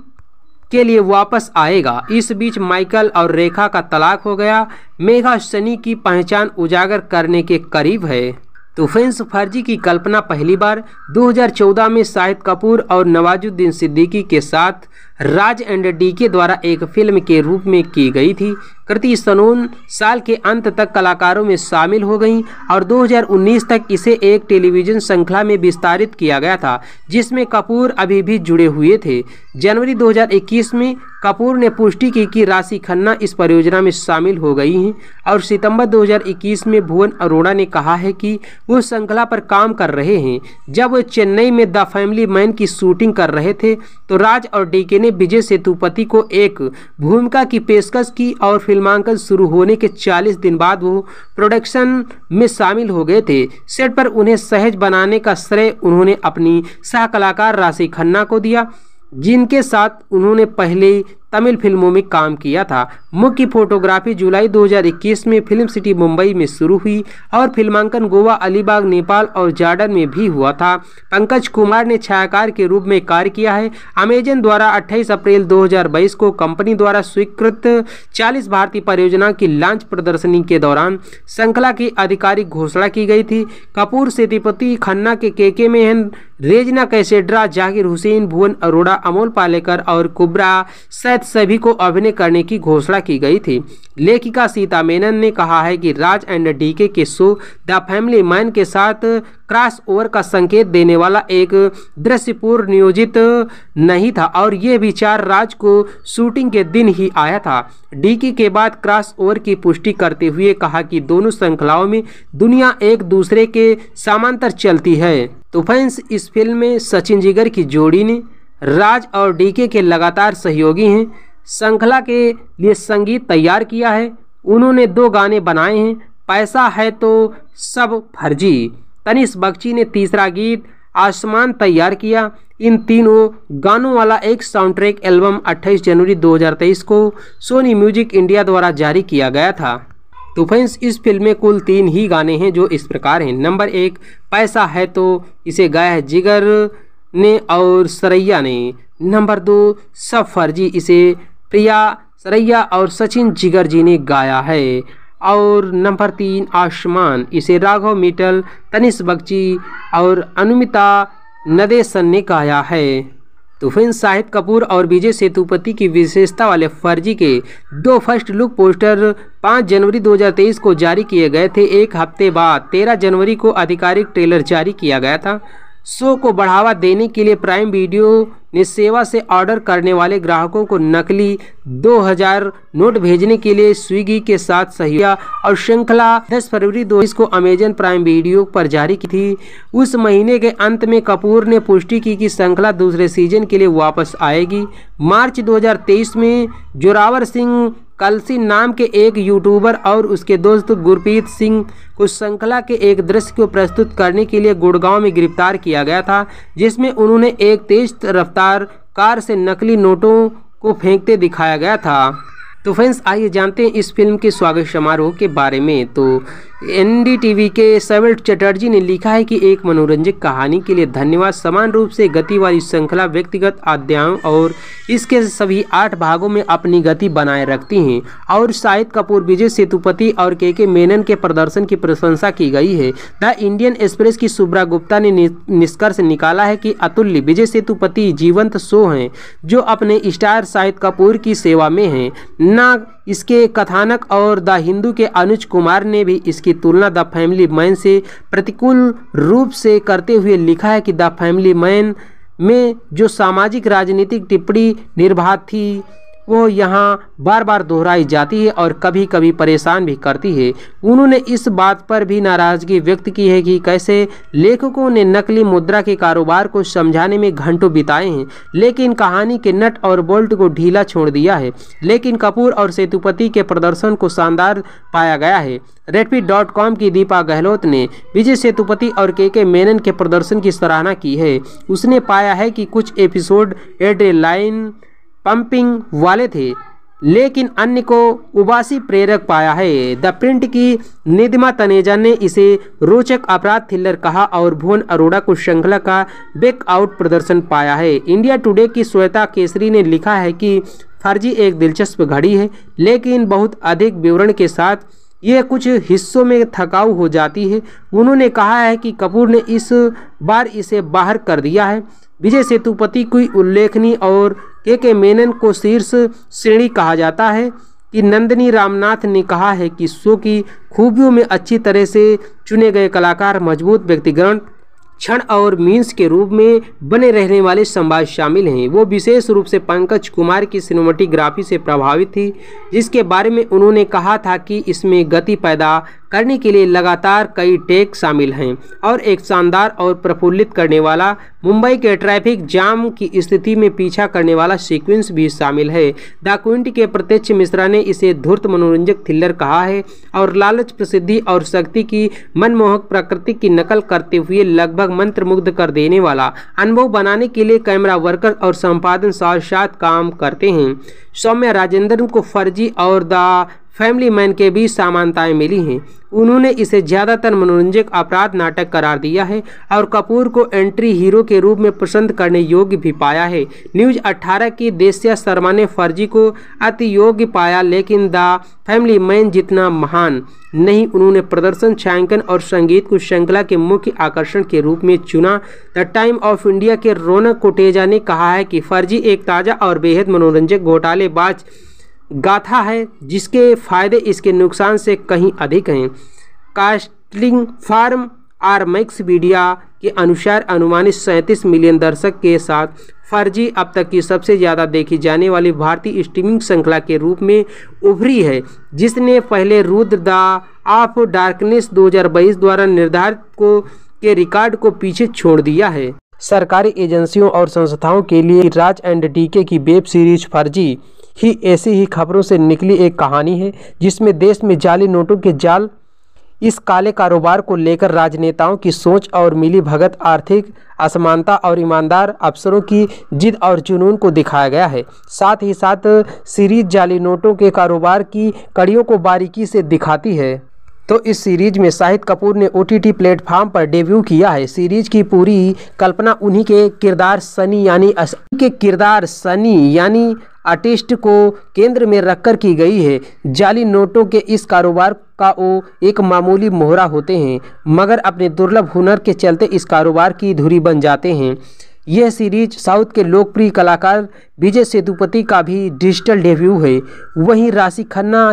के लिए वापस आएगा इस बीच माइकल और रेखा का तलाक हो गया मेघा शनि की पहचान उजागर करने के करीब है तो फ्रेंड्स फर्जी की कल्पना पहली बार 2014 में शाहिद कपूर और नवाजुद्दीन सिद्दीकी के साथ राज एंड डी के द्वारा एक फिल्म के रूप में की गई थी कृति सनून साल के अंत तक कलाकारों में शामिल हो गई और 2019 तक इसे एक टेलीविज़न श्रृंखला में विस्तारित किया गया था जिसमें कपूर अभी भी जुड़े हुए थे जनवरी 2021 में कपूर ने पुष्टि की कि राशि खन्ना इस परियोजना में शामिल हो गई हैं और सितंबर 2021 में भुवन अरोड़ा ने कहा है कि वो श्रृंखला पर काम कर रहे हैं जब वो चेन्नई में द फैमिली मैन की शूटिंग कर रहे थे तो राज और डी ने ने विजय सेतुपति को एक भूमिका की पेशकश की और फिल्मांकन शुरू होने के 40 दिन बाद वो प्रोडक्शन में शामिल हो गए थे सेट पर उन्हें सहज बनाने का श्रेय उन्होंने अपनी सहकलाकार राशि खन्ना को दिया जिनके साथ उन्होंने पहले तमिल फिल्मों में काम किया था मुख्य फोटोग्राफी जुलाई 2021 में फिल्म सिटी मुंबई में शुरू हुई और फिल्मांकन गोवा अलीबाग नेपाल और जार्डन में भी हुआ था पंकज कुमार ने छायाकार के रूप में कार्य किया है अमेजन द्वारा 28 अप्रैल 2022 को कंपनी द्वारा स्वीकृत 40 भारतीय परियोजना की लॉन्च प्रदर्शनी के दौरान श्रृंखला की आधिकारिक घोषणा की गई थी कपूर सेतुपति खन्ना के के के मेहन रेजना कैसेड्रा जाकिर हुसैन भुवन अरोड़ा अमोल पालेकर और कुब्रा शायद सभी को अभिनय करने की घोषणा की गई थी लेखिका सीता मेनन ने कहा है कि राज एंड डीके के शो द फैमिली मैन के साथ क्रॉस ओवर का संकेत देने वाला एक दृश्यपूर्ण नियोजित नहीं था और ये विचार राज को शूटिंग के दिन ही आया था डीके के बाद क्रॉस ओवर की पुष्टि करते हुए कहा कि दोनों श्रृंखलाओं में दुनिया एक दूसरे के समांतर चलती है तो फैंस इस फिल्म में सचिन जिगर की जोड़ी ने राज और डीके के लगातार सहयोगी हैं श्रृंखला के लिए संगीत तैयार किया है उन्होंने दो गाने बनाए हैं पैसा है तो सब फर्जी तनिष बख्शी ने तीसरा गीत आसमान तैयार किया इन तीनों गानों वाला एक साउंड ट्रैक एल्बम 28 जनवरी 2023 को सोनी म्यूजिक इंडिया द्वारा जारी किया गया था तो फ्रेंड्स इस फिल्म में कुल तीन ही गाने हैं जो इस प्रकार हैं नंबर एक पैसा है तो इसे गाया है जिगर ने और सरैया ने नंबर दो सब फर्जी इसे प्रिया सरैया और सचिन जिगर जी ने गाया है और नंबर तीन आसमान इसे राघव मिटल तनिष बग्ची और अनुमिता नदेसन ने गाया है तो फिर शाहिद कपूर और विजय सेतुपति की विशेषता वाले फर्जी के दो फर्स्ट लुक पोस्टर 5 जनवरी 2023 को जारी किए गए थे एक हफ्ते बाद 13 जनवरी को आधिकारिक ट्रेलर जारी किया गया था शो को बढ़ावा देने के लिए प्राइम वीडियो ने सेवा से ऑर्डर करने वाले ग्राहकों को नकली 2000 नोट भेजने के लिए स्विगी के साथ सहयोग और श्रृंखला 10 फरवरी दो को अमेजन प्राइम वीडियो पर जारी की थी उस महीने के अंत में कपूर ने पुष्टि की कि श्रृंखला दूसरे सीजन के लिए वापस आएगी मार्च 2023 में जोरावर सिंह कलसी नाम के एक यूट्यूबर और उसके दोस्त गुरप्रीत सिंह को श्रृंखला के एक दृश्य को प्रस्तुत करने के लिए गुड़गांव में गिरफ्तार किया गया था जिसमें उन्होंने एक तेज रफ्तार कार से नकली नोटों को फेंकते दिखाया गया था तो फ्रेंड्स आइए जानते हैं इस फिल्म के स्वागत समारोह के बारे में तो एनडीटीवी के सवल चटर्जी ने लिखा है कि एक मनोरंजक कहानी के लिए धन्यवाद समान रूप से गति वाली श्रृंखला व्यक्तिगत अध्यायों और इसके सभी आठ भागों में अपनी गति बनाए रखती हैं और शाहिद कपूर विजय सेतुपति और के के मेनन के प्रदर्शन की प्रशंसा की गई है द इंडियन एक्सप्रेस की सुब्रा गुप्ता ने निष्कर्ष निकाला है कि अतुल्य विजय सेतुपति जीवंत शो हैं जो अपने स्टार शाहिद कपूर की सेवा में हैं न इसके कथानक और द हिंदू के अनुज कुमार ने भी इसकी तुलना द फैमिली मैन से प्रतिकूल रूप से करते हुए लिखा है कि द फैमिली मैन में जो सामाजिक राजनीतिक टिप्पणी निर्भा थी वो यहाँ बार बार दोहराई जाती है और कभी कभी परेशान भी करती है उन्होंने इस बात पर भी नाराज़गी व्यक्त की है कि कैसे लेखकों ने नकली मुद्रा के कारोबार को समझाने में घंटों बिताए हैं लेकिन कहानी के नट और बोल्ट को ढीला छोड़ दिया है लेकिन कपूर और सेतुपति के प्रदर्शन को शानदार पाया गया है रेडपी डॉट कॉम की दीपा गहलोत ने विजय सेतुपति और के के मेनन के प्रदर्शन की सराहना की है उसने पाया है कि कुछ एपिसोड एड लाइन पंपिंग वाले थे लेकिन अन्य को उबासी प्रेरक पाया है द प्रिंट की निदिमा तनेजा ने इसे रोचक अपराध थ्रिलर कहा और भुवन अरोड़ा को श्रृंखला का बेक आउट प्रदर्शन पाया है इंडिया टुडे की श्वेता केसरी ने लिखा है कि फर्जी एक दिलचस्प घड़ी है लेकिन बहुत अधिक विवरण के साथ ये कुछ हिस्सों में थकाऊ हो जाती है उन्होंने कहा है कि कपूर ने इस बार इसे बाहर कर दिया है विजय सेतुपति की उल्लेखनीय और के के मेनन को शीर्ष श्रेणी कहा जाता है कि नंदनी रामनाथ ने कहा है कि शो की खूबियों में अच्छी तरह से चुने गए कलाकार मजबूत व्यक्तिगण क्षण और मीन्स के रूप में बने रहने वाले संवाद शामिल हैं वो विशेष रूप से पंकज कुमार की सिनेमाटोग्राफी से प्रभावित थी जिसके बारे में उन्होंने कहा था कि इसमें गति पैदा करने के लिए लगातार कई टेक शामिल हैं और एक शानदार और प्रफुल्लित करने वाला मुंबई के ट्रैफिक जाम की स्थिति में पीछा करने वाला सीक्वेंस भी शामिल है द क्विंट के प्रत्यक्ष मिश्रा ने इसे धूर्त मनोरंजक थ्रिलर कहा है और लालच प्रसिद्धि और शक्ति की मनमोहक प्रकृति की नकल करते हुए लगभग मंत्रमुग्ध कर देने वाला अनुभव बनाने के लिए कैमरा वर्कर और संपादन साथ साथ काम करते हैं सौम्य राजेंद्रन को फर्जी और द फैमिली मैन के बीच समानताएं मिली हैं उन्होंने इसे ज़्यादातर मनोरंजक अपराध नाटक करार दिया है और कपूर को एंट्री हीरो के रूप में पसंद करने योग्य भी पाया है न्यूज 18 की देसिया शर्मा ने फर्जी को अति योग्य पाया लेकिन द फैमिली मैन जितना महान नहीं उन्होंने प्रदर्शन छायांकन और संगीत को श्रृंखला के मुख्य आकर्षण के रूप में चुना द टाइम ऑफ इंडिया के रौनक कोटेजा ने कहा है कि फर्जी एक ताज़ा और बेहद मनोरंजक घोटालेबाज गाथा है जिसके फायदे इसके नुकसान से कहीं अधिक हैं consulting firm R max media के अनुसार अनुमानित सैंतीस मिलियन दर्शक के साथ फर्जी अब तक की सबसे ज़्यादा देखी जाने वाली भारतीय स्ट्रीमिंग श्रृंखला के रूप में उभरी है जिसने पहले रुद्र द ऑफ डार्कनेस 2022 द्वारा निर्धारित को के रिकॉर्ड को पीछे छोड़ दिया है सरकारी एजेंसियों और संस्थाओं के लिए राज एंड डीके की वेब सीरीज फर्जी ही ऐसी ही खबरों से निकली एक कहानी है जिसमें देश में जाली नोटों के जाल इस काले कारोबार को लेकर राजनेताओं की सोच और मिली भगत आर्थिक असमानता और ईमानदार अफसरों की जिद और जुनून को दिखाया गया है साथ ही साथ सीरीज जाली नोटों के कारोबार की कड़ियों को बारीकी से दिखाती है तो इस सीरीज में शाहिद कपूर ने ओ टी प्लेटफॉर्म पर डेब्यू किया है सीरीज की पूरी कल्पना उन्हीं के किरदार सनी यानी के किरदार सनी यानी आर्टिस्ट को केंद्र में रखकर की गई है जाली नोटों के इस कारोबार का वो एक मामूली मोहरा होते हैं मगर अपने दुर्लभ हुनर के चलते इस कारोबार की धुरी बन जाते हैं यह सीरीज साउथ के लोकप्रिय कलाकार विजय सेतुपति का भी डिजिटल डेब्यू है वहीं राशि खन्ना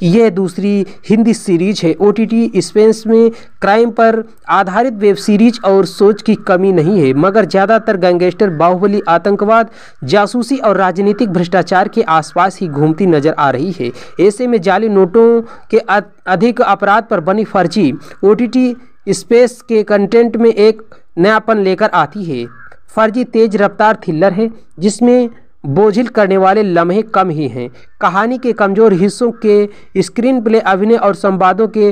कि यह दूसरी हिंदी सीरीज है ओ टी टी स्पेस में क्राइम पर आधारित वेब सीरीज और सोच की कमी नहीं है मगर ज़्यादातर गैंगस्टर बाहुबली आतंकवाद जासूसी और राजनीतिक भ्रष्टाचार के आसपास ही घूमती नजर आ रही है ऐसे में जाली नोटों के अधिक अपराध पर बनी Farzi O T T space के कंटेंट में एक नयापन लेकर आती है फर्जी तेज रफ्तार थ्रिलर है जिसमें बोझिल करने वाले लम्हे कम ही हैं कहानी के कमज़ोर हिस्सों के स्क्रीन प्ले अभिनय और संवादों के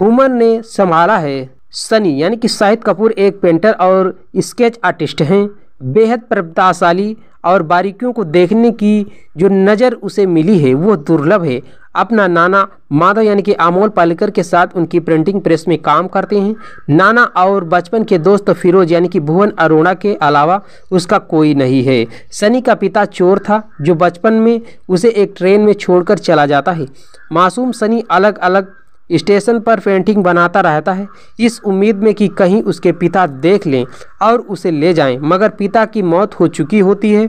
हुमर ने संभाला है सनी यानी कि शाहिद कपूर एक पेंटर और स्केच आर्टिस्ट हैं बेहद प्रभाशाली और बारीकियों को देखने की जो नज़र उसे मिली है वो दुर्लभ है अपना नाना माधव यानी कि अमोल पालेकर के साथ उनकी प्रिंटिंग प्रेस में काम करते हैं नाना और बचपन के दोस्त फिरोज यानी कि भुवन अरोड़ा के अलावा उसका कोई नहीं है सनी का पिता चोर था जो बचपन में उसे एक ट्रेन में छोड़कर चला जाता है मासूम सनी अलग अलग स्टेशन पर पेंटिंग बनाता रहता है इस उम्मीद में कि कहीं उसके पिता देख लें और उसे ले जाएं मगर पिता की मौत हो चुकी होती है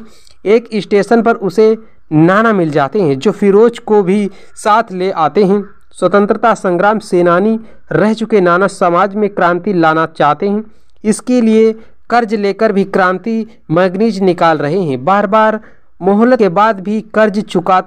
एक स्टेशन पर उसे नाना मिल जाते हैं जो फिरोज को भी साथ ले आते हैं स्वतंत्रता संग्राम सेनानी रह चुके नाना समाज में क्रांति लाना चाहते हैं इसके लिए कर्ज लेकर भी क्रांति मैगनीज निकाल रहे हैं बार बार मोहल्ले के बाद भी कर्ज चुका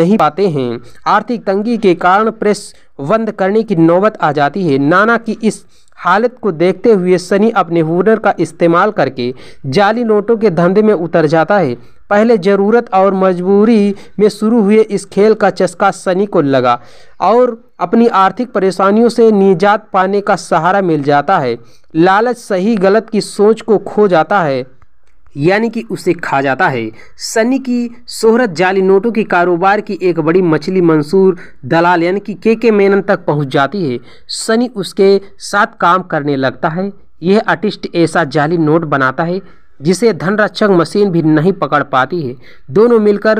नहीं पाते हैं आर्थिक तंगी के कारण प्रेस बंद करने की नौबत आ जाती है नाना की इस हालत को देखते हुए सनी अपने हुनर का इस्तेमाल करके जाली नोटों के धंधे में उतर जाता है पहले ज़रूरत और मजबूरी में शुरू हुए इस खेल का चस्का सनी को लगा और अपनी आर्थिक परेशानियों से निजात पाने का सहारा मिल जाता है लालच सही गलत की सोच को खो जाता है यानी कि उसे खा जाता है सनी की शोहरत जाली नोटों के कारोबार की एक बड़ी मछली मंसूर दलाल यानी कि के के मेनन तक पहुंच जाती है सनी उसके साथ काम करने लगता है यह आर्टिस्ट ऐसा जाली नोट बनाता है जिसे धनरक्षक मशीन भी नहीं पकड़ पाती है दोनों मिलकर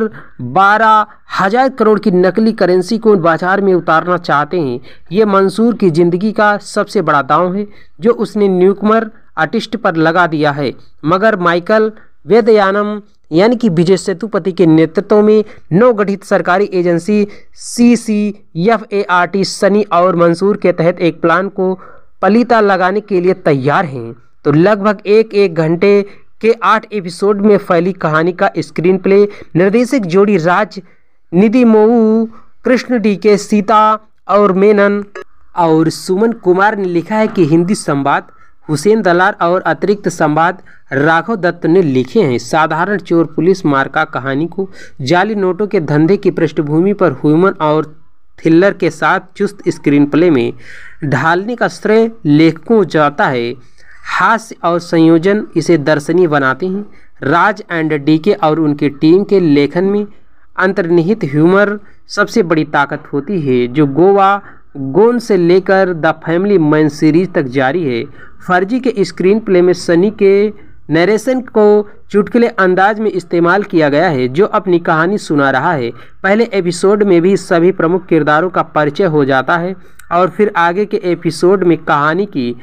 बारह हजार करोड़ की नकली करेंसी को बाजार में उतारना चाहते हैं ये मंसूर की ज़िंदगी का सबसे बड़ा दांव है जो उसने न्यूकमर आर्टिस्ट पर लगा दिया है मगर माइकल वेदयानम यानी कि विजय सेतुपति के नेतृत्व में नवगठित सरकारी agency C C F A R T Sunny और मंसूर के तहत एक प्लान को पलीता लगाने के लिए तैयार हैं तो लगभग एक एक घंटे के आठ एपिसोड में फैली कहानी का स्क्रीन प्ले निर्देशक जोड़ी राज निधि मऊ कृष्ण डी के सीता और मेनन और सुमन कुमार ने लिखा है कि हिंदी संवाद हुसैन दलार और अतिरिक्त संवाद राघव दत्त ने लिखे हैं साधारण चोर पुलिस मार्का कहानी को जाली नोटों के धंधे की पृष्ठभूमि पर ह्यूमन और थ्रिलर के साथ चुस्त स्क्रीन प्ले में ढालने का श्रेय लेखकों जाता है हास्य और संयोजन इसे दर्शनीय बनाते हैं राज एंड डीके और उनकी टीम के लेखन में अंतर्निहित ह्यूमर सबसे बड़ी ताकत होती है जो गोवा गोन से लेकर द फैमिली मैन सीरीज तक जारी है फर्जी के स्क्रीन प्ले में सनी के नरेशन को चुटकुले अंदाज में इस्तेमाल किया गया है जो अपनी कहानी सुना रहा है पहले एपिसोड में भी सभी प्रमुख किरदारों का परिचय हो जाता है और फिर आगे के एपिसोड में कहानी की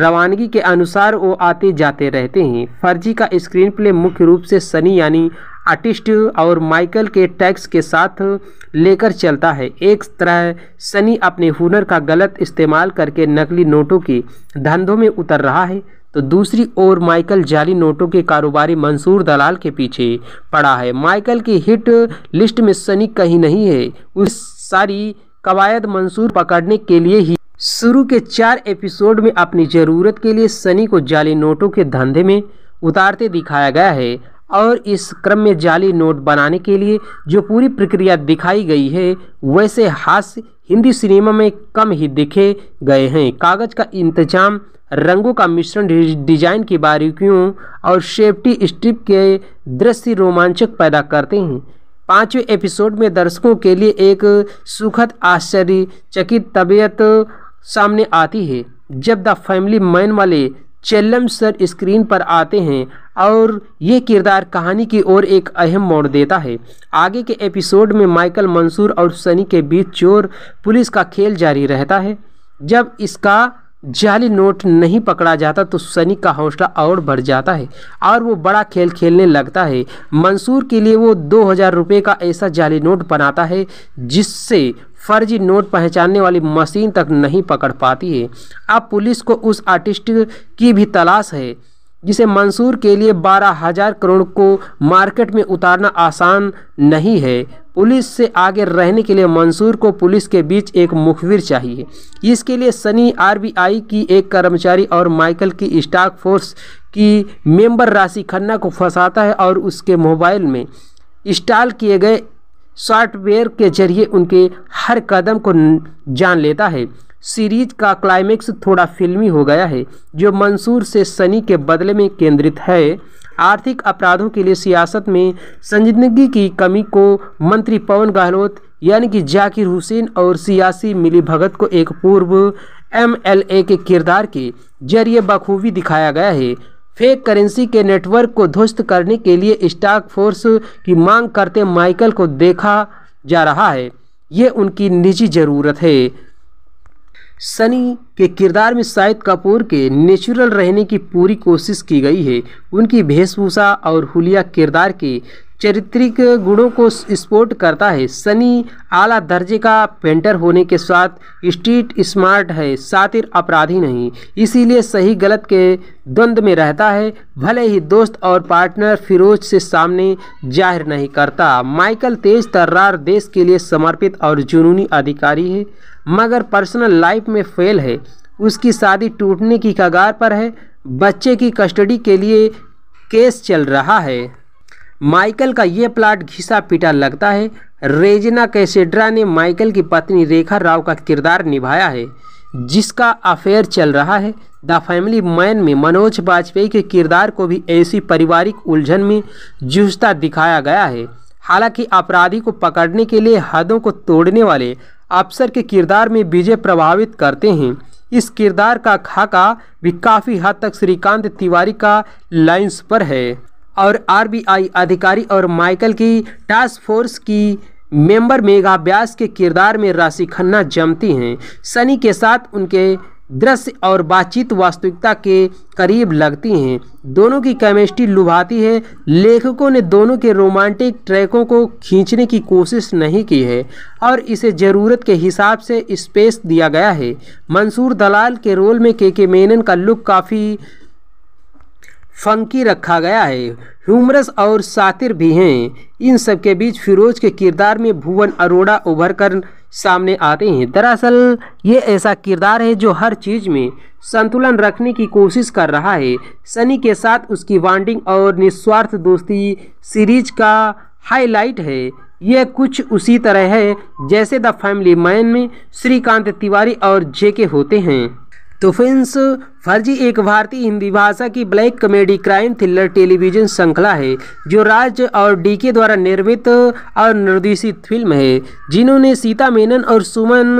रवानगी के अनुसार वो आते जाते रहते हैं फर्जी का स्क्रीन प्ले मुख्य रूप से सनी यानी आर्टिस्ट और माइकल के टैक्स के साथ लेकर चलता है एक तरह सनी अपने हुनर का गलत इस्तेमाल करके नकली नोटों के धंधों में उतर रहा है तो दूसरी ओर माइकल जाली नोटों के कारोबारी मंसूर दलाल के पीछे पड़ा है माइकल की हिट लिस्ट में सनी कहीं नहीं है उस सारी कवायद मंसूर पकड़ने के लिए ही शुरू के चार एपिसोड में अपनी ज़रूरत के लिए सनी को जाली नोटों के धंधे में उतारते दिखाया गया है और इस क्रम में जाली नोट बनाने के लिए जो पूरी प्रक्रिया दिखाई गई है वैसे हास्य हिंदी सिनेमा में कम ही दिखे गए हैं कागज़ का इंतजाम रंगों का मिश्रण डिजाइन की बारीकियों और सेफ्टी स्ट्रिप के दृश्य रोमांचक पैदा करते हैं पाँचवें एपिसोड में दर्शकों के लिए एक सुखद आश्चर्यचकित तबीयत सामने आती है जब द फैमिली मैन वाले चेल्लम सर स्क्रीन पर आते हैं और ये किरदार कहानी की ओर एक अहम मोड़ देता है आगे के एपिसोड में माइकल मंसूर और सनी के बीच चोर पुलिस का खेल जारी रहता है जब इसका जाली नोट नहीं पकड़ा जाता तो सनी का हौसला और बढ़ जाता है और वो बड़ा खेल खेलने लगता है मंसूर के लिए वो दो हज़ार रुपये का ऐसा जाली नोट बनाता है जिससे फर्जी नोट पहचानने वाली मशीन तक नहीं पकड़ पाती है अब पुलिस को उस आर्टिस्ट की भी तलाश है जिसे मंसूर के लिए बारह हजार करोड़ को मार्केट में उतारना आसान नहीं है पुलिस से आगे रहने के लिए मंसूर को पुलिस के बीच एक मुखबिर चाहिए इसके लिए सनी आरबीआई की एक कर्मचारी और माइकल की स्टाक फोर्स की मेंबर राशि खन्ना को फंसाता है और उसके मोबाइल में इंस्टॉल किए गए सॉफ्टवेयर के जरिए उनके हर कदम को जान लेता है सीरीज का क्लाइमेक्स थोड़ा फिल्मी हो गया है जो मंसूर से सनी के बदले में केंद्रित है आर्थिक अपराधों के लिए सियासत में संजीदगी की कमी को मंत्री पवन गहलोत यानी कि जाकिर हुसैन और सियासी मिलीभगत को एक पूर्व एमएलए के किरदार के जरिए बखूबी दिखाया गया है फेक करेंसी के नेटवर्क को ध्वस्त करने के लिए स्टाक फोर्स की मांग करते माइकल को देखा जा रहा है ये उनकी निजी ज़रूरत है सनी के किरदार में शाहिद कपूर के नेचुरल रहने की पूरी कोशिश की गई है उनकी वेशभूषा और हुलिया किरदार के चरित्रिक गुणों को स्पोर्ट करता है सनी आला दर्जे का पेंटर होने के साथ स्ट्रीट स्मार्ट है शातिर अपराधी नहीं इसीलिए सही गलत के द्वंद्व में रहता है भले ही दोस्त और पार्टनर फिरोज से सामने जाहिर नहीं करता माइकल तेज तर्रार देश के लिए समर्पित और जुनूनी अधिकारी है मगर पर्सनल लाइफ में फेल है उसकी शादी टूटने की कगार पर है बच्चे की कस्टडी के लिए केस चल रहा है माइकल का ये प्लाट घिसा पिटा लगता है रेजना कैसेड्रा ने माइकल की पत्नी रेखा राव का किरदार निभाया है जिसका अफेयर चल रहा है द फैमिली मैन में मनोज वाजपेयी के किरदार को भी ऐसी पारिवारिक उलझन में जूझता दिखाया गया है हालांकि अपराधी को पकड़ने के लिए हदों को तोड़ने वाले अफसर के किरदार में विजय प्रभावित करते हैं इस किरदार का खाका भी काफ़ी हद तक श्रीकांत तिवारी का लाइंस पर है और आरबीआई अधिकारी और माइकल की टास्क फोर्स की मेंबर मेघा व्यास के किरदार में राशि खन्ना जमती हैं सनी के साथ उनके दृश्य और बातचीत वास्तविकता के करीब लगती हैं दोनों की केमिस्ट्री लुभाती है लेखकों ने दोनों के रोमांटिक ट्रैकों को खींचने की कोशिश नहीं की है और इसे ज़रूरत के हिसाब से स्पेस दिया गया है मंसूर दलाल के रोल में के के मेनन का लुक काफ़ी फंकी रखा गया है ह्यूमरस और सातिर भी हैं इन सब के बीच फिरोज के किरदार में भुवन अरोड़ा उभर कर सामने आते हैं दरअसल ये ऐसा किरदार है जो हर चीज़ में संतुलन रखने की कोशिश कर रहा है सनी के साथ उसकी वांडिंग और निस्वार्थ दोस्ती सीरीज का हाईलाइट है यह कुछ उसी तरह है जैसे द फैमिली मैन में श्रीकांत तिवारी और जेके होते हैं तो फ्रेंड्स फर्जी एक भारतीय हिंदी भाषा की black comedy crime thriller television श्रृंखला है जो राज और डीके द्वारा निर्मित और निर्देशित फिल्म है जिन्होंने सीता मेनन और सुमन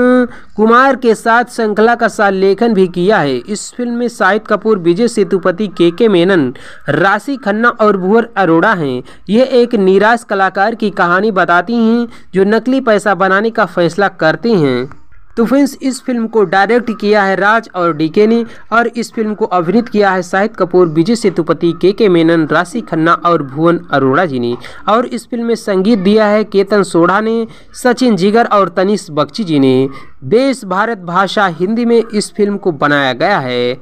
कुमार के साथ श्रृंखला का लेखन भी किया है इस फिल्म में शाहिद कपूर विजय सेतुपति के के मेनन राशि खन्ना और भुवर अरोड़ा हैं यह एक निराश कलाकार की कहानी बताती हैं जो नकली पैसा बनाने का फैसला करते हैं तो फ्रेंड्स इस फिल्म को डायरेक्ट किया है राज और डीके ने और इस फिल्म को अभिनीत किया है शाहिद कपूर विजय सेतुपति के के मेनन राशि खन्ना और भुवन अरोड़ा जी ने और इस फिल्म में संगीत दिया है केतन सोढ़ा ने सचिन जिगर और तनिष बख्शी जी ने देश भारत भाषा हिंदी में इस फिल्म को बनाया गया है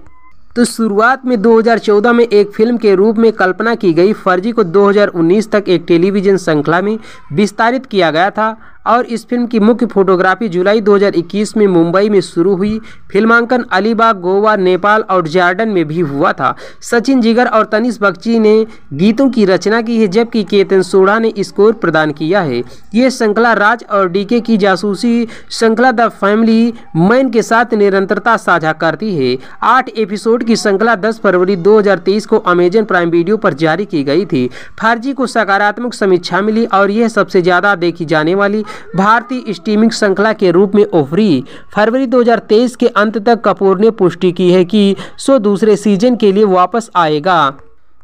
तो शुरुआत में 2014 में एक फिल्म के रूप में कल्पना की गई फर्जी को 2019 तक एक टेलीविजन श्रृंखला में विस्तारित किया गया था और इस फिल्म की मुख्य फोटोग्राफी जुलाई 2021 में मुंबई में शुरू हुई फिल्मांकन अलीबाग गोवा नेपाल और जॉर्डन में भी हुआ था सचिन जिगर और तनिष बख्ची ने गीतों की रचना की है जबकि केतन सोढ़ा ने स्कोर प्रदान किया है ये श्रृंखला राज और डीके की जासूसी श्रृंखला द फैमिली मैन के साथ निरंतरता साझा करती है आठ एपिसोड की श्रृंखला दस फरवरी दो को अमेजन प्राइम वीडियो पर जारी की गई थी फर्जी को सकारात्मक समीक्षा मिली और यह सबसे ज़्यादा देखी जाने वाली भारतीय स्टीमिंग श्रृंखला के रूप में उभरी फरवरी 2023 के अंत तक कपूर ने पुष्टि की है कि सो दूसरे सीजन के लिए वापस आएगा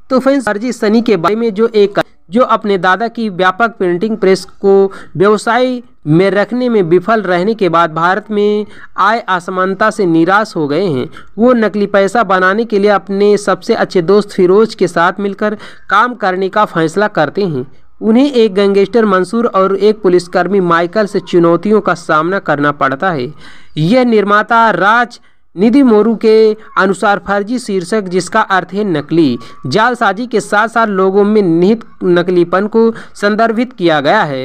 तो फ्रेंड्स अर्जी सनी के बारे में जो एक जो अपने दादा की व्यापक प्रिंटिंग प्रेस को व्यवसाय में रखने में विफल रहने के बाद भारत में आय असमानता से निराश हो गए हैं वो नकली पैसा बनाने के लिए अपने सबसे अच्छे दोस्त फिरोज के साथ मिलकर काम करने का फैसला करते हैं उन्हें एक गैंगस्टर मंसूर और एक पुलिसकर्मी माइकल से चुनौतियों का सामना करना पड़ता है यह निर्माता राज निधि मोरू के अनुसार फर्जी शीर्षक जिसका अर्थ है नकली जालसाजी के साथ साथ लोगों में निहित नकलीपन को संदर्भित किया गया है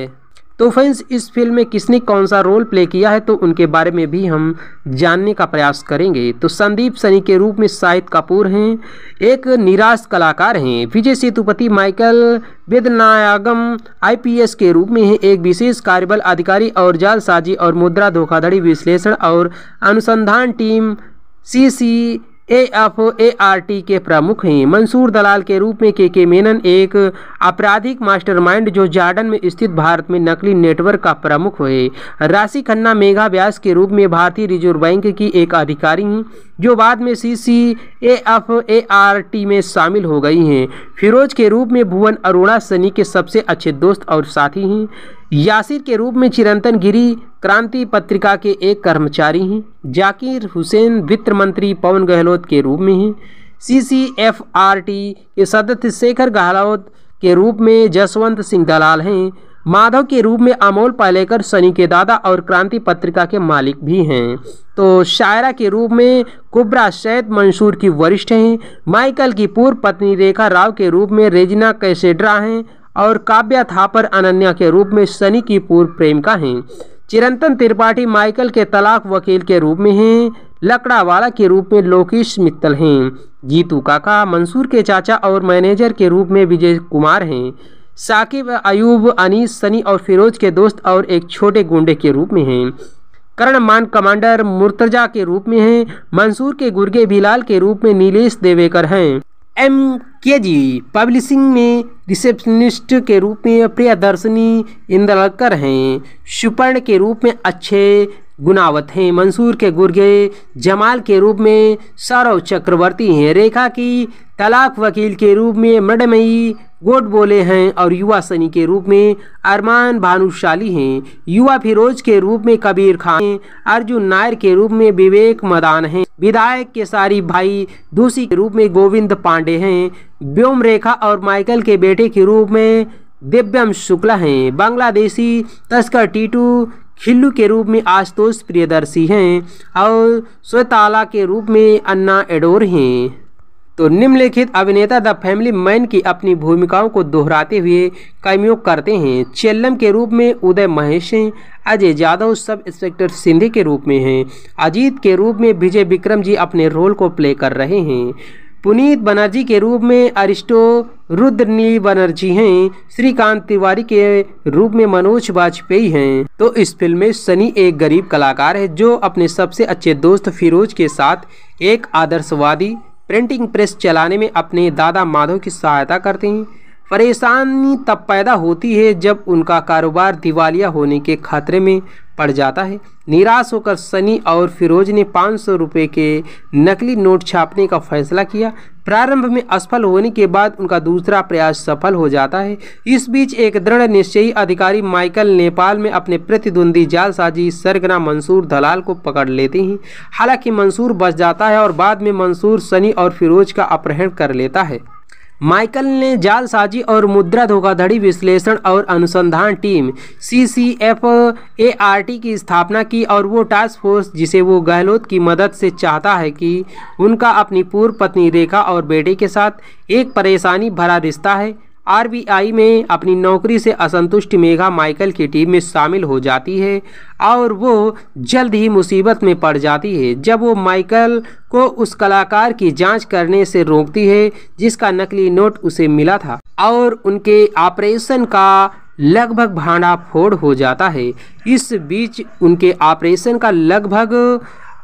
तो फ्रेंड्स इस फिल्म में किसने कौन सा रोल प्ले किया है तो उनके बारे में भी हम जानने का प्रयास करेंगे तो संदीप सनी के रूप में शाहिद कपूर हैं एक निराश कलाकार हैं विजय सेतुपति माइकल बेदनायागम आईपीएस के रूप में है एक विशेष कार्यबल अधिकारी और जालसाजी और मुद्रा धोखाधड़ी विश्लेषण और अनुसंधान team C C A F A R T के प्रमुख हैं मंसूर दलाल के रूप में के के मेनन एक आपराधिक मास्टरमाइंड जो जार्डन में स्थित भारत में नकली नेटवर्क का प्रमुख है राशि खन्ना मेघा व्यास के रूप में भारतीय रिजर्व बैंक की एक अधिकारी हैं जो बाद में C C A F A R T में शामिल हो गई हैं फिरोज के रूप में भुवन अरोड़ा सनी के सबसे अच्छे दोस्त और साथी हैं यासिर के रूप में चिरंतन गिरी क्रांति पत्रिका के एक कर्मचारी हैं जाकिर हुसैन वित्त मंत्री पवन गहलोत के रूप में हैं C C F R T के सदस्य शेखर गहलोत के रूप में जसवंत सिंह दलाल हैं माधव के रूप में अमोल पालेकर सनी के दादा और क्रांति पत्रिका के मालिक भी हैं तो शायरा के रूप में कुबरा सैद मंसूर की वरिष्ठ हैं माइकल की पूर्व पत्नी रेखा राव के रूप में रेजिना कैसेड्रा हैं और काव्या थापर अनन्या के रूप में सनी की पूर्व प्रेमिका हैं चिरंतन त्रिपाठी माइकल के तलाक वकील के रूप में हैं लकड़ावाला के रूप में लोकेश मित्तल हैं जीतू काका मंसूर के चाचा और मैनेजर के रूप में विजय कुमार हैं साकिब अयूब अनीस सनी और फिरोज के दोस्त और एक छोटे गुंडे के रूप में हैं करण मान कमांडर मुर्तजा के रूप में हैं मंसूर के गुर्गे बिलाल के रूप में नीलेश देवेकर हैं एम के जी पब्लिशिंग में रिसेप्शनिस्ट के रूप में प्रियदर्शनी इंदलकर हैं सुपर्ण के रूप में अच्छे गुनावत हैं मंसूर के गुर्गे जमाल के रूप में सौरव चक्रवर्ती हैं रेखा की तलाक वकील के रूप में मृडमयी गोट बोले हैं और युवा सनी के रूप में अरमान भानुशाली हैं युवा फिरोज के रूप में कबीर खान अर्जुन नायर के रूप में विवेक मदान हैं विधायक के सारी भाई दूसरी के रूप में गोविंद पांडे हैं व्योम रेखा और माइकल के बेटे के रूप में दिव्यम शुक्ला हैं बांग्लादेशी तस्कर टीटू खिल्लू के रूप में आशुतोष प्रियदर्शी हैं और स्वताला के रूप में अन्ना एडोर हैं तो निम्नलिखित अभिनेता द फैमिली मैन की अपनी भूमिकाओं को दोहराते हुए कैमियो करते हैं चेल्लम के रूप में उदय महेश हैं अजय यादव सब इंस्पेक्टर सिंधे के रूप में हैं अजीत के रूप में विजय विक्रम जी अपने रोल को प्ले कर रहे हैं पुनीत बनर्जी के रूप में अरिस्टो रुद्र नील बनर्जी हैं श्रीकांत तिवारी के रूप में मनोज वाजपेयी हैं तो इस फिल्म में सनी एक गरीब कलाकार है जो अपने सबसे अच्छे दोस्त फिरोज के साथ एक आदर्शवादी प्रिंटिंग प्रेस चलाने में अपने दादा माधव की सहायता करते हैं परेशानी तब पैदा होती है जब उनका कारोबार दिवालिया होने के खतरे में पड़ जाता है निराश होकर सनी और फिरोज ने पाँच सौ रुपये के नकली नोट छापने का फैसला किया प्रारंभ में असफल होने के बाद उनका दूसरा प्रयास सफल हो जाता है इस बीच एक दृढ़ निश्चयी अधिकारी माइकल नेपाल में अपने प्रतिद्वंदी जालसाजी सरगना मंसूर दलाल को पकड़ लेते हैं हालांकि मंसूर बच जाता है और बाद में मंसूर सनी और फिरोज का अपहरण कर लेता है माइकल ने जालसाजी और मुद्रा धोखाधड़ी विश्लेषण और अनुसंधान team C C F A R T की स्थापना की और वो टास्क फोर्स जिसे वो गहलोत की मदद से चाहता है कि उनका अपनी पूर्व पत्नी रेखा और बेटे के साथ एक परेशानी भरा रिश्ता है आरबीआई में अपनी नौकरी से असंतुष्ट मेघा माइकल की टीम में शामिल हो जाती है और वो जल्द ही मुसीबत में पड़ जाती है जब वो माइकल को उस कलाकार की जांच करने से रोकती है जिसका नकली नोट उसे मिला था और उनके ऑपरेशन का लगभग भांडाफोड़ हो जाता है इस बीच उनके ऑपरेशन का लगभग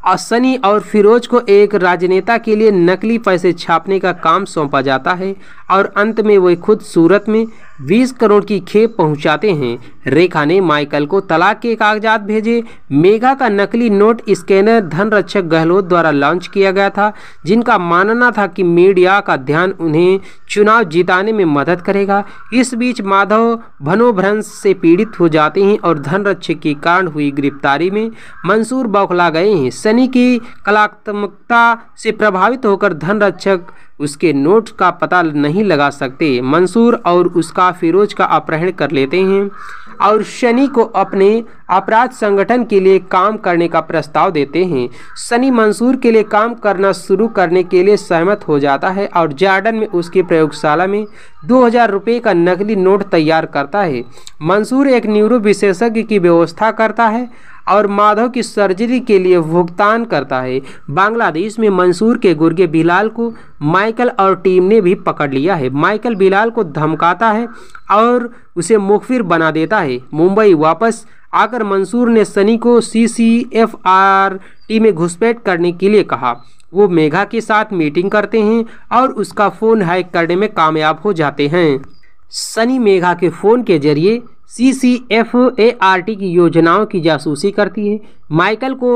और सनी और फिरोज को एक राजनेता के लिए नकली पैसे छापने का काम सौंपा जाता है और अंत में वे खुद सूरत में 20 करोड़ की खेप पहुंचाते हैं रेखा ने माइकल को तलाक के कागजात भेजे मेघा का नकली नोट स्कैनर धन रक्षक गहलोत द्वारा लॉन्च किया गया था जिनका मानना था कि मीडिया का ध्यान उन्हें चुनाव जिताने में मदद करेगा इस बीच माधव भनोभ्रंश से पीड़ित हो जाते हैं और धन रक्षक के कारण हुई गिरफ्तारी में मंसूर बौखला गए हैं सनी की कलात्मकता से प्रभावित होकर धन रक्षक उसके नोट का पता नहीं लगा सकते मंसूर और उसका फिरोज का अपहरण कर लेते हैं और शनि को अपने अपराध संगठन के लिए काम करने का प्रस्ताव देते हैं शनि मंसूर के लिए काम करना शुरू करने के लिए सहमत हो जाता है और जार्डन में उसकी प्रयोगशाला में दो हज़ार रुपये का नकली नोट तैयार करता है मंसूर एक न्यूरो विशेषज्ञ की व्यवस्था करता है और माधव की सर्जरी के लिए भुगतान करता है बांग्लादेश में मंसूर के गुर्गे बिलाल को माइकल और टीम ने भी पकड़ लिया है माइकल बिलाल को धमकाता है और उसे मुखफिर बना देता है मुंबई वापस आकर मंसूर ने सनी को C C F R T में घुसपैठ करने के लिए कहा वो मेघा के साथ मीटिंग करते हैं और उसका फ़ोन हैक करने में कामयाब हो जाते हैं सनी मेघा के फ़ोन के जरिए C C F A R T की योजनाओं की जासूसी करती है माइकल को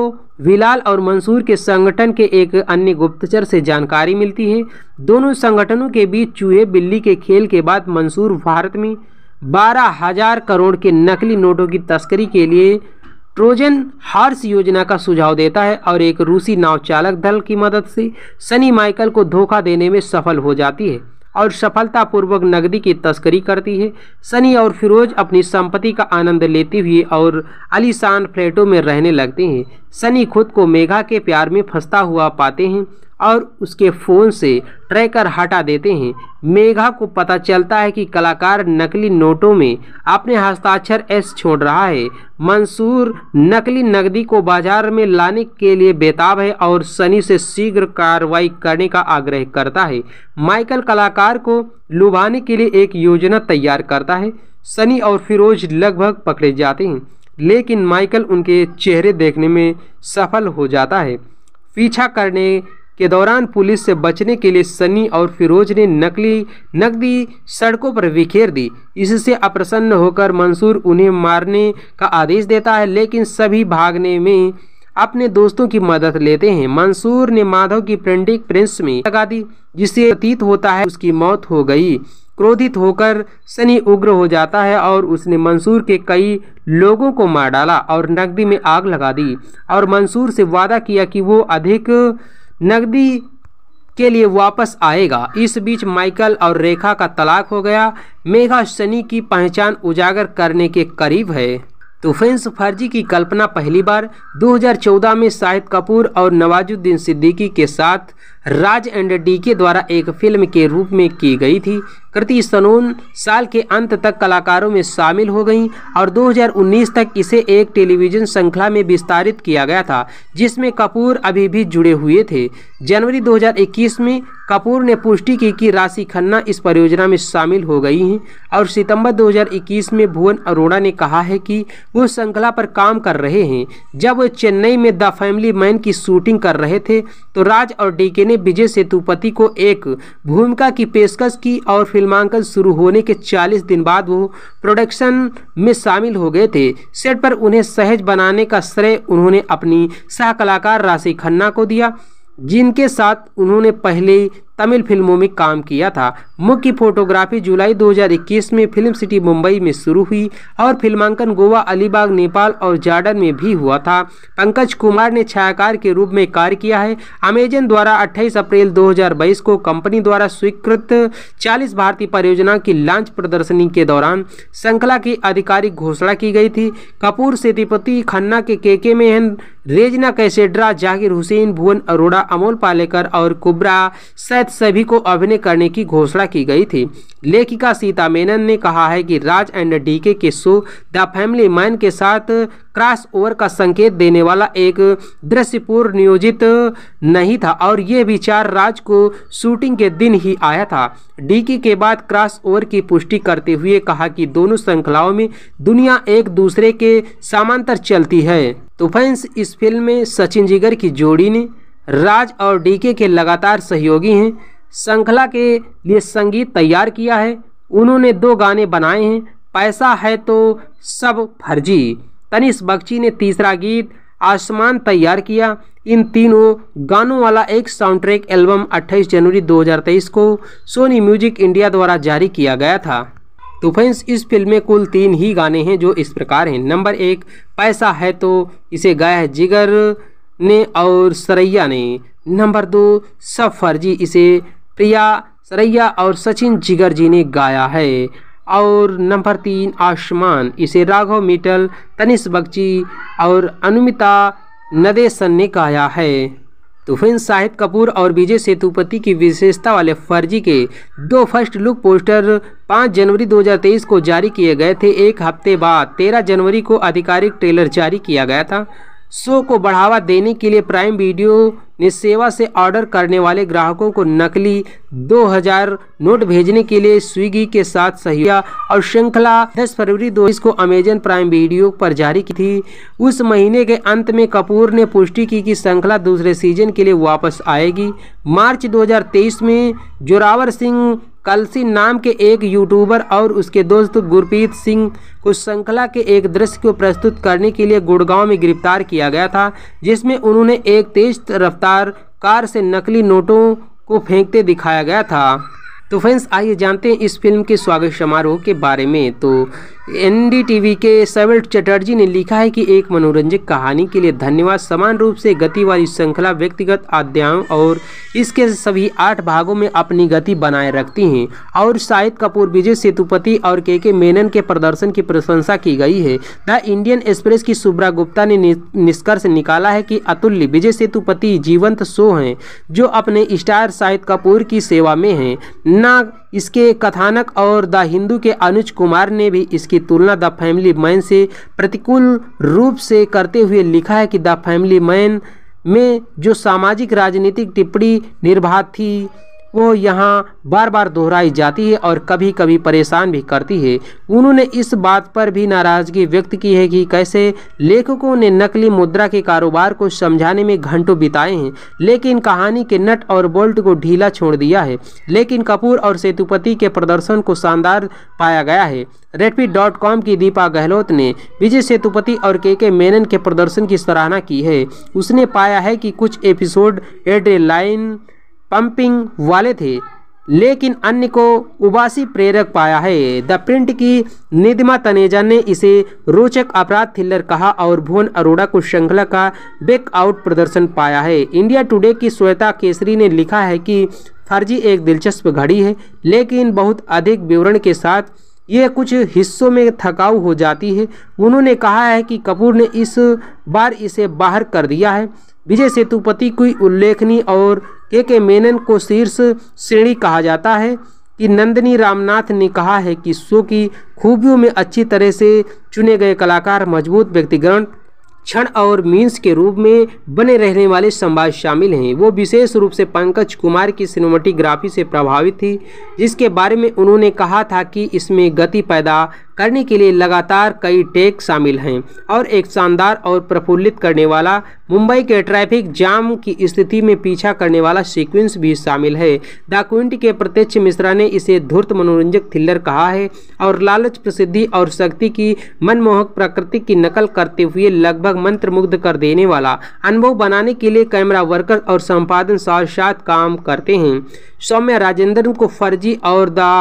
विलाल और मंसूर के संगठन के एक अन्य गुप्तचर से जानकारी मिलती है दोनों संगठनों के बीच चूहे बिल्ली के खेल के बाद मंसूर भारत में बारह हजार करोड़ के नकली नोटों की तस्करी के लिए ट्रोजन हार्स योजना का सुझाव देता है और एक रूसी नाव चालक दल की मदद से सनी माइकल को धोखा देने में सफल हो जाती है और सफलतापूर्वक नकदी की तस्करी करती है सनी और फिरोज अपनी संपत्ति का आनंद लेते हुए और अलीशान फ्लैटों में रहने लगते हैं सनी खुद को मेघा के प्यार में फंसता हुआ पाते हैं और उसके फ़ोन से ट्रैकर हटा देते हैं मेघा को पता चलता है कि कलाकार नकली नोटों में अपने हस्ताक्षर एस छोड़ रहा है मंसूर नकली नकदी को बाजार में लाने के लिए बेताब है और सनी से शीघ्र कार्रवाई करने का आग्रह करता है माइकल कलाकार को लुभाने के लिए एक योजना तैयार करता है सनी और फिरोज लगभग पकड़े जाते हैं लेकिन माइकल उनके चेहरे देखने में सफल हो जाता है पीछा करने के दौरान पुलिस से बचने के लिए सनी और फिरोज ने नकली नकदी सड़कों पर बिखेर दी इससे अप्रसन्न होकर मंसूर उन्हें मारने का आदेश देता है लेकिन सभी भागने में अपने दोस्तों की मदद लेते हैं मंसूर ने माधव की प्रिंटिंग प्रिंस में लगा दी जिससे प्रतीत होता है उसकी मौत हो गई क्रोधित होकर सनी उग्र हो जाता है और उसने मंसूर के कई लोगों को मार डाला और नकदी में आग लगा दी और मंसूर से वादा किया कि वो अधिक नकदी के लिए वापस आएगा इस बीच माइकल और रेखा का तलाक हो गया मेघा शनि की पहचान उजागर करने के करीब है तो फ्रेंड्स फर्जी की कल्पना पहली बार 2014 में शाहिद कपूर और नवाजुद्दीन सिद्दीकी के साथ राज एंड डी के द्वारा एक फिल्म के रूप में की गई थी कृति सनून साल के अंत तक कलाकारों में शामिल हो गई और 2019 तक इसे एक टेलीविज़न श्रृंखला में विस्तारित किया गया था जिसमें कपूर अभी भी जुड़े हुए थे जनवरी 2021 में कपूर ने पुष्टि की कि राशि खन्ना इस परियोजना में शामिल हो गई हैं और सितंबर 2021 में भुवन अरोड़ा ने कहा है कि वो श्रृंखला पर काम कर रहे हैं जब वो चेन्नई में द फैमिली मैन की शूटिंग कर रहे थे तो राज और डीके ने विजय सेतुपति को एक भूमिका की पेशकश की और फिल्मांकन शुरू होने के चालीस दिन बाद वो प्रोडक्शन में शामिल हो गए थे सेट पर उन्हें सहज बनाने का श्रेय उन्होंने अपनी सहकलाकार राशि खन्ना को दिया जिनके साथ उन्होंने पहले तमिल फिल्मों में काम किया था मुख्य फोटोग्राफी जुलाई 2021 में फिल्म सिटी मुंबई में शुरू हुई और फिल्मांकन गोवा अलीबाग नेपाल और जार्डन में भी हुआ था पंकज कुमार ने छायाकार के रूप में कार्य किया है अमेजन द्वारा 28 अप्रैल 2022 को कंपनी द्वारा स्वीकृत 40 भारतीय परियोजना की लॉन्च प्रदर्शनी के दौरान श्रृंखला की आधिकारिक घोषणा की गई थी कपूर सेतुपति खन्ना के के के मेहन रेजना कैसेड्रा जाकिर हुसैन भुवन अरोड़ा अमोल पालेकर और कुब्रा सैद साथ सभी को अभिनय करने की घोषणा की गई थी लेखिका सीता मेनन ने कहा है कि राज एंड डीके के शो द फैमिली मैन के साथ क्रॉस ओवर का संकेत देने वाला एक दृश्यपूर्ण नियोजित नहीं था और यह विचार राज को शूटिंग के दिन ही आया था डीके के बाद क्रॉस ओवर की पुष्टि करते हुए कहा कि दोनों श्रृंखलाओं में दुनिया एक दूसरे के समांतर चलती है तो फैंस इस फिल्म में सचिन जिगर की जोड़ी ने राज और डीके के लगातार सहयोगी हैं श्रृंखला के लिए संगीत तैयार किया है उन्होंने दो गाने बनाए हैं पैसा है तो सब फर्जी तनिष बख्शी ने तीसरा गीत आसमान तैयार किया इन तीनों गानों वाला एक साउंड ट्रैक एल्बम 28 जनवरी 2023 को सोनी म्यूजिक इंडिया द्वारा जारी किया गया था तो फ्रेंड्स इस फिल्म में कुल तीन ही गाने हैं जो इस प्रकार हैं नंबर एक पैसा है तो इसे गाया है जिगर ने और सरैया ने नंबर दो सफ़र जी इसे प्रिया सरैया और सचिन जिगर जी ने गाया है और नंबर तीन आसमान इसे राघव मिटल तनिष बग्ची और अनुमिता नदेसन ने गाया है तो फ्रेंड्स शाहिद कपूर और विजय सेतुपति की विशेषता वाले फर्जी के दो फर्स्ट लुक पोस्टर 5 जनवरी 2023 को जारी किए गए थे एक हफ्ते बाद 13 जनवरी को आधिकारिक ट्रेलर जारी किया गया था शो को बढ़ावा देने के लिए प्राइम वीडियो ने सेवा से ऑर्डर करने वाले ग्राहकों को नकली 2000 नोट भेजने के लिए स्विगी के साथ सहयोग और श्रृंखला 10 फरवरी दो को अमेजन प्राइम वीडियो पर जारी की थी उस महीने के अंत में कपूर ने पुष्टि की कि श्रृंखला दूसरे सीजन के लिए वापस आएगी मार्च 2023 में जोरावर सिंह कलसी नाम के एक यूट्यूबर और उसके दोस्त गुरप्रीत सिंह को श्रृंखला के एक दृश्य को प्रस्तुत करने के लिए गुड़गांव में गिरफ्तार किया गया था जिसमें उन्होंने एक तेज रफ्तार कार से नकली नोटों को फेंकते दिखाया गया था तो फ्रेंड्स आइए जानते हैं इस फिल्म के स्वागत समारोह के बारे में तो एनडीटीवी के सवल चटर्जी ने लिखा है कि एक मनोरंजक कहानी के लिए धन्यवाद समान रूप से गति वाली श्रृंखला व्यक्तिगत अध्यायों और इसके सभी आठ भागों में अपनी गति बनाए रखती हैं और शाहिद कपूर विजय सेतुपति और के के मेनन के प्रदर्शन की प्रशंसा की गई है द इंडियन एक्सप्रेस की सुब्रा गुप्ता ने निष्कर्ष निकाला है कि अतुल्य विजय सेतुपति जीवंत शो हैं जो अपने स्टार शाहिद कपूर की सेवा में हैं न इसके कथानक और द हिंदू के अनुज कुमार ने भी इसकी तुलना द फैमिली मैन से प्रतिकूल रूप से करते हुए लिखा है कि द फैमिली मैन में जो सामाजिक राजनीतिक टिप्पणी निर्भा थी वो यहाँ बार बार दोहराई जाती है और कभी कभी परेशान भी करती है उन्होंने इस बात पर भी नाराज़गी व्यक्त की है कि कैसे लेखकों ने नकली मुद्रा के कारोबार को समझाने में घंटों बिताए हैं लेकिन कहानी के नट और बोल्ट को ढीला छोड़ दिया है लेकिन कपूर और सेतुपति के प्रदर्शन को शानदार पाया गया है रेडपी डॉट कॉम की दीपा गहलोत ने विजय सेतुपति और के के मेनन के प्रदर्शन की सराहना की है उसने पाया है कि कुछ एपिसोड एड लाइन पंपिंग वाले थे लेकिन अन्य को उबासी प्रेरक पाया है द प्रिंट की निदिमा तनेजा ने इसे रोचक अपराध थ्रिलर कहा और भुवन अरोड़ा को श्रृंखला का बेक आउट प्रदर्शन पाया है इंडिया टुडे की श्वेता केसरी ने लिखा है कि फर्जी एक दिलचस्प घड़ी है लेकिन बहुत अधिक विवरण के साथ ये कुछ हिस्सों में थकाऊ हो जाती है उन्होंने कहा है कि कपूर ने इस बार इसे बाहर कर दिया है विजय सेतुपति की उल्लेखनीय और के के मेनन को शीर्ष श्रेणी कहा जाता है कि नंदनी रामनाथ ने कहा है कि शो की खूबियों में अच्छी तरह से चुने गए कलाकार मजबूत व्यक्तिगण क्षण और मीन्स के रूप में बने रहने वाले संवाद शामिल हैं वो विशेष रूप से पंकज कुमार की सिनेमाटोग्राफी से प्रभावित थी जिसके बारे में उन्होंने कहा था कि इसमें गति पैदा करने के लिए लगातार कई टेक शामिल हैं और एक शानदार और प्रफुल्लित करने वाला मुंबई के ट्रैफिक जाम की स्थिति में पीछा करने वाला सीक्वेंस भी शामिल है द क्विंट के प्रत्यक्ष मिश्रा ने इसे धूर्त मनोरंजक थ्रिलर कहा है और लालच प्रसिद्धि और शक्ति की मनमोहक प्रकृति की नकल करते हुए लगभग मंत्रमुग्ध कर देने वाला अनुभव बनाने के लिए कैमरा वर्कर और संपादन साथ साथ काम करते हैं सौम्य राजेंद्रन को फर्जी और द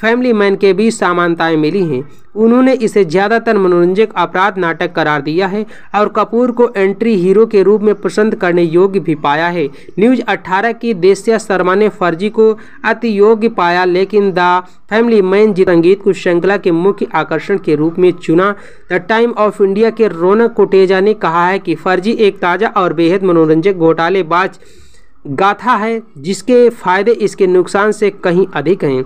फैमिली मैन के बीच समानताएं मिली हैं उन्होंने इसे ज़्यादातर मनोरंजक अपराध नाटक करार दिया है और कपूर को एंट्री हीरो के रूप में पसंद करने योग्य भी पाया है न्यूज 18 की देसिया शर्मा ने फर्जी को अति योग्य पाया लेकिन द फैमिली मैन जी संगीत को श्रृंखला के मुख्य आकर्षण के रूप में चुना द टाइम ऑफ इंडिया के रौनक कोटेजा ने कहा है कि फर्जी एक ताज़ा और बेहद मनोरंजक घोटालेबाज गाथा है जिसके फायदे इसके नुकसान से कहीं अधिक हैं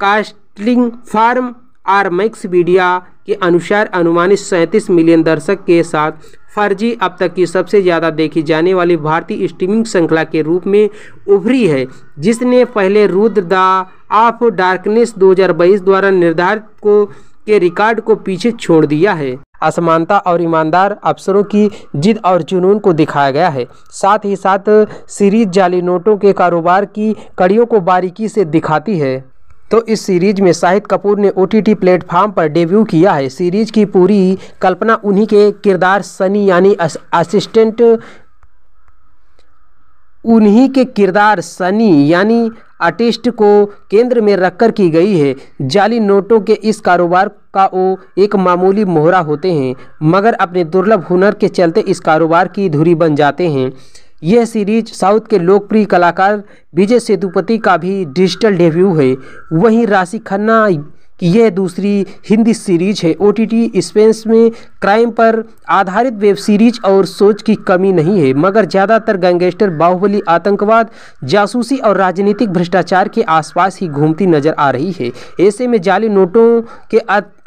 consulting firm R max media के अनुसार अनुमानित सैंतीस मिलियन दर्शक के साथ फर्जी अब तक की सबसे ज़्यादा देखी जाने वाली भारतीय स्ट्रीमिंग श्रृंखला के रूप में उभरी है जिसने पहले रुद्र द ऑफ डार्कनेस 2022 द्वारा निर्धारित को के रिकॉर्ड को पीछे छोड़ दिया है असमानता और ईमानदार अफसरों की जिद और जुनून को दिखाया गया है साथ ही साथ सीरीज जाली नोटों के कारोबार की कड़ियों को बारीकी से दिखाती है तो इस सीरीज में शाहिद कपूर ने ओ टी प्लेटफॉर्म पर डेब्यू किया है सीरीज की पूरी कल्पना उन्हीं के किरदार सनी यानी असिस्टेंट उन्हीं के किरदार सनी यानी आर्टिस्ट को केंद्र में रखकर की गई है जाली नोटों के इस कारोबार का वो एक मामूली मोहरा होते हैं मगर अपने दुर्लभ हुनर के चलते इस कारोबार की धुरी बन जाते हैं यह सीरीज साउथ के लोकप्रिय कलाकार विजय सेतुपति का भी डिजिटल डेब्यू है वहीं राशि खन्ना की यह दूसरी हिंदी सीरीज है ओ टी टी स्पेस में क्राइम पर आधारित वेब सीरीज और सोच की कमी नहीं है मगर ज़्यादातर गैंगस्टर बाहुबली आतंकवाद जासूसी और राजनीतिक भ्रष्टाचार के आसपास ही घूमती नजर आ रही है ऐसे में जाली नोटों के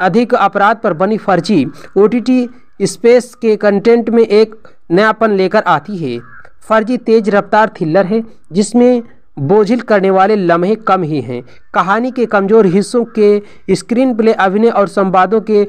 अधिक अपराध पर बनी Farzi O T T space के कंटेंट में एक नयापन लेकर आती है फर्जी तेज रफ्तार थ्रिलर है जिसमें बोझिल करने वाले लम्हे कम ही हैं कहानी के कमज़ोर हिस्सों के स्क्रीन प्ले अभिनय और संवादों के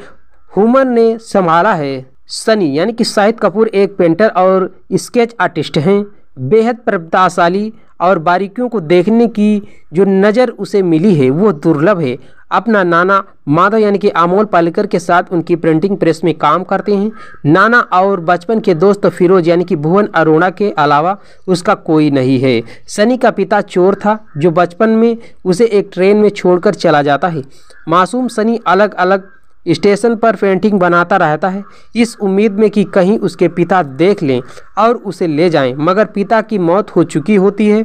हुमर ने संभाला है सनी यानी कि शाहिद कपूर एक पेंटर और स्केच आर्टिस्ट हैं बेहद प्रतिभाशाली और बारीकियों को देखने की जो नज़र उसे मिली है वो दुर्लभ है अपना नाना मादा यानी कि अमोल पालेकर के साथ उनकी प्रिंटिंग प्रेस में काम करते हैं नाना और बचपन के दोस्त फिरोज यानी कि भुवन अरोड़ा के अलावा उसका कोई नहीं है सनी का पिता चोर था जो बचपन में उसे एक ट्रेन में छोड़कर चला जाता है मासूम सनी अलग अलग स्टेशन पर पेंटिंग बनाता रहता है इस उम्मीद में कि कहीं उसके पिता देख लें और उसे ले जाएं मगर पिता की मौत हो चुकी होती है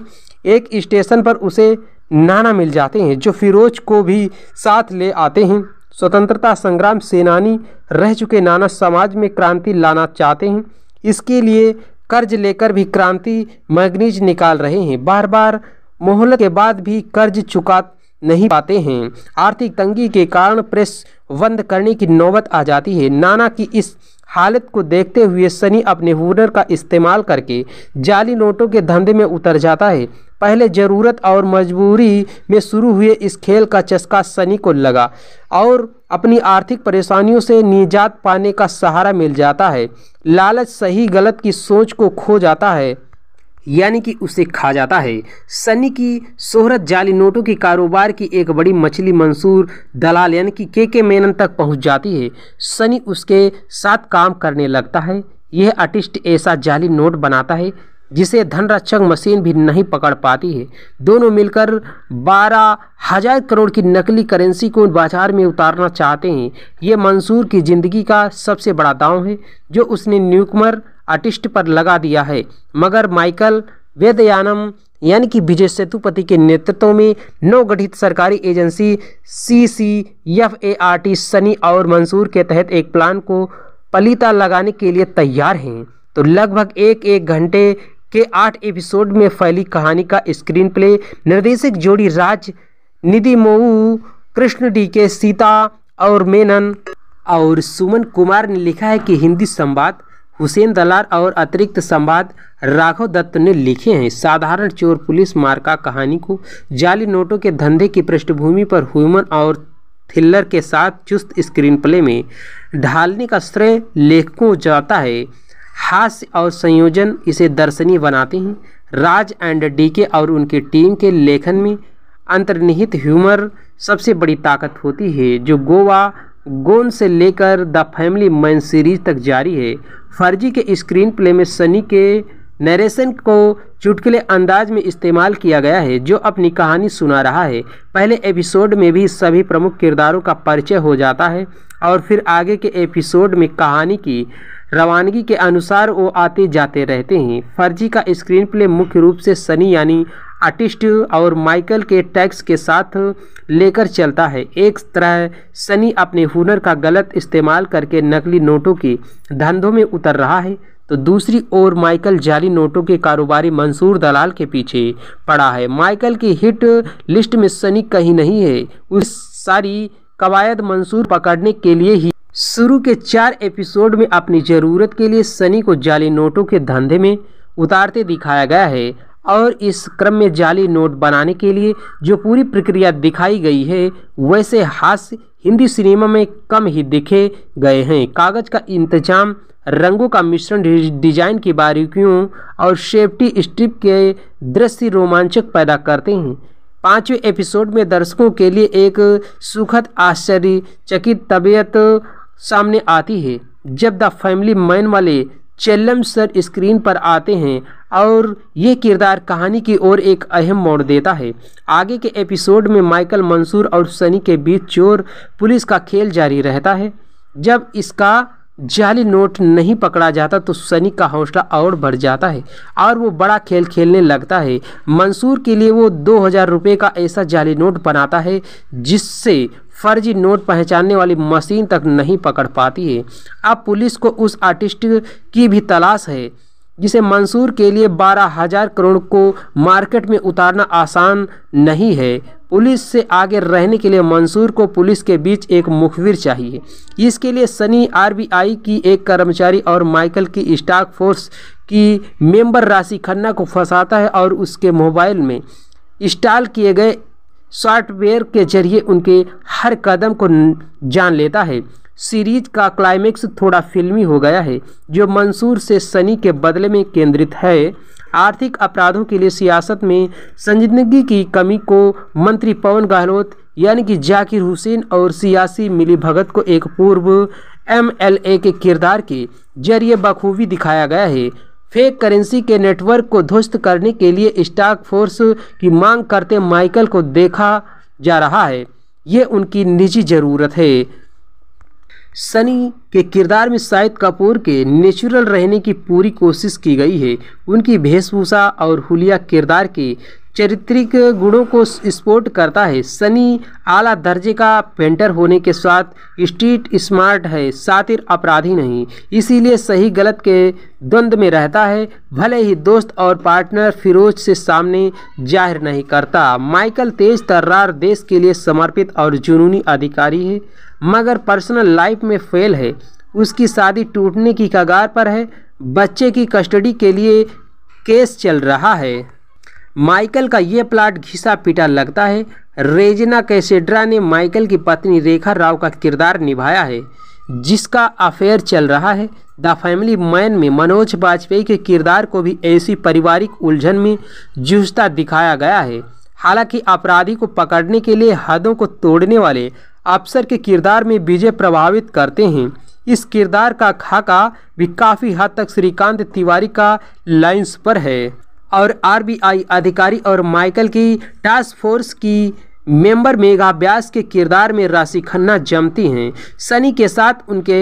एक स्टेशन पर उसे नाना मिल जाते हैं जो फिरोज को भी साथ ले आते हैं स्वतंत्रता संग्राम सेनानी रह चुके नाना समाज में क्रांति लाना चाहते हैं इसके लिए कर्ज लेकर भी क्रांति मैगनीज निकाल रहे हैं बार बार मोहलत के बाद भी कर्ज चुका नहीं पाते हैं आर्थिक तंगी के कारण प्रेस बंद करने की नौबत आ जाती है नाना की इस हालत को देखते हुए सनी अपने हुनर का इस्तेमाल करके जाली नोटों के धंधे में उतर जाता है पहले ज़रूरत और मजबूरी में शुरू हुए इस खेल का चस्का सनी को लगा और अपनी आर्थिक परेशानियों से निजात पाने का सहारा मिल जाता है लालच सही गलत की सोच को खो जाता है यानी कि उसे खा जाता है सनी की शोहरत जाली नोटों की कारोबार की एक बड़ी मछली मंसूर दलाल यानी कि के के मेनन तक पहुंच जाती है सनी उसके साथ काम करने लगता है यह आर्टिस्ट ऐसा जाली नोट बनाता है जिसे धन रक्षक मशीन भी नहीं पकड़ पाती है दोनों मिलकर बारह हजार करोड़ की नकली करेंसी को बाजार में उतारना चाहते हैं ये मंसूर की ज़िंदगी का सबसे बड़ा दांव है जो उसने न्यूकमर आर्टिस्ट पर लगा दिया है मगर माइकल वेदयानम यानी कि विजय सेतुपति के नेतृत्व में नवगठित सरकारी agency C C F A R T Sunny और मंसूर के तहत एक प्लान को पलीता लगाने के लिए तैयार हैं तो लगभग एक एक घंटे के आठ एपिसोड में फैली कहानी का स्क्रीन प्ले निर्देशक जोड़ी राज निधि मऊ कृष्ण डी के सीता और मेनन और सुमन कुमार ने लिखा है कि हिंदी संवाद हुसैन दलार और अतिरिक्त संवाद राघव दत्त ने लिखे हैं साधारण चोर पुलिस मार्का कहानी को जाली नोटों के धंधे की पृष्ठभूमि पर ह्यूमन और थ्रिलर के साथ चुस्त स्क्रीन प्ले में ढालने का श्रेय लेखकों जाता है हास्य और संयोजन इसे दर्शनीय बनाते हैं राज एंड डीके और उनकी टीम के लेखन में अंतर्निहित ह्यूमर सबसे बड़ी ताकत होती है जो गोवा गोन से लेकर द फैमिली मैन सीरीज तक जारी है फर्जी के स्क्रीन प्ले में सनी के नरेशन को चुटकुले अंदाज में इस्तेमाल किया गया है जो अपनी कहानी सुना रहा है पहले एपिसोड में भी सभी प्रमुख किरदारों का परिचय हो जाता है और फिर आगे के एपिसोड में कहानी की रवानगी के अनुसार वो आते जाते रहते हैं फर्जी का स्क्रीन प्ले मुख्य रूप से सनी यानी आर्टिस्ट और माइकल के टैक्स के साथ लेकर चलता है एक तरह सनी अपने हुनर का गलत इस्तेमाल करके नकली नोटों के धंधों में उतर रहा है तो दूसरी ओर माइकल जाली नोटों के कारोबारी मंसूर दलाल के पीछे पड़ा है माइकल की हिट लिस्ट में सनी कहीं नहीं है उस सारी कवायद मंसूर पकड़ने के लिए ही शुरू के चार एपिसोड में अपनी ज़रूरत के लिए सनी को जाली नोटों के धंधे में उतारते दिखाया गया है और इस क्रम में जाली नोट बनाने के लिए जो पूरी प्रक्रिया दिखाई गई है वैसे हास्य हिंदी सिनेमा में कम ही दिखे गए हैं कागज़ का इंतजाम रंगों का मिश्रण डिजाइन की बारीकियों और सेफ्टी स्ट्रिप के दृश्य रोमांचक पैदा करते हैं पाँचवें एपिसोड में दर्शकों के लिए एक सुखद आश्चर्यचकित तबीयत सामने आती है जब द फैमिली मैन वाले चेल्लम सर स्क्रीन पर आते हैं और ये किरदार कहानी की ओर एक अहम मोड़ देता है आगे के एपिसोड में माइकल मंसूर और सनी के बीच चोर पुलिस का खेल जारी रहता है जब इसका जाली नोट नहीं पकड़ा जाता तो सनी का हौसला और बढ़ जाता है और वो बड़ा खेल खेलने लगता है मंसूर के लिए वो दो हज़ार रुपये का ऐसा जाली नोट बनाता है जिससे फर्जी नोट पहचानने वाली मशीन तक नहीं पकड़ पाती है अब पुलिस को उस आर्टिस्ट की भी तलाश है जिसे मंसूर के लिए बारह हजार करोड़ को मार्केट में उतारना आसान नहीं है पुलिस से आगे रहने के लिए मंसूर को पुलिस के बीच एक मुखबिर चाहिए इसके लिए सनी आरबीआई की एक कर्मचारी और माइकल की स्टाक फोर्स की मेंबर राशि खन्ना को फंसाता है और उसके मोबाइल में इंस्टॉल किए गए सॉफ्टवेयर के जरिए उनके हर कदम को जान लेता है सीरीज का क्लाइमेक्स थोड़ा फिल्मी हो गया है जो मंसूर से सनी के बदले में केंद्रित है आर्थिक अपराधों के लिए सियासत में संजीदगी की कमी को मंत्री पवन गहलोत यानी कि जाकिर हुसैन और सियासी मिलीभगत को एक पूर्व एमएलए के किरदार के जरिए बखूबी दिखाया गया है फेक करेंसी के नेटवर्क को ध्वस्त करने के लिए स्टाक फोर्स की मांग करते माइकल को देखा जा रहा है ये उनकी निजी ज़रूरत है सनी के किरदार में शाहिद कपूर के नेचुरल रहने की पूरी कोशिश की गई है उनकी वेशभूषा और हुलिया किरदार के चरित्रिक गुणों को स्पोर्ट करता है सनी आला दर्जे का पेंटर होने के साथ स्ट्रीट स्मार्ट है शातिर अपराधी नहीं इसीलिए सही गलत के द्वंद में रहता है भले ही दोस्त और पार्टनर फिरोज से सामने जाहिर नहीं करता माइकल तेज तर्रार देश के लिए समर्पित और जुनूनी अधिकारी है मगर पर्सनल लाइफ में फेल है उसकी शादी टूटने की कगार पर है बच्चे की कस्टडी के लिए केस चल रहा है माइकल का ये प्लाट घिसा पिटा लगता है रेजना कैसेड्रा ने माइकल की पत्नी रेखा राव का किरदार निभाया है जिसका अफेयर चल रहा है द फैमिली मैन में मनोज वाजपेयी के किरदार को भी ऐसी पारिवारिक उलझन में जूझता दिखाया गया है हालांकि अपराधी को पकड़ने के लिए हदों को तोड़ने वाले अफसर के किरदार में विजय प्रभावित करते हैं इस किरदार का खाका भी काफ़ी हद तक श्रीकांत तिवारी का लाइंस पर है और आरबीआई अधिकारी और माइकल की टास्क फोर्स की मेंबर मेघा व्यास के किरदार में राशि खन्ना जमती हैं सनी के साथ उनके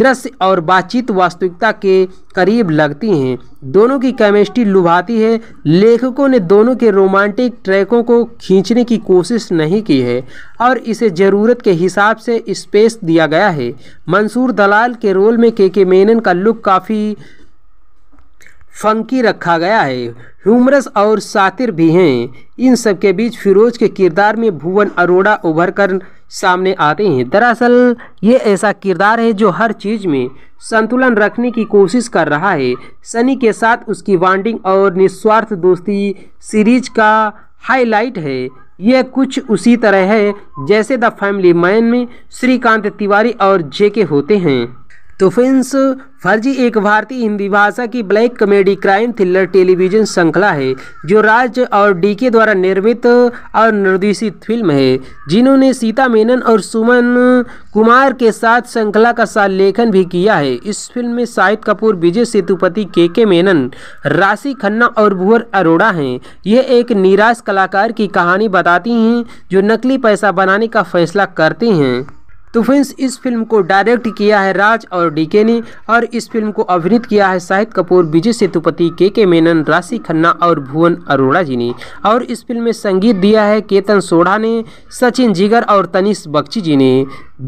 दृश्य और बातचीत वास्तविकता के करीब लगती हैं दोनों की केमिस्ट्री लुभाती है लेखकों ने दोनों के रोमांटिक ट्रैकों को खींचने की कोशिश नहीं की है और इसे ज़रूरत के हिसाब से स्पेस दिया गया है मंसूर दलाल के रोल में के के मेनन का लुक काफ़ी फंकी रखा गया है ह्यूमरस और सातिर भी हैं इन सब के बीच फिरोज के किरदार में भुवन अरोड़ा उभर कर सामने आते हैं दरअसल ये ऐसा किरदार है जो हर चीज़ में संतुलन रखने की कोशिश कर रहा है सनी के साथ उसकी बॉन्डिंग और निस्वार्थ दोस्ती सीरीज का हाईलाइट है यह कुछ उसी तरह है जैसे द फैमिली मैन में श्रीकांत तिवारी और जेके होते हैं तो फर्जी एक भारतीय हिंदी भाषा की black comedy crime thriller television श्रृंखला है जो राज और डीके द्वारा निर्मित और निर्देशित फिल्म है जिन्होंने सीता मेनन और सुमन कुमार के साथ श्रृंखला का लेखन भी किया है इस फिल्म में शाहिद कपूर विजय सेतुपति के के मेनन राशि खन्ना और भुवर अरोड़ा हैं यह एक निराश कलाकार की कहानी बताती हैं जो नकली पैसा बनाने का फैसला करते हैं तो फ्रेंड्स इस फिल्म को डायरेक्ट किया है राज और डीके ने और इस फिल्म को अभिनीत किया है शाहिद कपूर विजय सेतुपति के के मेनन राशि खन्ना और भुवन अरोड़ा जी ने और इस फिल्म में संगीत दिया है केतन सोढ़ा ने सचिन जिगर और तनिष बख्ची जी ने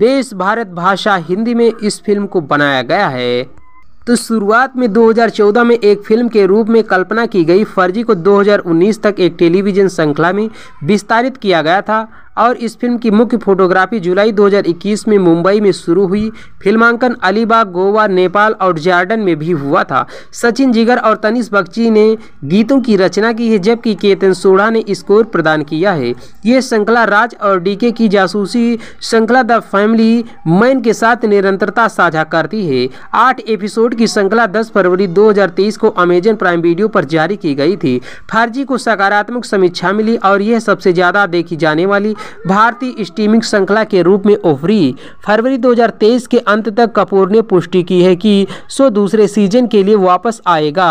देश भारत भाषा हिंदी में इस फिल्म को बनाया गया है तो शुरुआत में 2014 में एक फिल्म के रूप में कल्पना की गई फर्जी को 2019 तक एक टेलीविजन श्रृंखला में विस्तारित किया गया था और इस फिल्म की मुख्य फोटोग्राफी जुलाई 2021 में मुंबई में शुरू हुई फिल्मांकन अलीबाग गोवा नेपाल और जार्डन में भी हुआ था सचिन जिगर और तनिष बख्ची ने गीतों की रचना की है जबकि केतन सोढ़ा ने स्कोर प्रदान किया है ये श्रृंखला राज और डीके की जासूसी श्रृंखला द फैमिली मैन के साथ निरंतरता साझा करती है आठ एपिसोड की श्रृंखला दस फरवरी दो को अमेजन प्राइम वीडियो पर जारी की गई थी फर्जी को सकारात्मक समीक्षा मिली और यह सबसे ज़्यादा देखी जाने वाली भारतीय स्टीमिंग श्रृंखला के रूप में उभरी फरवरी 2023 के अंत तक कपूर ने पुष्टि की है कि शो दूसरे सीजन के लिए वापस आएगा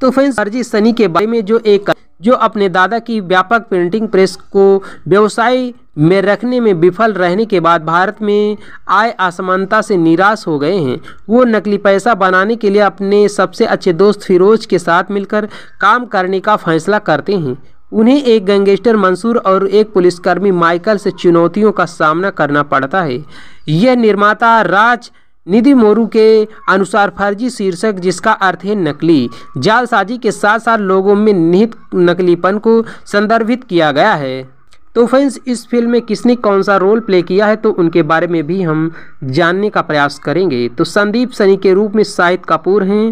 तो फ्रेंड्स अर्जी सनी के बारे में जो एक जो अपने दादा की व्यापक प्रिंटिंग प्रेस को व्यवसाय में रखने में विफल रहने के बाद भारत में आय असमानता से निराश हो गए हैं वो नकली पैसा बनाने के लिए अपने सबसे अच्छे दोस्त फिरोज के साथ मिलकर काम करने का फैसला करते हैं उन्हें एक गैंगस्टर मंसूर और एक पुलिसकर्मी माइकल से चुनौतियों का सामना करना पड़ता है यह निर्माता राज निधि मोरू के अनुसार फर्जी शीर्षक जिसका अर्थ है नकली जालसाजी के साथ साथ लोगों में निहित नकलीपन को संदर्भित किया गया है तो फ्रेंड्स इस फिल्म में किसने कौन सा रोल प्ले किया है तो उनके बारे में भी हम जानने का प्रयास करेंगे तो संदीप सनी के रूप में शाहिद कपूर हैं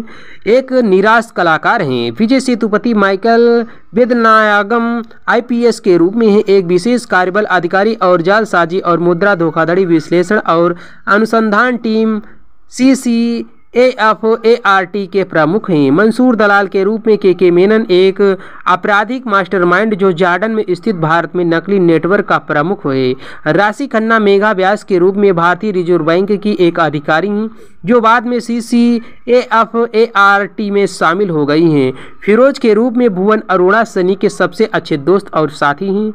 एक निराश कलाकार हैं विजय सेतुपति माइकल वेदनायागम आईपीएस के रूप में हैं एक विशेष कार्यबल अधिकारी और जालसाजी और मुद्रा धोखाधड़ी विश्लेषण और अनुसंधान team C C A F R T के प्रमुख हैं मंसूर दलाल के रूप में के के मेनन एक आपराधिक मास्टरमाइंड जो जार्डन में स्थित भारत में नकली नेटवर्क का प्रमुख है राशि खन्ना मेघा व्यास के रूप में भारतीय रिजर्व बैंक की एक अधिकारी हैं जो बाद में C C A F A R T में शामिल हो गई हैं फिरोज के रूप में भुवन अरोड़ा सनी के सबसे अच्छे दोस्त और साथी हैं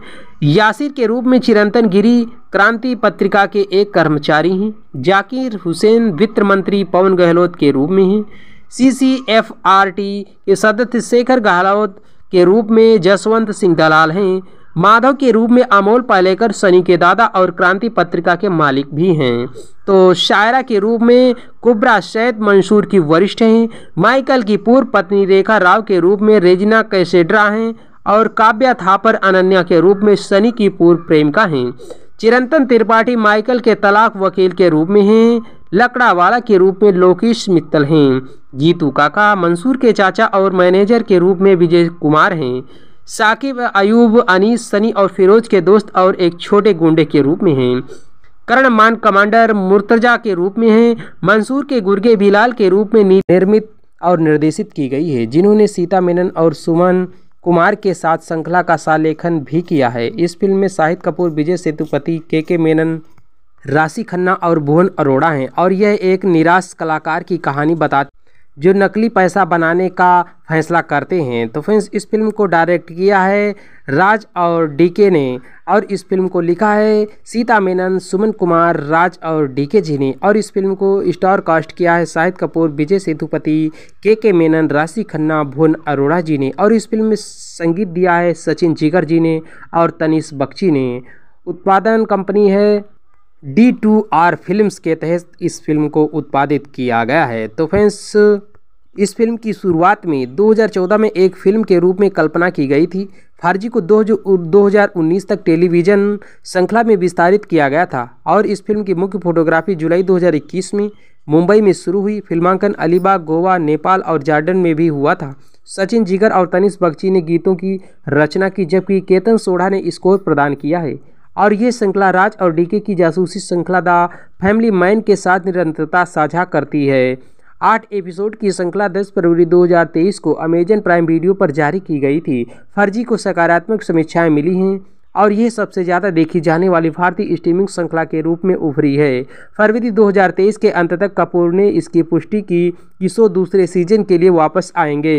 यासिर के रूप में चिरंतन गिरी क्रांति पत्रिका के एक कर्मचारी हैं जाकिर हुसैन वित्त मंत्री पवन गहलोत के रूप में हैं C C F R T के सदस्य शेखर गहलोत के रूप में जसवंत सिंह दलाल हैं माधव के रूप में अमोल पालेकर सनी के दादा और क्रांति पत्रिका के मालिक भी हैं तो शायरा के रूप में कुबरा सैद मंसूर की वरिष्ठ हैं माइकल की पूर्व पत्नी रेखा राव के रूप में रेजिना कैसेड्रा हैं और काव्या थापर अनन्या के रूप में सनी की पूर्व प्रेमिका हैं चिरंतन त्रिपाठी माइकल के तलाक वकील के रूप में हैं लकड़ावाला के रूप में लोकेश मित्तल हैं जीतू काका मंसूर के चाचा और मैनेजर के रूप में विजय कुमार हैं साकिब अयूब अनीस सनी और फिरोज के दोस्त और एक छोटे गुंडे के रूप में हैं करण मान कमांडर मुर्तजा के रूप में हैं मंसूर के गुर्गे बिलाल के रूप में निर्मित और निर्देशित की गई है जिन्होंने सीता मेनन और सुमन कुमार के साथ श्रृंखला का सालेखन भी किया है इस फिल्म में शाहिद कपूर विजय सेतुपति के के मेनन राशि खन्ना और भुवन अरोड़ा हैं और यह एक निराश कलाकार की कहानी बताती जो नकली पैसा बनाने का फैसला करते हैं तो फ्रेंड्स इस फिल्म को डायरेक्ट किया है राज और डीके ने और इस फिल्म को लिखा है सीता मेनन सुमन कुमार राज और डीके जी ने और इस फिल्म को स्टार कास्ट किया है शाहिद कपूर विजय सेतुपति के के मेनन राशि खन्ना भुवन अरोड़ा जी ने और इस फिल्म में संगीत दिया है सचिन जिगर जी ने और तनिष बख्शी ने उत्पादन कंपनी है डी टू आर फिल्म के तहत इस फिल्म को उत्पादित किया गया है तो फ्रेंड्स इस फिल्म की शुरुआत में 2014 में एक फिल्म के रूप में कल्पना की गई थी फारजी को दो दो हज़ार उन्नीस तक टेलीविज़न श्रृंखला में विस्तारित किया गया था और इस फिल्म की मुख्य फोटोग्राफी जुलाई 2021 में मुंबई में शुरू हुई फिल्मांकन अलीबाग गोवा नेपाल और जार्डन में भी हुआ था सचिन जिगर और तनिष बख्ची ने गीतों की रचना की जबकि केतन सोढ़ा ने स्कोर प्रदान किया है और ये श्रृंखला राज और डीके की जासूसी श्रृंखला द फैमिली मैन के साथ निरंतरता साझा करती है आठ एपिसोड की श्रृंखला 10 फरवरी 2023 को अमेजन प्राइम वीडियो पर जारी की गई थी फर्जी को सकारात्मक समीक्षाएं मिली हैं और यह सबसे ज़्यादा देखी जाने वाली भारतीय स्ट्रीमिंग श्रृंखला के रूप में उभरी है फरवरी 2023 के अंत तक कपूर ने इसकी पुष्टि की कि शो दूसरे सीजन के लिए वापस आएंगे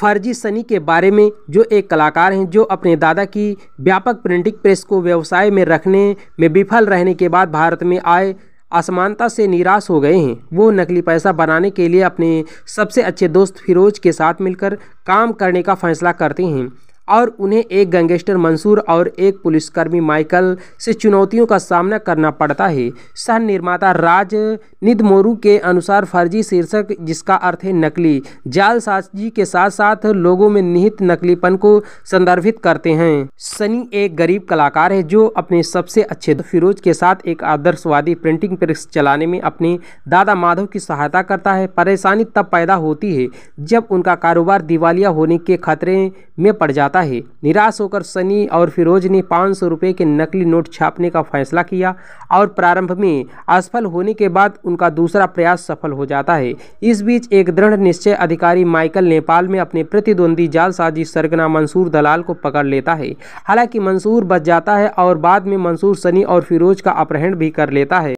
फर्जी सनी के बारे में जो एक कलाकार हैं जो अपने दादा की व्यापक प्रिंटिंग प्रेस को व्यवसाय में रखने में विफल रहने के बाद भारत में आए असमानता से निराश हो गए हैं वो नकली पैसा बनाने के लिए अपने सबसे अच्छे दोस्त फिरोज के साथ मिलकर काम करने का फैसला करते हैं और उन्हें एक गैंगस्टर मंसूर और एक पुलिसकर्मी माइकल से चुनौतियों का सामना करना पड़ता है सह निर्माता राज निदमोरू के अनुसार फर्जी शीर्षक जिसका अर्थ है नकली जालसाजी के साथ साथ लोगों में निहित नकलीपन को संदर्भित करते हैं सनी एक गरीब कलाकार है जो अपने सबसे अच्छे फिरोज के साथ एक आदर्शवादी प्रिंटिंग प्रेस चलाने में अपने दादा माधव की सहायता करता है परेशानी तब पैदा होती है जब उनका कारोबार दिवालिया होने के खतरे में पड़ जाता है आता है निराश होकर सनी और फिरोज ने पाँच सौ रुपये के नकली नोट छापने का फैसला किया और प्रारंभ में असफल होने के बाद उनका दूसरा प्रयास सफल हो जाता है इस बीच एक दृढ़ निश्चय अधिकारी माइकल नेपाल में अपने प्रतिद्वंदी जालसाजी सरगना मंसूर दलाल को पकड़ लेता है हालांकि मंसूर बच जाता है और बाद में मंसूर सनी और फिरोज का अपहरण भी कर लेता है